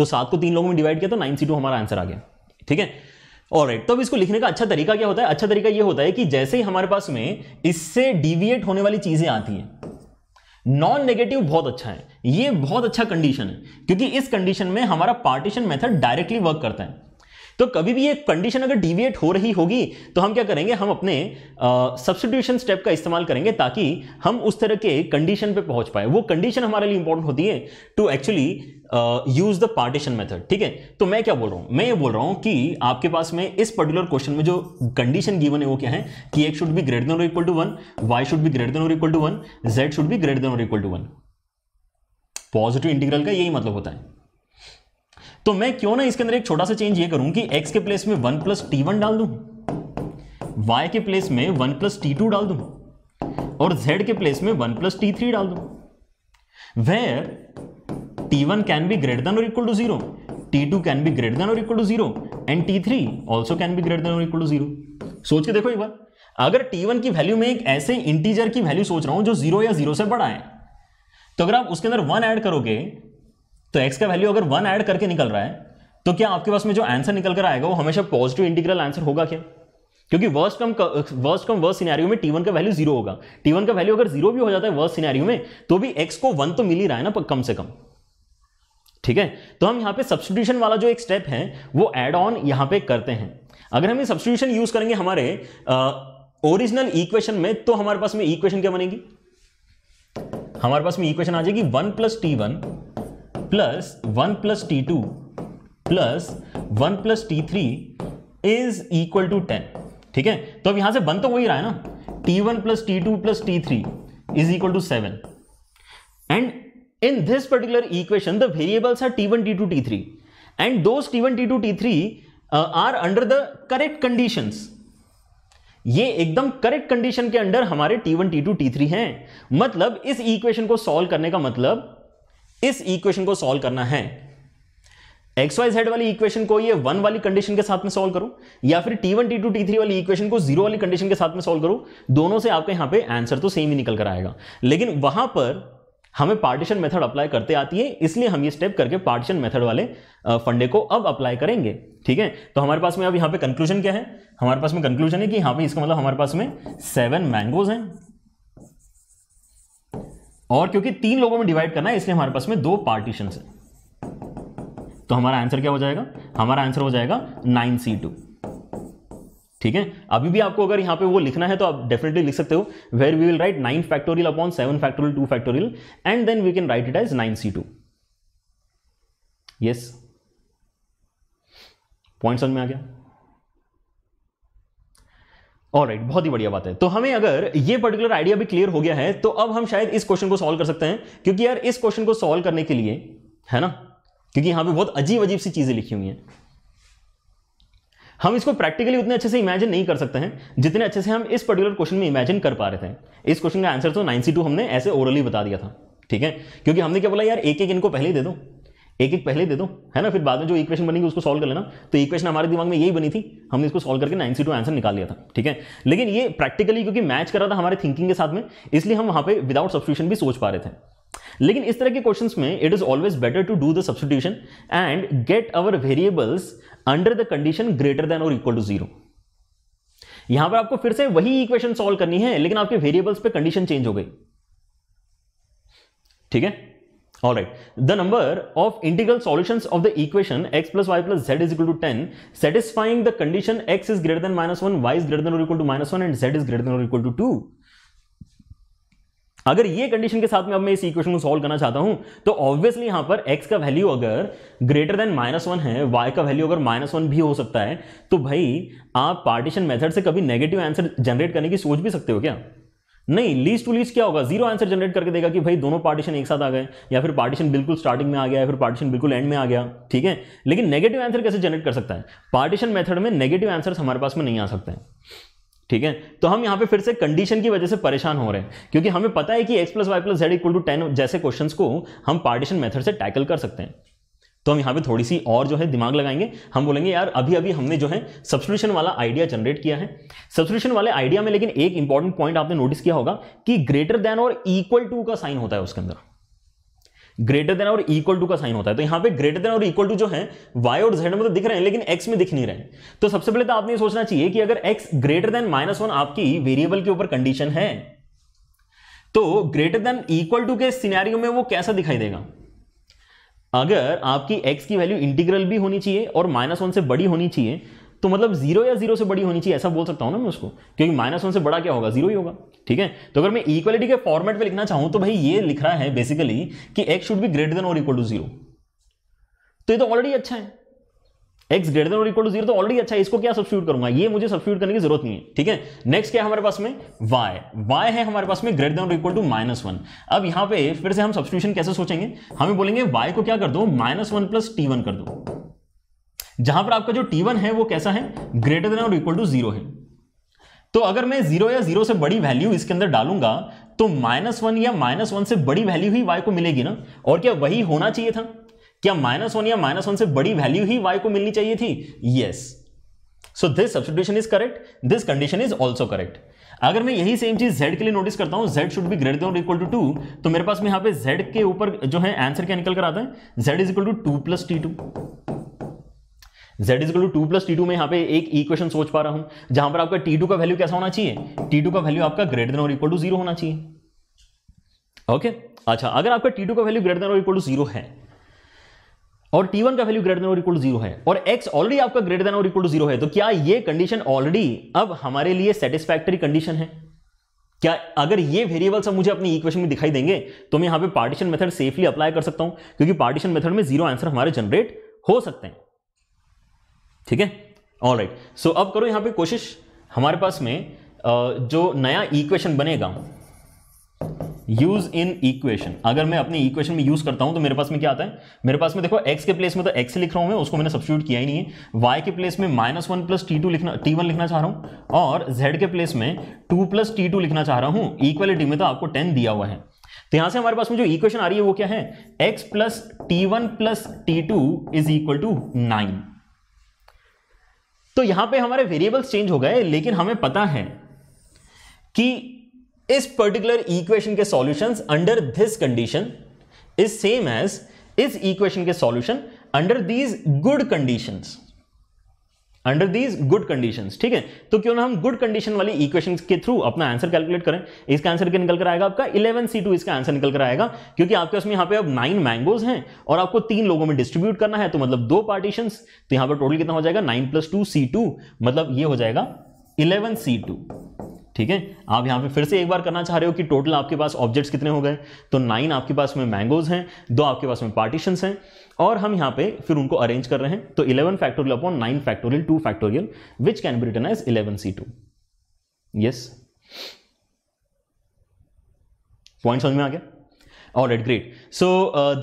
तो सात को तीन लोगों में डिवाइड किया तो नाइन सी टू हमारा आंसर आ गया ठीक है और राइट तो अब इसको लिखने का अच्छा तरीका क्या होता है अच्छा तरीका यह होता है कि जैसे ही हमारे पास में इससे डिविएट होने वाली चीजें आती हैं नॉन नेगेटिव बहुत अच्छा है ये बहुत अच्छा कंडीशन है क्योंकि इस कंडीशन में हमारा पार्टीशन मेथड डायरेक्टली वर्क करता है तो कभी भी ये कंडीशन अगर डिविएट हो रही होगी तो हम क्या करेंगे हम अपने uh, स्टेप का इस्तेमाल करेंगे ताकि हम उस तरह के कंडीशन पे पहुंच पाए वो कंडीशन हमारे लिए इंपॉर्टेंट होती है to actually use the partition method ठीक है तो मैं क्या बोल रहा हूं मैं ये बोल रहा हूं कि आपके पास में इस पर्टिकुलर क्वेश्चन में जो कंडीशन गिवन है वो क्या है कि x should be greater than और equal to one y should be greater than और equal to one z should be greater than और equal to one positive integral का यही मतलब होता है तो मैं क्यों ना इसके अंदर एक छोटा सा चेंज ये करूं कि एक्स के प्लेस में वन प्लस टी वन डाल दूं वाई के प्लेस में वन प्लस टी टू डाल दूं और जेड के प्लेस में वन प्लस टी थ्री डाल दूं where T1 can be greater than or equal to 0, T2 can be greater than or equal to 0 and T3 also can be greater than or equal to 0. सोच के देखो एक बार अगर T1 की value में एक ऐसे इंटीजर की वैल्यू सोच रहा हूं जो जीरो या जीरो से बड़ा है तो अगर आप उसके अंदर वन ऐड करोगे तो x का वैल्यू अगर वन ऐड करके निकल रहा है तो क्या आपके पास में जो आंसर निकल कर आएगा वो हमेशा पॉजिटिव इंटीग्रल आंसर होगा क्या क्योंकि worst come worst come worst scenario में टी वन का वैल्यू जीरो होगा टी वन का वैल्यू अगर जीरो भी हो जाता है वर्स्ट सिनेरियो में तो भी एक्स को वन तो मिल ही रहा है ना कम से कम ठीक है तो हम यहाँ पे सब्सटीट्यूशन वाला जो एक स्टेप है वो एड ऑन यहाँ पे करते हैं अगर हम ये सब्सटीट्यूशन यूज करेंगे हमारे ओरिजिनल इक्वेशन में तो हमारे पास में इक्वेशन क्या बनेगी हमारे पास में इक्वेशन आ जाएगी one plus T one plus one plus T two plus one plus T three is equal to ten ठीक है तो अब यहां से बन तो वही रहा है ना T one plus T two plus T three is equal to seven and in this particular equation the variables are t1 t2 t3 and those t1 t2 t3 uh, are under the correct conditions ये एकदम correct condition के under हमारे t1 t2 t3 हैं मतलब इस equation को solve करने का मतलब इस इक्वेशन को सॉल्व करना है एक्स वाई जेड वाली इक्वेशन को ये वन वाली कंडीशन के साथ में सॉल्व करूं या फिर T1, T2, T3 वाली इक्वेशन को जीरो वाली कंडीशन के साथ में सॉल्व करूं दोनों से आपके यहां पे आंसर तो सेम ही निकल कर आएगा लेकिन वहां पर हमें पार्टीशन मेथड अप्लाई करते आती है इसलिए हम ये स्टेप करके पार्टीशन मेथड वाले फंडे को अब अप्लाई करेंगे ठीक है तो हमारे पास में अब यहाँ पे कंक्लूजन क्या है हमारे पास में कंक्लूजन है कि यहाँ पे इसका मतलब हमारे पास में सेवन मैंगोज हैं और क्योंकि तीन लोगों में डिवाइड करना है इसलिए हमारे पास में दो पार्टीशन है तो हमारा आंसर क्या हो जाएगा हमारा आंसर हो जाएगा नाइन सी टू ठीक है अभी भी आपको अगर यहाँ पे वो लिखना है तो आप डेफिनेटली लिख सकते हो where we will write nine factorial upon seven factorial two factorial and then we can write it as nine C two yes point समझ में आ गया और राइट बहुत ही बढ़िया बात है तो हमें अगर ये पर्टिकुलर आइडिया भी क्लियर हो गया है तो अब हम शायद इस क्वेश्चन को सॉल्व कर सकते हैं क्योंकि यार इस क्वेश्चन को सॉल्व करने के लिए है ना क्योंकि यहां पे बहुत अजीब अजीब सी चीजें लिखी हुई हैं हम इसको प्रैक्टिकली उतने अच्छे से इमेजिन नहीं कर सकते हैं जितने अच्छे से हम इस पर्टिकुलर क्वेश्चन में इमेजिन कर पा रहे थे इस क्वेश्चन का आंसर तो नाइन हमने ऐसे ओरली बता दिया था ठीक है क्योंकि हमने क्या बोला यार एक एक इनको पहले ही दे दो एक एक पहले दे दो है ना फिर बाद में जो इक्वेशन बनेगी उसको सॉल्व कर लेना तो इक्वेशन हमारे दिमाग में यही बनी थी हमने इसको सॉल्व करके नाइन टू आंसर निकाल लिया था ठीक है लेकिन ये प्रैक्टिकली क्योंकि मैच कर रहा था हमारे थिंकिंग के साथ में इसलिए हम वहाँ पे विदाउट सब्सिट्यूशन भी सोच पा रहे थे लेकिन इस तरह के क्वेश्चंस में it is always better to do the substitution and get our variables under the condition greater than और इक्वल टू जीरो यहां पर आपको फिर से वही इक्वेशन सॉल्व करनी है लेकिन आपके वेरिएबल्स पे कंडीशन चेंज हो गई ठीक है all right the number of integral solution of the equation x plus y plus z is equal to ten satisfying the condition x is greater than minus one y is greater than और equal to minus one and z is greater than और equal to two अगर ये condition के साथ में अब मैं इस इक्वेशन को सॉल्व करना चाहता हूं तो ऑब्वियसली यहां पर एक्स का वैल्यू अगर ग्रेटर देन माइनस वन है वाई का वैल्यू अगर माइनस वन भी हो सकता है तो भाई आप पार्टीशन मेथड से कभी नेगेटिव आंसर जनरेट करने की सोच भी सकते हो क्या नहीं लीस्ट टू लीस्ट क्या होगा जीरो आंसर जनरेट करके देगा कि भाई दोनों पार्टीशन एक साथ आ गए या फिर पार्टीशन बिल्कुल स्टार्टिंग में आ गया या फिर पार्टीशन बिल्कुल एंड में आ गया ठीक है लेकिन नेगेटिव आंसर कैसे जनरेट कर सकता है पार्टीशन मेथड में नेगेटिव आंसर हमारे पास में नहीं आ सकते हैं ठीक है तो हम यहां पे फिर से कंडीशन की वजह से परेशान हो रहे हैं क्योंकि हमें पता है कि x plus y plus z equal to ten जैसे क्वेश्चन को हम पार्टीशन मेथड से टैकल कर सकते हैं तो हम यहां पे थोड़ी सी और जो है दिमाग लगाएंगे हम बोलेंगे यार अभी अभी हमने जो है सब्सिट्यूशन वाला आइडिया जनरेट किया है सब्सिट्यूशन वाले आइडिया में लेकिन एक इंपॉर्टेंट पॉइंट आपने नोटिस किया होगा कि ग्रेटर देन और इक्वल टू का साइन होता है उसके अंदर ग्रेटर देन और इक्वल टू का साइन होता है तो यहां पे ग्रेटर देन और इक्वल टू जो है वाई और जेड में तो दिख रहे हैं लेकिन एक्स में दिख नहीं रहे तो सबसे पहले तो आपने सोचना चाहिए कि अगर x greater than minus one आपकी वेरिएबल के ऊपर कंडीशन है तो ग्रेटर देन इक्वल टू के सिनेरियो में वो कैसा दिखाई देगा अगर आपकी एक्स की वैल्यू इंटीग्रल भी होनी चाहिए और माइनस वन से बड़ी होनी चाहिए तो मतलब जीरो या जीरो से बड़ी होनी चाहिए ऐसा बोल सकता हूँ ना मैं उसको क्योंकि माइनस वन से बड़ा क्या होगा जीरो ही होगा ठीक है तो अगर मैं इक्वलिटी के फॉर्मेट में लिखना चाहूँ तो भाई ये लिख रहा है बेसिकली कि x should be greater than और इक्वल टू जीरो तो ये तो ऑलरेडी अच्छा है एक्स ग्रेटर देन और इक्वल टू जीरो तो ऑलरेडी अच्छा है इसको क्या सब्सिट्यूट करूंगा ये मुझे सब्सिट्यूट करने की जरूरत नहीं है ठीक है नेक्स्ट क्या हमारे पास में वाई वाई है हमारे पास में ग्रेटर देन और इक्वल टू माइनस वन अब यहां पे फिर से हम सब्सिट्यूशन कैसे सोचेंगे हमें बोलेंगे वाई को क्या कर दो minus one plus T one कर दो जहां पर आपका जो T1 है वो कैसा है ग्रेटर देन और इक्वल टू जीरो है तो अगर मैं जीरो या जीरो से बड़ी वैल्यू इसके अंदर डालूंगा तो माइनस वन या माइनस वन से बड़ी वैल्यू ही वाई को मिलेगी ना और क्या वही होना चाहिए था क्या माइनस वन या माइनस वन से बड़ी वैल्यू ही वाई को मिलनी चाहिए थी yes so this substitution is correct this condition is also correct अगर मैं यही सेम चीज जेड के लिए नोटिस करता हूं z should be greater than equal to two तो मेरे पास में यहां पे जेड के ऊपर जो है आंसर क्या निकल कर आता है z is equal to two plus T two z is two two plus T two में यहाँ पे एक इक्वेशन सोच पा रहा हूं जहां पर आपका टी टू का वैल्यू कैसा होना चाहिए टी टू का वैल्यू आपका ग्रेटर देन और इक्वल टू जीरो होना चाहिए ओके अच्छा अगर आपका टी टू का वैल्यू ग्रेटर देन और इक्वल टू जीरो है और वन का वैल्यू ग्रेटर देन और इक्वल टू जीरो है और एक्स ऑलरेडी आपका ग्रेटर देन और इक्वल टू जीरो है तो क्या ये कंडीशन ऑलरेडी अब हमारे लिए सेटिस्फैक्टरी कंडीशन है क्या अगर ये वेरिएबल सब मुझे अपनी इक्वेशन में दिखाई देंगे तो मैं यहां पे पार्टीशन मेथड सेफली अप्लाई कर सकता हूं क्योंकि पार्टीशन मेथड में जीरो आंसर हमारे जनरेट हो सकते हैं ठीक है ऑल राइट सो अब करो यहाँ पे कोशिश हमारे पास में जो नया इक्वेशन बनेगा यूज इन इक्वेशन अगर मैं अपने इक्वेशन में यूज करता हूं तो मेरे पास में क्या आता है मेरे पास में देखो एक्स के प्लेस में तो एक्स लिख रहा हूं मैं उसको मैंने सब्सिट्यूट किया ही नहीं है वाई के प्लेस में minus one plus T two लिखना टी वन लिखना चाह रहा हूं और जेड के प्लेस में टू प्लस टी टू लिखना चाह रहा हूं इक्वलिटी में तो आपको टेन दिया हुआ है तो यहां से हमारे पास में जो इक्वेशन आ रही है वो क्या है x plus T one plus T two is equal to nine तो यहां पे हमारे वेरिएबल्स चेंज हो गए लेकिन हमें पता है कि इस पर्टिकुलर इक्वेशन के solutions under this condition is same as इस इक्वेशन के solution under these good conditions under these good condition ठीक है तो क्यों ना हम गुड कंडीशन वाली इक्वेशन के थ्रू अपना आंसर कैलकुलेट करें इसका आंसर क्या निकल कर आएगा आपका इलेवन सी टू इसका आंसर निकल कर आएगा क्योंकि आपके उसमें यहाँ पे अब नाइन मैंगोज हैं और आपको तीन लोगों में डिस्ट्रीब्यूट करना है तो मतलब दो पार्टीशन तो यहाँ पर टोटल कितना हो जाएगा nine plus two C two मतलब ये हो जाएगा इलेवन सी टू ठीक है आप यहां पे फिर से एक बार करना चाह रहे हो कि टोटल आपके पास ऑब्जेक्ट्स कितने हो गए तो नाइन आपके पास में मैंगोज हैं दो आपके पास में पार्टीशन हैं और हम यहां पे फिर उनको अरेंज कर रहे हैं तो eleven factorial upon nine factorial two factorial which can be written as eleven C two yes point समझ में आ गया all at great so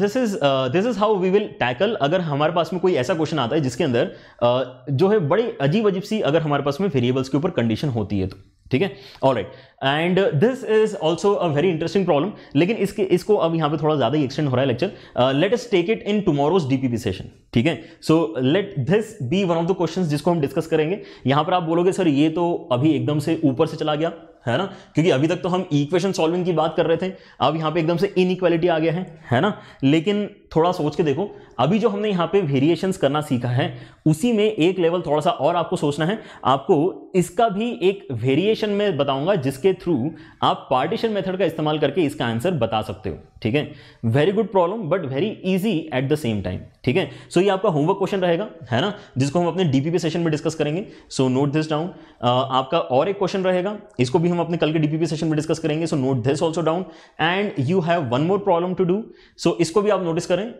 this is this is how we will tackle अगर हमारे पास में कोई ऐसा क्वेश्चन आता है जिसके अंदर uh, जो है बड़ी अजीब अजीब सी अगर हमारे पास में वेरिएबल्स के ऊपर कंडीशन होती है तो ठीक है all and this is also a very interesting problem लेकिन इसके इसको अब यहाँ पे थोड़ा ज़्यादा ही एक्सटेंड हो रहा है lecture let's take it in tomorrow's DPP session ठीक है so let this be one of the question जिसको हम डिस्कस करेंगे यहाँ पर आप बोलोगे सर ये तो अभी एकदम से ऊपर से चला गया है ना क्योंकि अभी तक तो हम इक्वेशन सॉल्विंग की बात कर रहे थे अब यहाँ पे एकदम से इनइक्वालिटी आ गया है है ना लेकिन थोड़ा सोच के देखो अभी जो हमने यहाँ पे वेरिएशंस करना सीखा है उसी में एक लेवल थोड़ा सा और आपको सोचना है आपको इसका भी एक वेरिएशन में बताऊंगा जिसके थ्रू आप पार्टीशन मेथड का इस्तेमाल करके इसका आंसर बता सकते हो ठीक है very good problem but very easy at the same time ठीक है सो ये आपका होमवर्क क्वेश्चन रहेगा है ना जिसको हम अपने डीपीपी सेशन में डिस्कस करेंगे सो नोट दिस डाउन आपका और एक क्वेश्चन रहेगा इसको भी हम अपने कल के डीपीपी सेशन में डिस्कस करेंगे so note this also down and you have one more problem to do so इसको भी आप नोटिस करें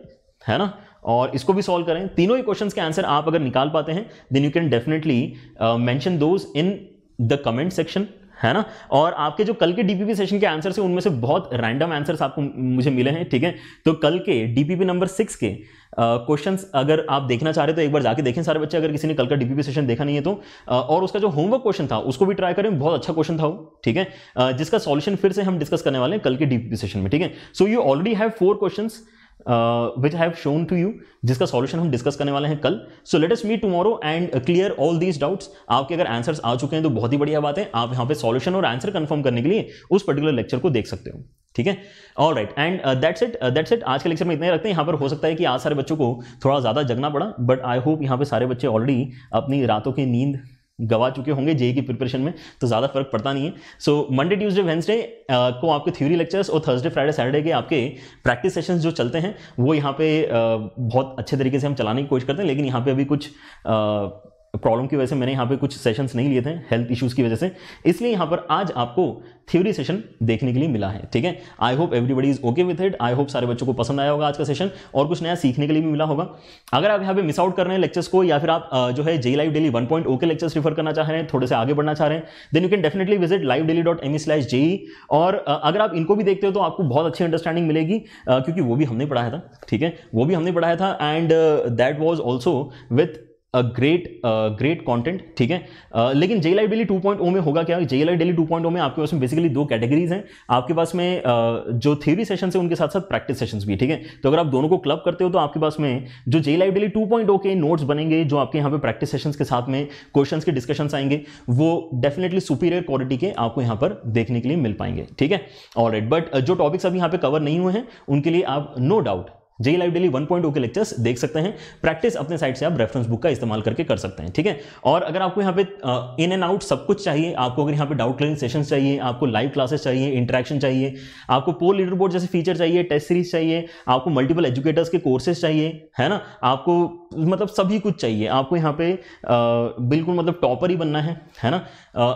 है ना और इसको भी सॉल्व करें तीनों ही क्वेश्चंस के आंसर आप अगर निकाल पाते हैं then you can definitely mention those in the comment section है ना और आपके जो कल के डीपीपी सेशन के आंसर से उनमें से बहुत रैंडम आंसर्स आपको मुझे मिले हैं ठीक है तो कल के डीपीपी नंबर सिक्स के क्वेश्चंस uh, अगर आप देखना चाह रहे तो एक बार जाके देखें सारे बच्चे अगर किसी ने कल का डीपीपी सेशन देखा नहीं है तो uh, और उसका जो होमवर्क क्वेश्चन था उसको भी ट्राई करें बहुत अच्छा क्वेश्चन था वो ठीक है uh, जिसका सॉल्यूशन फिर से हम डिस्कस करने वाले हैं कल के डीपीपी सेशन में ठीक है so you already have four question which have shown to you जिसका सॉल्यूशन हम डिस्कस करने वाले हैं कल so let us meet tomorrow and clear all these doubts आपके अगर आंसर्स आ चुके हैं तो बहुत ही बढ़िया बात है आप यहाँ पे सॉल्यूशन और आंसर कन्फर्म करने के लिए उस पर्टिकुलर लेक्चर को देख सकते हो ठीक है all right and that's it that's it आज के लेक्चर में इतने रखते हैं यहाँ पर हो सकता है कि आज सारे बच्चों को थोड़ा ज़्यादा जगना पड़ा बट आई होप यहाँ पे सारे बच्चे ऑलरेडी अपनी रातों की नींद गवा चुके होंगे जेई की प्रिपरेशन में तो ज़्यादा फर्क पड़ता नहीं है सो मंडे ट्यूजडे वेंसडे को आपके थ्योरी लेक्चर्स और थर्सडे फ्राइडे सैटरडे के आपके प्रैक्टिस सेशंस जो चलते हैं वो यहाँ पे uh, बहुत अच्छे तरीके से हम चलाने की कोशिश करते हैं लेकिन यहाँ पे अभी कुछ uh, प्रॉब्लम की वजह से मैंने यहाँ पे कुछ सेशंस नहीं लिए थे हेल्थ इश्यूज की वजह से इसलिए यहाँ पर आज आपको थ्योरी सेशन देखने के लिए मिला है ठीक है I hope everybody is okay with it I hope सारे बच्चों को पसंद आया होगा आज का सेशन और कुछ नया सीखने के लिए भी मिला होगा अगर आप यहाँ पे मिस आउट कर रहे हैं लेक्चर्स को या फिर आप जो है J live daily one point okay lectures refer करना चाह रहे हैं थोड़े से आगे बढ़ना चाह रहे हैं then you can definitely visit live daily dot M slash JE और अगर आप इनको भी देखते हो तो आपको बहुत अच्छी अंडरस्टैंडिंग मिलेगी क्योंकि वो भी हमने पढ़ाया था ठीक है वो भी हमने पढ़ाया था and that was also with great great content ठीक है uh, लेकिन J live daily two point O में होगा क्या J live daily two point O में आपके पास में बेसिकली दो कैटेगरीज हैं आपके पास में uh, जो थ्योरी सेशन है उनके साथ साथ प्रैक्टिस सेशंस भी ठीक है तो अगर आप दोनों को क्लब करते हो तो आपके पास में जो J live daily two point O के नोट्स बनेंगे जो आपके यहाँ पे प्रैक्टिस सेशन के साथ में क्वेश्चन के डिस्कशंस आएंगे वो डेफिनेटली सुपीरियर क्वालिटी के आपको यहाँ पर देखने के लिए मिल पाएंगे ठीक है और बट जो टॉपिक्स अभी यहाँ पे कवर नहीं हुए हैं उनके लिए आप no no doubt J live daily one point के लेक्चर्स देख सकते हैं प्रैक्टिस अपने साइड से आप रेफरेंस बुक का इस्तेमाल करके कर सकते हैं ठीक है और अगर आपको यहाँ पे इन एंड आउट सब कुछ चाहिए आपको अगर यहाँ पे डाउट क्लियरिंग सेशन चाहिए आपको लाइव क्लासेस चाहिए इंटरेक्शन चाहिए आपको पोल लीडर बोर्ड जैसे फीचर चाहिए टेस्ट सीरीज चाहिए आपको मल्टीपल एजुकेटर्स के कोर्सेज चाहिए है ना आपको मतलब सभी कुछ चाहिए आपको यहाँ पे बिल्कुल मतलब टॉपर ही बनना है है ना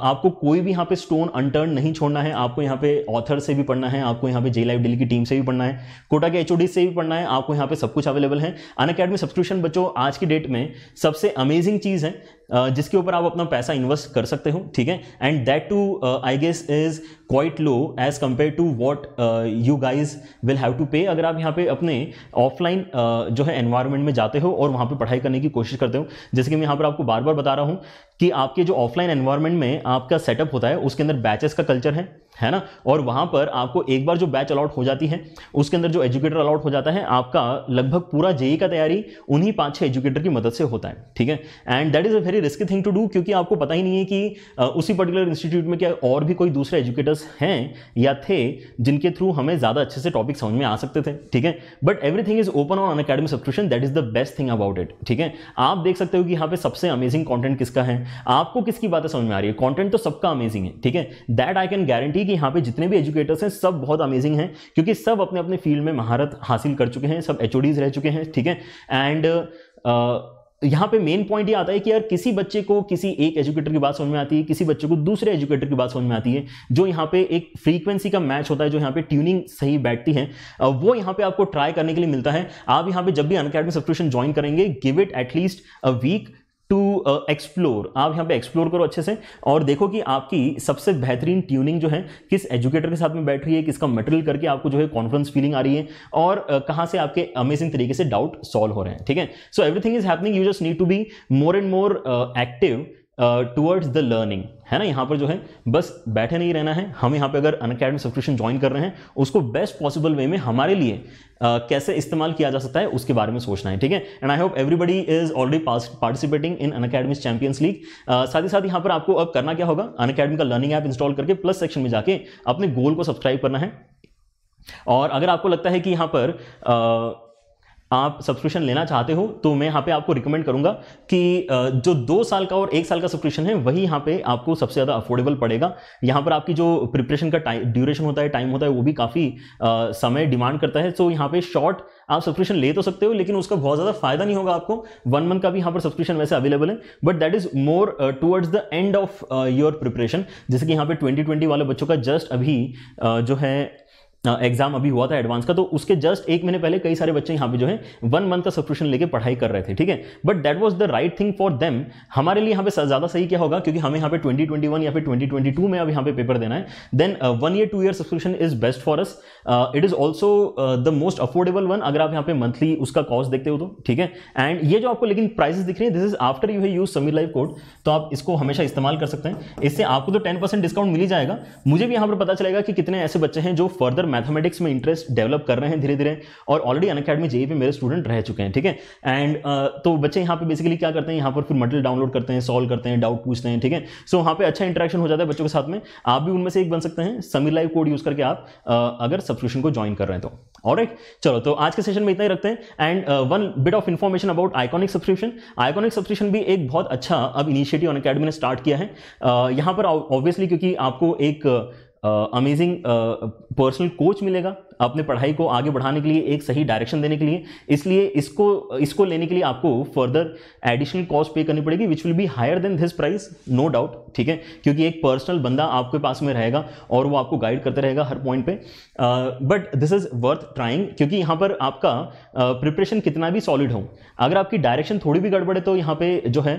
आपको कोई भी यहाँ पे स्टोन अनटर्न नहीं छोड़ना है आपको यहाँ पे ऑथर से भी पढ़ना है आपको यहाँ पे जे लाइव डेली की टीम से भी पढ़ना है कोटा के एच से भी पढ़ना है आपको यहाँ पे सब कुछ अवेलेबल है अन अकेडमी सब्सक्रिप्शन बच्चों आज की डेट में सबसे अमेजिंग चीज़ है जिसके ऊपर आप अपना पैसा इन्वेस्ट कर सकते हो ठीक है and that too I guess is quite low as compare to what you guys will have to pay अगर आप यहाँ पे अपने ऑफलाइन uh, जो है एनवायरमेंट में जाते हो और वहाँ पे पढ़ाई करने की कोशिश करते हो जैसे कि मैं यहाँ पर आपको बार बार बता रहा हूँ कि आपके जो ऑफलाइन एनवायरमेंट में आपका सेटअप होता है उसके अंदर बैचेस का कल्चर है है ना और वहाँ पर आपको एक बार जो बैच अलाउट हो जाती है उसके अंदर जो एजुकेटर अलाउट हो जाता है आपका लगभग पूरा जेई का तैयारी उन्हीं पाँच छः एजुकेटर की मदद से होता है ठीक है and that is a very risky thing to do क्योंकि आपको पता ही नहीं है कि उसी पर्टिकुलर इंस्टीट्यूट में क्या और भी कोई दूसरे एजुकेटर्स हैं या थे जिनके थ्रू हमें ज़्यादा अच्छे से टॉपिक समझ में आ सकते थे ठीक है but everything is open on academy subscription that is the best thing about it ठीक है आप देख सकते हो कि यहाँ पे सबसे अमेजिंग कॉन्टेंट किसका है आपको किसकी बातें समझ में आ रही है कॉन्टेंट तो सबका अमेजिंग है ठीक है दैट आई कैन गारंटी कि यहाँ पे जितने भी एजुकेटर्स हैं सब बहुत अमेजिंग हैं क्योंकि सब अपने अपने फील्ड में महारत हासिल कर चुके हैं सब एच रह चुके हैं ठीक है एंड यहाँ पे मेन पॉइंट ये आता है कि यार किसी बच्चे को किसी एक एजुकेटर की बात समझ में आती है किसी बच्चे को दूसरे एजुकेटर की बात समझ में आती है जो यहाँ पे एक फ्रीक्वेंसी का मैच होता है जो यहाँ पे ट्यूनिंग सही बैठती है वो यहाँ पे आपको ट्राई करने के लिए मिलता है आप यहाँ पे जब भी अनकेडमी सब्सक्रिप्शन ज्वाइन करेंगे give it at least a week to explore uh, आप यहाँ पे एक्सप्लोर करो अच्छे से और देखो कि आपकी सबसे बेहतरीन ट्यूनिंग जो है किस एजुकेटर के साथ में बैठ रही है किसका मटेरियल करके आपको जो है कॉन्फिडेंस फीलिंग आ रही है और uh, कहाँ से आपके अमेजिंग तरीके से डाउट सॉल्व हो रहे हैं ठीक है so everything is happening you just need to be more and more active towards the learning है ना यहाँ पर जो है बस बैठे नहीं रहना है हम यहाँ पे अगर अन अकेडमी सब्सक्रिप्शन ज्वाइन कर रहे हैं उसको बेस्ट पॉसिबल वे में हमारे लिए आ, कैसे इस्तेमाल किया जा सकता है उसके बारे में सोचना है ठीक है and I hope everybody is already participating in un Champions League साथ ही साथ यहाँ पर आपको अब करना क्या होगा अन अकेडमी का लर्निंग ऐप इंस्टॉल करके प्लस सेक्शन में जाके अपने गोल को सब्सक्राइब करना है और अगर आपको लगता है कि यहाँ पर आ, आप सब्सक्रिप्शन लेना चाहते हो तो मैं यहाँ पे आपको रिकमेंड करूँगा कि जो दो साल का और एक साल का सब्सक्रिप्शन है वही यहाँ पे आपको सबसे ज़्यादा अफोर्डेबल पड़ेगा यहाँ पर आपकी जो प्रिपरेशन का टाइम ड्यूरेशन होता है टाइम होता है वो भी काफ़ी समय डिमांड करता है तो यहाँ पे शॉर्ट आप सब्सक्रिप्शन ले तो सकते हो लेकिन उसका बहुत ज़्यादा फायदा नहीं होगा आपको वन मंथ का भी यहाँ पर सब्सक्रिप्शन वैसे अवेलेबल है but that is more towards the end of your preparation जैसे कि यहाँ पे 2020 वाले बच्चों का जस्ट अभी uh, जो है एग्जाम अभी हुआ था एडवांस का तो उसके जस्ट एक महीने पहले कई सारे बच्चे यहाँ पे जो है वन मंथ का सब्सक्रिप्शन लेके पढ़ाई कर रहे थे ठीक है but that was the right thing for them हमारे लिए यहाँ पे ज़्यादा सही क्या होगा क्योंकि हमें यहाँ पे 2021 या फिर 2022 में अब यहाँ पे पेपर देना है then one year two year subscription is best for us it is also the most affordable one अगर आप यहाँ पे मंथली उसका कॉस्ट देखते हो तो ठीक है एंड ये जो आपको लेकिन प्राइसेस दिख रही है दिस इज आफ्टर यू है यूज समीर लाइव कोड तो आप इसको हमेशा इस्तेमाल कर सकते हैं इससे आपको तो टेन डिस्काउंट मिल जाएगा मुझे भी यहाँ पर पता चलेगा कि कितने ऐसे बच्चे हैं जो फर्दर मैथमेटिक्स में इंटरेस्ट डेवलप कर रहे हैं धीरे धीरे और ऑलरेडी अन अकेडमी जेई पे मेरे स्टूडेंट रह चुके हैं ठीक है एंड uh, तो बच्चे यहाँ पे बेसिकली क्या करते हैं यहाँ पर फिर मटेरियल डाउनलोड करते हैं सॉल्व करते हैं डाउट पूछते हैं ठीक है सो वहाँ पे अच्छा इंटरेक्शन हो जाता है बच्चों के साथ में आप भी उनमें से एक बन सकते हैं समीर लाइव कोड यूज़ करके आप uh, अगर सब्सक्रिप्शन को ज्वाइन कर रहे हैं तो और चलो तो आज के सेशन में इतना ही रखते हैं and one bit of information about iconic subscription iconic subscription भी एक बहुत अच्छा अब इनिशिएटिव अन अकेडमी ने स्टार्ट किया है uh, यहाँ पर ऑब्वियसली क्योंकि आपको एक uh, अमेजिंग पर्सनल कोच मिलेगा अपने पढ़ाई को आगे बढ़ाने के लिए एक सही डायरेक्शन देने के लिए इसलिए इसको इसको लेने के लिए आपको फर्दर एडिशनल कॉस्ट पे करनी पड़ेगी which will be higher than this price no doubt ठीक है क्योंकि एक पर्सनल बंदा आपके पास में रहेगा और वो आपको गाइड करते रहेगा हर पॉइंट पे but this is worth trying क्योंकि यहाँ पर आपका प्रिपरेशन uh, कितना भी सॉलिड हो अगर आपकी डायरेक्शन थोड़ी भी गड़बड़े तो यहाँ पे जो है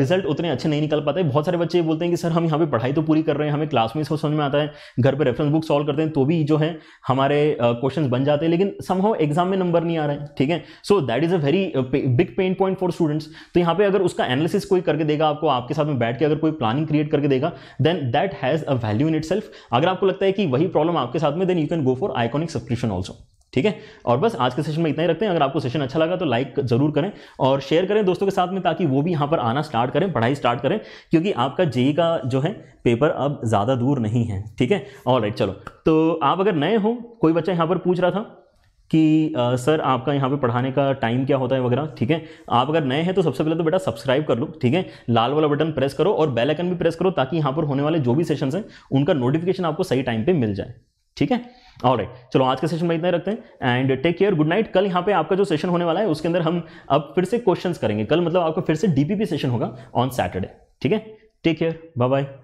रिजल्ट uh, उतने अच्छे नहीं निकल पाते बहुत सारे बच्चे बोलते हैं कि सर हम यहाँ पे पढ़ाई तो पूरी कर रहे हैं हमें क्लास में इसको समझ में आता है घर पर रेफरेंस बुक सॉल्व करते हैं तो भी जो है हमारे क्वेश्चन बन जाते हैं लेकिन समहाउ एग्जाम में नंबर नहीं आ रहे ठीक है so that is a very big pain point for students तो यहाँ पे अगर उसका एनालिसिस कोई करके देगा आपको आपके साथ में बैठ के अगर कोई प्लानिंग क्रिएट करके देगा then that has a value in it अगर आपको लगता है कि वही प्रॉब्लम आपके साथ में then you can go for iconic subscription also ठीक है और बस आज के सेशन में इतना ही रखते हैं अगर आपको सेशन अच्छा लगा तो लाइक जरूर करें और शेयर करें दोस्तों के साथ में ताकि वो भी यहाँ पर आना स्टार्ट करें पढ़ाई स्टार्ट करें क्योंकि आपका जेई e का जो है पेपर अब ज़्यादा दूर नहीं है ठीक है और राइट चलो तो आप अगर नए हो कोई बच्चा यहाँ पर पूछ रहा था कि आ, सर आपका यहाँ पे पढ़ाने का टाइम क्या होता है वगैरह ठीक है आप अगर नए हैं तो सबसे पहले तो बेटा सब्सक्राइब कर लो ठीक है लाल वाला बटन प्रेस करो और बेल आइकन भी प्रेस करो ताकि यहाँ पर होने वाले जो भी सेशंस हैं उनका नोटिफिकेशन आपको सही टाइम पे मिल जाए ठीक है और right. चलो आज के सेशन में इतना रखते हैं and take care good night कल यहाँ पे आपका जो सेशन होने वाला है उसके अंदर हम अब फिर से क्वेश्चंस करेंगे कल मतलब आपका फिर से डीपीपी सेशन होगा ऑन सैटरडे ठीक है टेक केयर बाय बाय